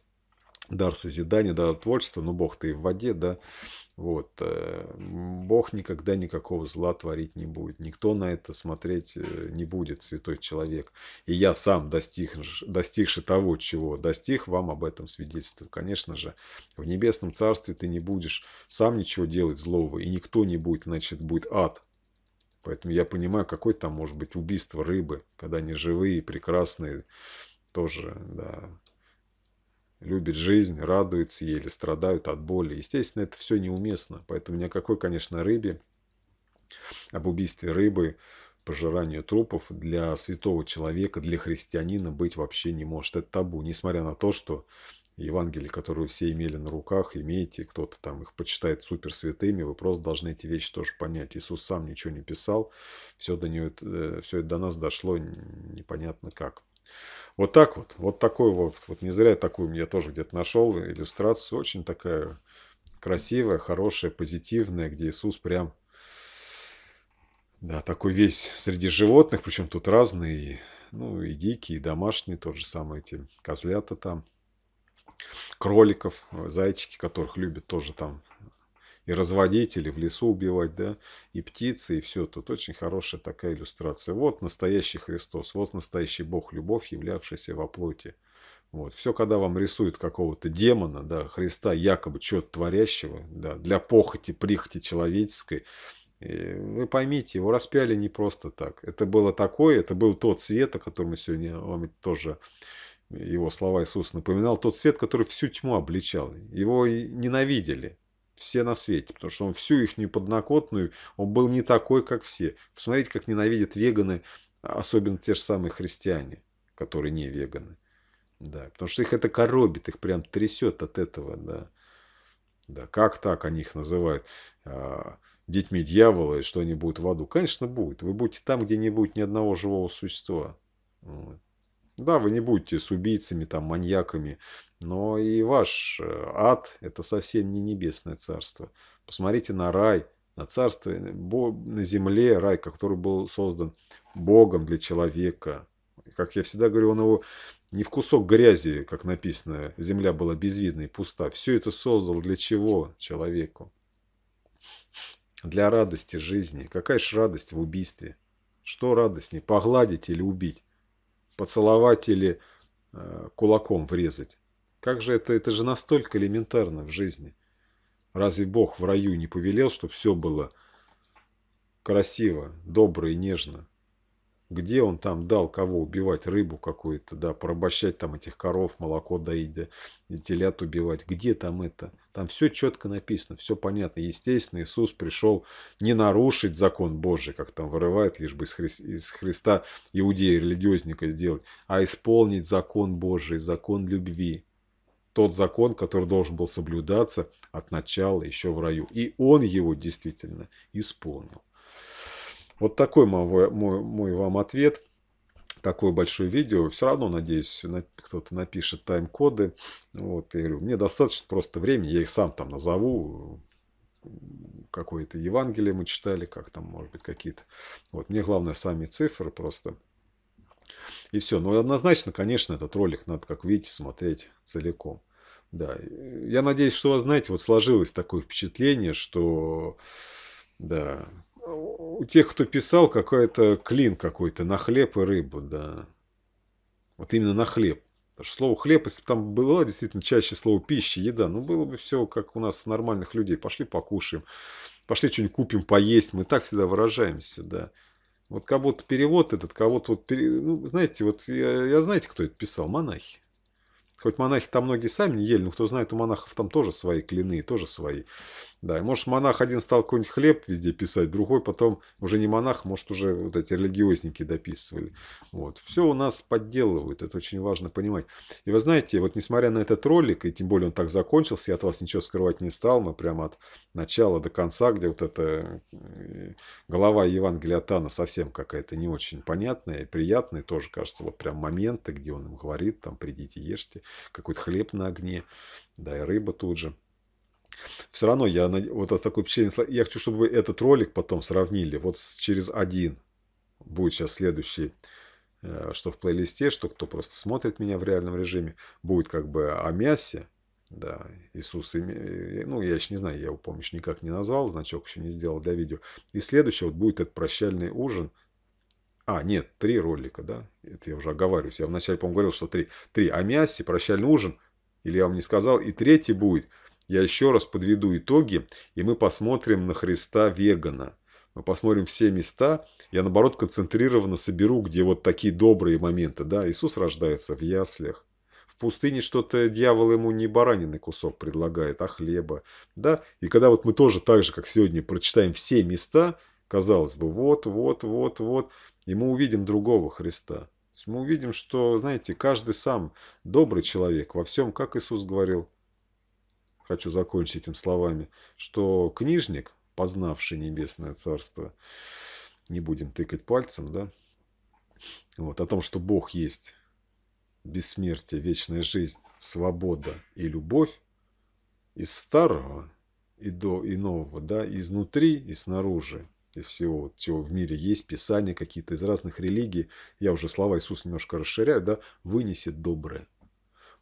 дар созидания, дар творчества, но Бог-то и в воде, да, вот. Э, Бог никогда никакого зла творить не будет. Никто на это смотреть э, не будет, святой человек. И я сам, достиг, достигший того, чего достиг, вам об этом свидетельствую. Конечно же, в небесном царстве ты не будешь сам ничего делать злого, и никто не будет, значит, будет ад. Поэтому я понимаю, какое там может быть убийство рыбы, когда они живые, прекрасные, тоже, да, любит жизнь, радуется ей или страдают от боли. Естественно, это все неуместно, поэтому ни о какой, конечно, рыбе, об убийстве рыбы, пожиранию трупов для святого человека, для христианина быть вообще не может. Это табу, несмотря на то, что Евангелие, которое все имели на руках, имеете, кто-то там их почитает суперсвятыми, вы просто должны эти вещи тоже понять. Иисус сам ничего не писал, все, до него, э, все это до нас дошло непонятно как. Вот так вот, вот такой вот, вот не зря такую я тоже где-то нашел иллюстрацию, очень такая красивая, хорошая, позитивная, где Иисус прям, да, такой весь среди животных, причем тут разные, ну и дикие, и домашние, тот же самый эти козлята там, кроликов, зайчики, которых любят тоже там и разводители в лесу убивать, да, и птицы, и все. Тут очень хорошая такая иллюстрация. Вот настоящий Христос, вот настоящий Бог, любовь, являвшийся во плоти. Вот. Все, когда вам рисуют какого-то демона, да, Христа, якобы чего-то творящего, да, для похоти, прихоти человеческой, э, вы поймите, его распяли не просто так. Это было такое, это был тот свет, о котором я сегодня вам тоже э, его слова Иисус напоминал, тот свет, который всю тьму обличал. Его ненавидели, все на свете, потому что он всю их поднакотную, он был не такой, как все. Посмотрите, как ненавидят веганы, а особенно те же самые христиане, которые не веганы. Да, потому что их это коробит, их прям трясет от этого, да. Да, как так они их называют? А, детьми дьявола, и что они будут в аду? Конечно, будет. Вы будете там, где не будет ни одного живого существа. Вот. Да, вы не будете с убийцами, там, маньяками, но и ваш э, ад – это совсем не небесное царство. Посмотрите на рай, на царство, э, на земле рай, который был создан Богом для человека. Как я всегда говорю, он его не в кусок грязи, как написано, земля была безвидна и пуста. Все это создал для чего человеку? Для радости жизни. Какая же радость в убийстве? Что радостнее, погладить или убить? Поцеловать или э, кулаком врезать? Как же это, это же настолько элементарно в жизни. Разве Бог в раю не повелел, чтобы все было красиво, добро и нежно? Где он там дал кого убивать, рыбу какую-то, да, порабощать там этих коров, молоко доить, да, телят убивать? Где там это? Там все четко написано, все понятно. Естественно, Иисус пришел не нарушить закон Божий, как там вырывает, лишь бы из, Хри... из Христа иудея религиозника сделать, а исполнить закон Божий, закон любви тот закон, который должен был соблюдаться от начала еще в раю. И он его действительно исполнил. Вот такой мой, мой, мой вам ответ. Такое большое видео. Все равно, надеюсь, кто-то напишет тайм-коды. Вот, я говорю, мне достаточно просто времени, я их сам там назову. Какое-то Евангелие мы читали, как там, может быть, какие-то. Вот, мне главное сами цифры просто. И все. Но ну однозначно, конечно, этот ролик надо, как видите, смотреть целиком. Да, я надеюсь, что у вас, знаете, вот сложилось такое впечатление, что, да, у тех, кто писал, какая-то клин какой-то на хлеб и рыбу, да. Вот именно на хлеб. Потому что слово хлеб, если бы там было действительно чаще слово пища, еда, ну было бы все, как у нас у нормальных людей. Пошли покушаем, пошли что-нибудь купим, поесть. Мы так всегда выражаемся, да. Вот как будто перевод этот, кого-то вот, пере... ну, знаете, вот я, я знаете, кто это писал? Монахи. Хоть монахи там многие сами не ели, но кто знает, у монахов там тоже свои клины, тоже свои да, и может монах один стал какой-нибудь хлеб везде писать, другой потом уже не монах, может уже вот эти религиозники дописывали. Вот. Все у нас подделывают, это очень важно понимать. И вы знаете, вот несмотря на этот ролик, и тем более он так закончился, я от вас ничего скрывать не стал, мы прямо от начала до конца, где вот эта э, голова Евангелия Тана совсем какая-то не очень понятная и приятная, тоже кажется, вот прям моменты, где он им говорит, там, придите, ешьте, какой-то хлеб на огне, да, и рыба тут же. Все равно я вот с такой впечатление... Я хочу, чтобы вы этот ролик потом сравнили. Вот через один будет сейчас следующий э, что в плейлисте, что кто просто смотрит меня в реальном режиме, будет как бы о мясе, да, Иисус, э, ну, я еще не знаю, я его, помнишь, никак не назвал, значок еще не сделал для видео. И следующий вот будет этот прощальный ужин. А, нет, три ролика, да, это я уже оговариваюсь. Я вначале, по-моему, говорил, что три. Три о мясе, прощальный ужин, или я вам не сказал, и третий будет – я еще раз подведу итоги, и мы посмотрим на Христа вегана. Мы посмотрим все места. Я, наоборот, концентрированно соберу, где вот такие добрые моменты. Да, Иисус рождается в яслях. В пустыне что-то дьявол ему не бараниный кусок предлагает, а хлеба. Да? И когда вот мы тоже так же, как сегодня, прочитаем все места, казалось бы, вот, вот, вот, вот, и мы увидим другого Христа. Мы увидим, что, знаете, каждый сам добрый человек во всем, как Иисус говорил, хочу закончить этим словами, что книжник, познавший небесное царство, не будем тыкать пальцем, да, вот, о том, что Бог есть бессмертие, вечная жизнь, свобода и любовь из старого и до и нового, да, изнутри и снаружи, из всего, чего в мире есть, писания какие-то из разных религий, я уже слова Иисуса немножко расширяю, да, вынесет доброе.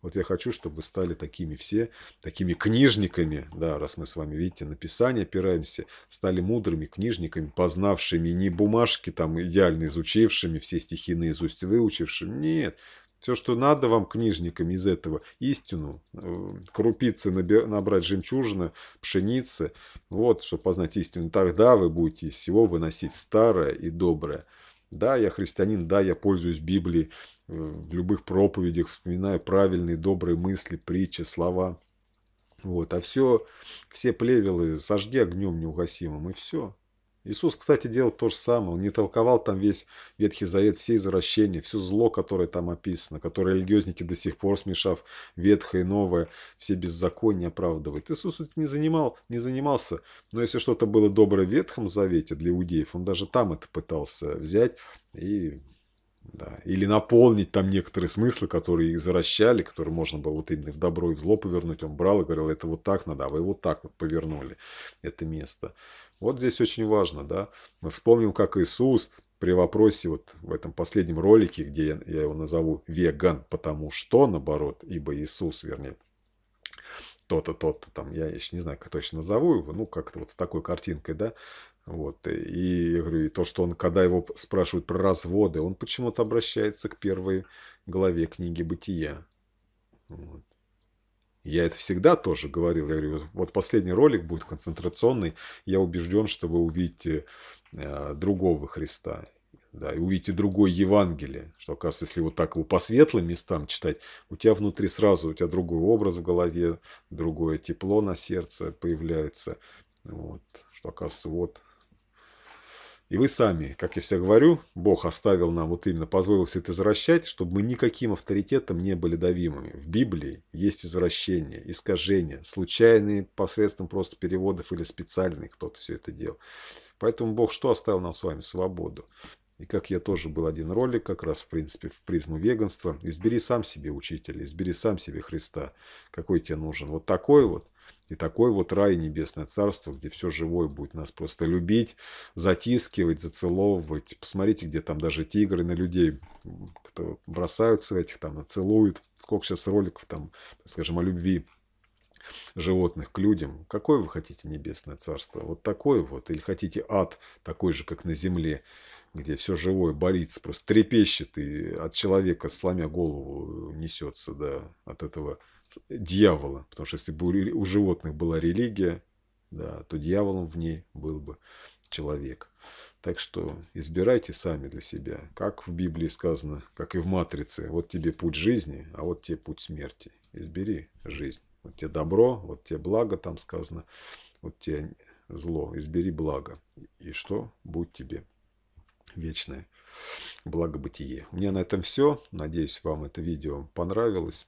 Вот я хочу, чтобы вы стали такими все, такими книжниками, да, раз мы с вами, видите, на Писание опираемся, стали мудрыми книжниками, познавшими не бумажки, там, идеально изучившими, все стихи наизусть выучившими, нет, все, что надо вам, книжникам, из этого истину, э, крупицы набрать жемчужина, пшеницы, вот, чтобы познать истину, тогда вы будете из всего выносить старое и доброе. Да, я христианин, да, я пользуюсь Библией, в любых проповедях вспоминаю правильные, добрые мысли, притчи, слова. Вот. А все, все плевелы сожги огнем неугасимым, и все. Иисус, кстати, делал то же самое. Он не толковал там весь Ветхий Завет, все извращения, все зло, которое там описано, которое религиозники до сих пор, смешав ветхое и новое, все беззаконие оправдывают. Иисус не, занимал, не занимался. Но если что-то было доброе в Ветхом Завете для иудеев, он даже там это пытался взять и да. Или наполнить там некоторые смыслы, которые их заращали, которые можно было вот именно в добро и в зло повернуть. Он брал и говорил, это вот так надо, а вы вот так вот повернули это место. Вот здесь очень важно, да. Мы вспомним, как Иисус при вопросе вот в этом последнем ролике, где я, его назову веган, потому что, наоборот, ибо Иисус, вернее, то-то, то-то, там, я еще не знаю, как точно назову его, ну, как-то вот с такой картинкой, да, вот. Э, и я говорю, и то, что он, когда его спрашивают про разводы, он почему-то обращается к первой главе книги «Бытия». Вот. Я это всегда тоже говорил. Я говорю, вот последний ролик будет концентрационный. Я убежден, что вы увидите э, другого Христа. Да, и увидите другое Евангелие. Что, оказывается, если вот так его по светлым местам читать, у тебя внутри сразу, у тебя другой образ в голове, другое тепло на сердце появляется. Вот, что, оказывается, вот и вы сами, как я всегда говорю, Бог оставил нам вот именно, позволил все это извращать, чтобы мы никаким авторитетом не были давимыми. В Библии есть извращения, искажения, случайные посредством просто переводов или специальные кто-то все это делал. Поэтому Бог что оставил нам с вами? Свободу. И как я тоже был один ролик, как раз, в принципе, в призму веганства. Избери сам себе учителя, избери сам себе Христа, какой тебе нужен. Вот такой вот, и такой вот рай, небесное царство, где все живое будет нас просто любить, затискивать, зацеловывать. Посмотрите, где там даже тигры на людей кто бросаются этих, там целуют. Сколько сейчас роликов там, скажем, о любви животных к людям. Какое вы хотите небесное царство? Вот такое вот? Или хотите ад, такой же, как на земле, где все живое борится, просто трепещет и от человека, сломя голову, несется да, от этого дьявола. Потому что если бы у животных была религия, да, то дьяволом в ней был бы человек. Так что избирайте сами для себя. Как в Библии сказано, как и в Матрице. Вот тебе путь жизни, а вот тебе путь смерти. Избери жизнь. Вот тебе добро, вот тебе благо там сказано, вот тебе зло. Избери благо. И что будет тебе вечное благобытие. У меня на этом все. Надеюсь, вам это видео понравилось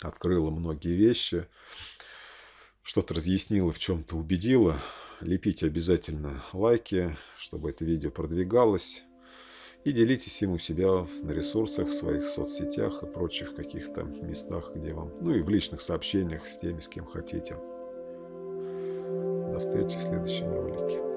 открыла многие вещи, что-то разъяснила, в чем-то убедила. Лепите обязательно лайки, чтобы это видео продвигалось. И делитесь им у себя на ресурсах, в своих соцсетях и прочих каких-то местах, где вам... Ну и в личных сообщениях с теми, с кем хотите. До встречи в следующем ролике.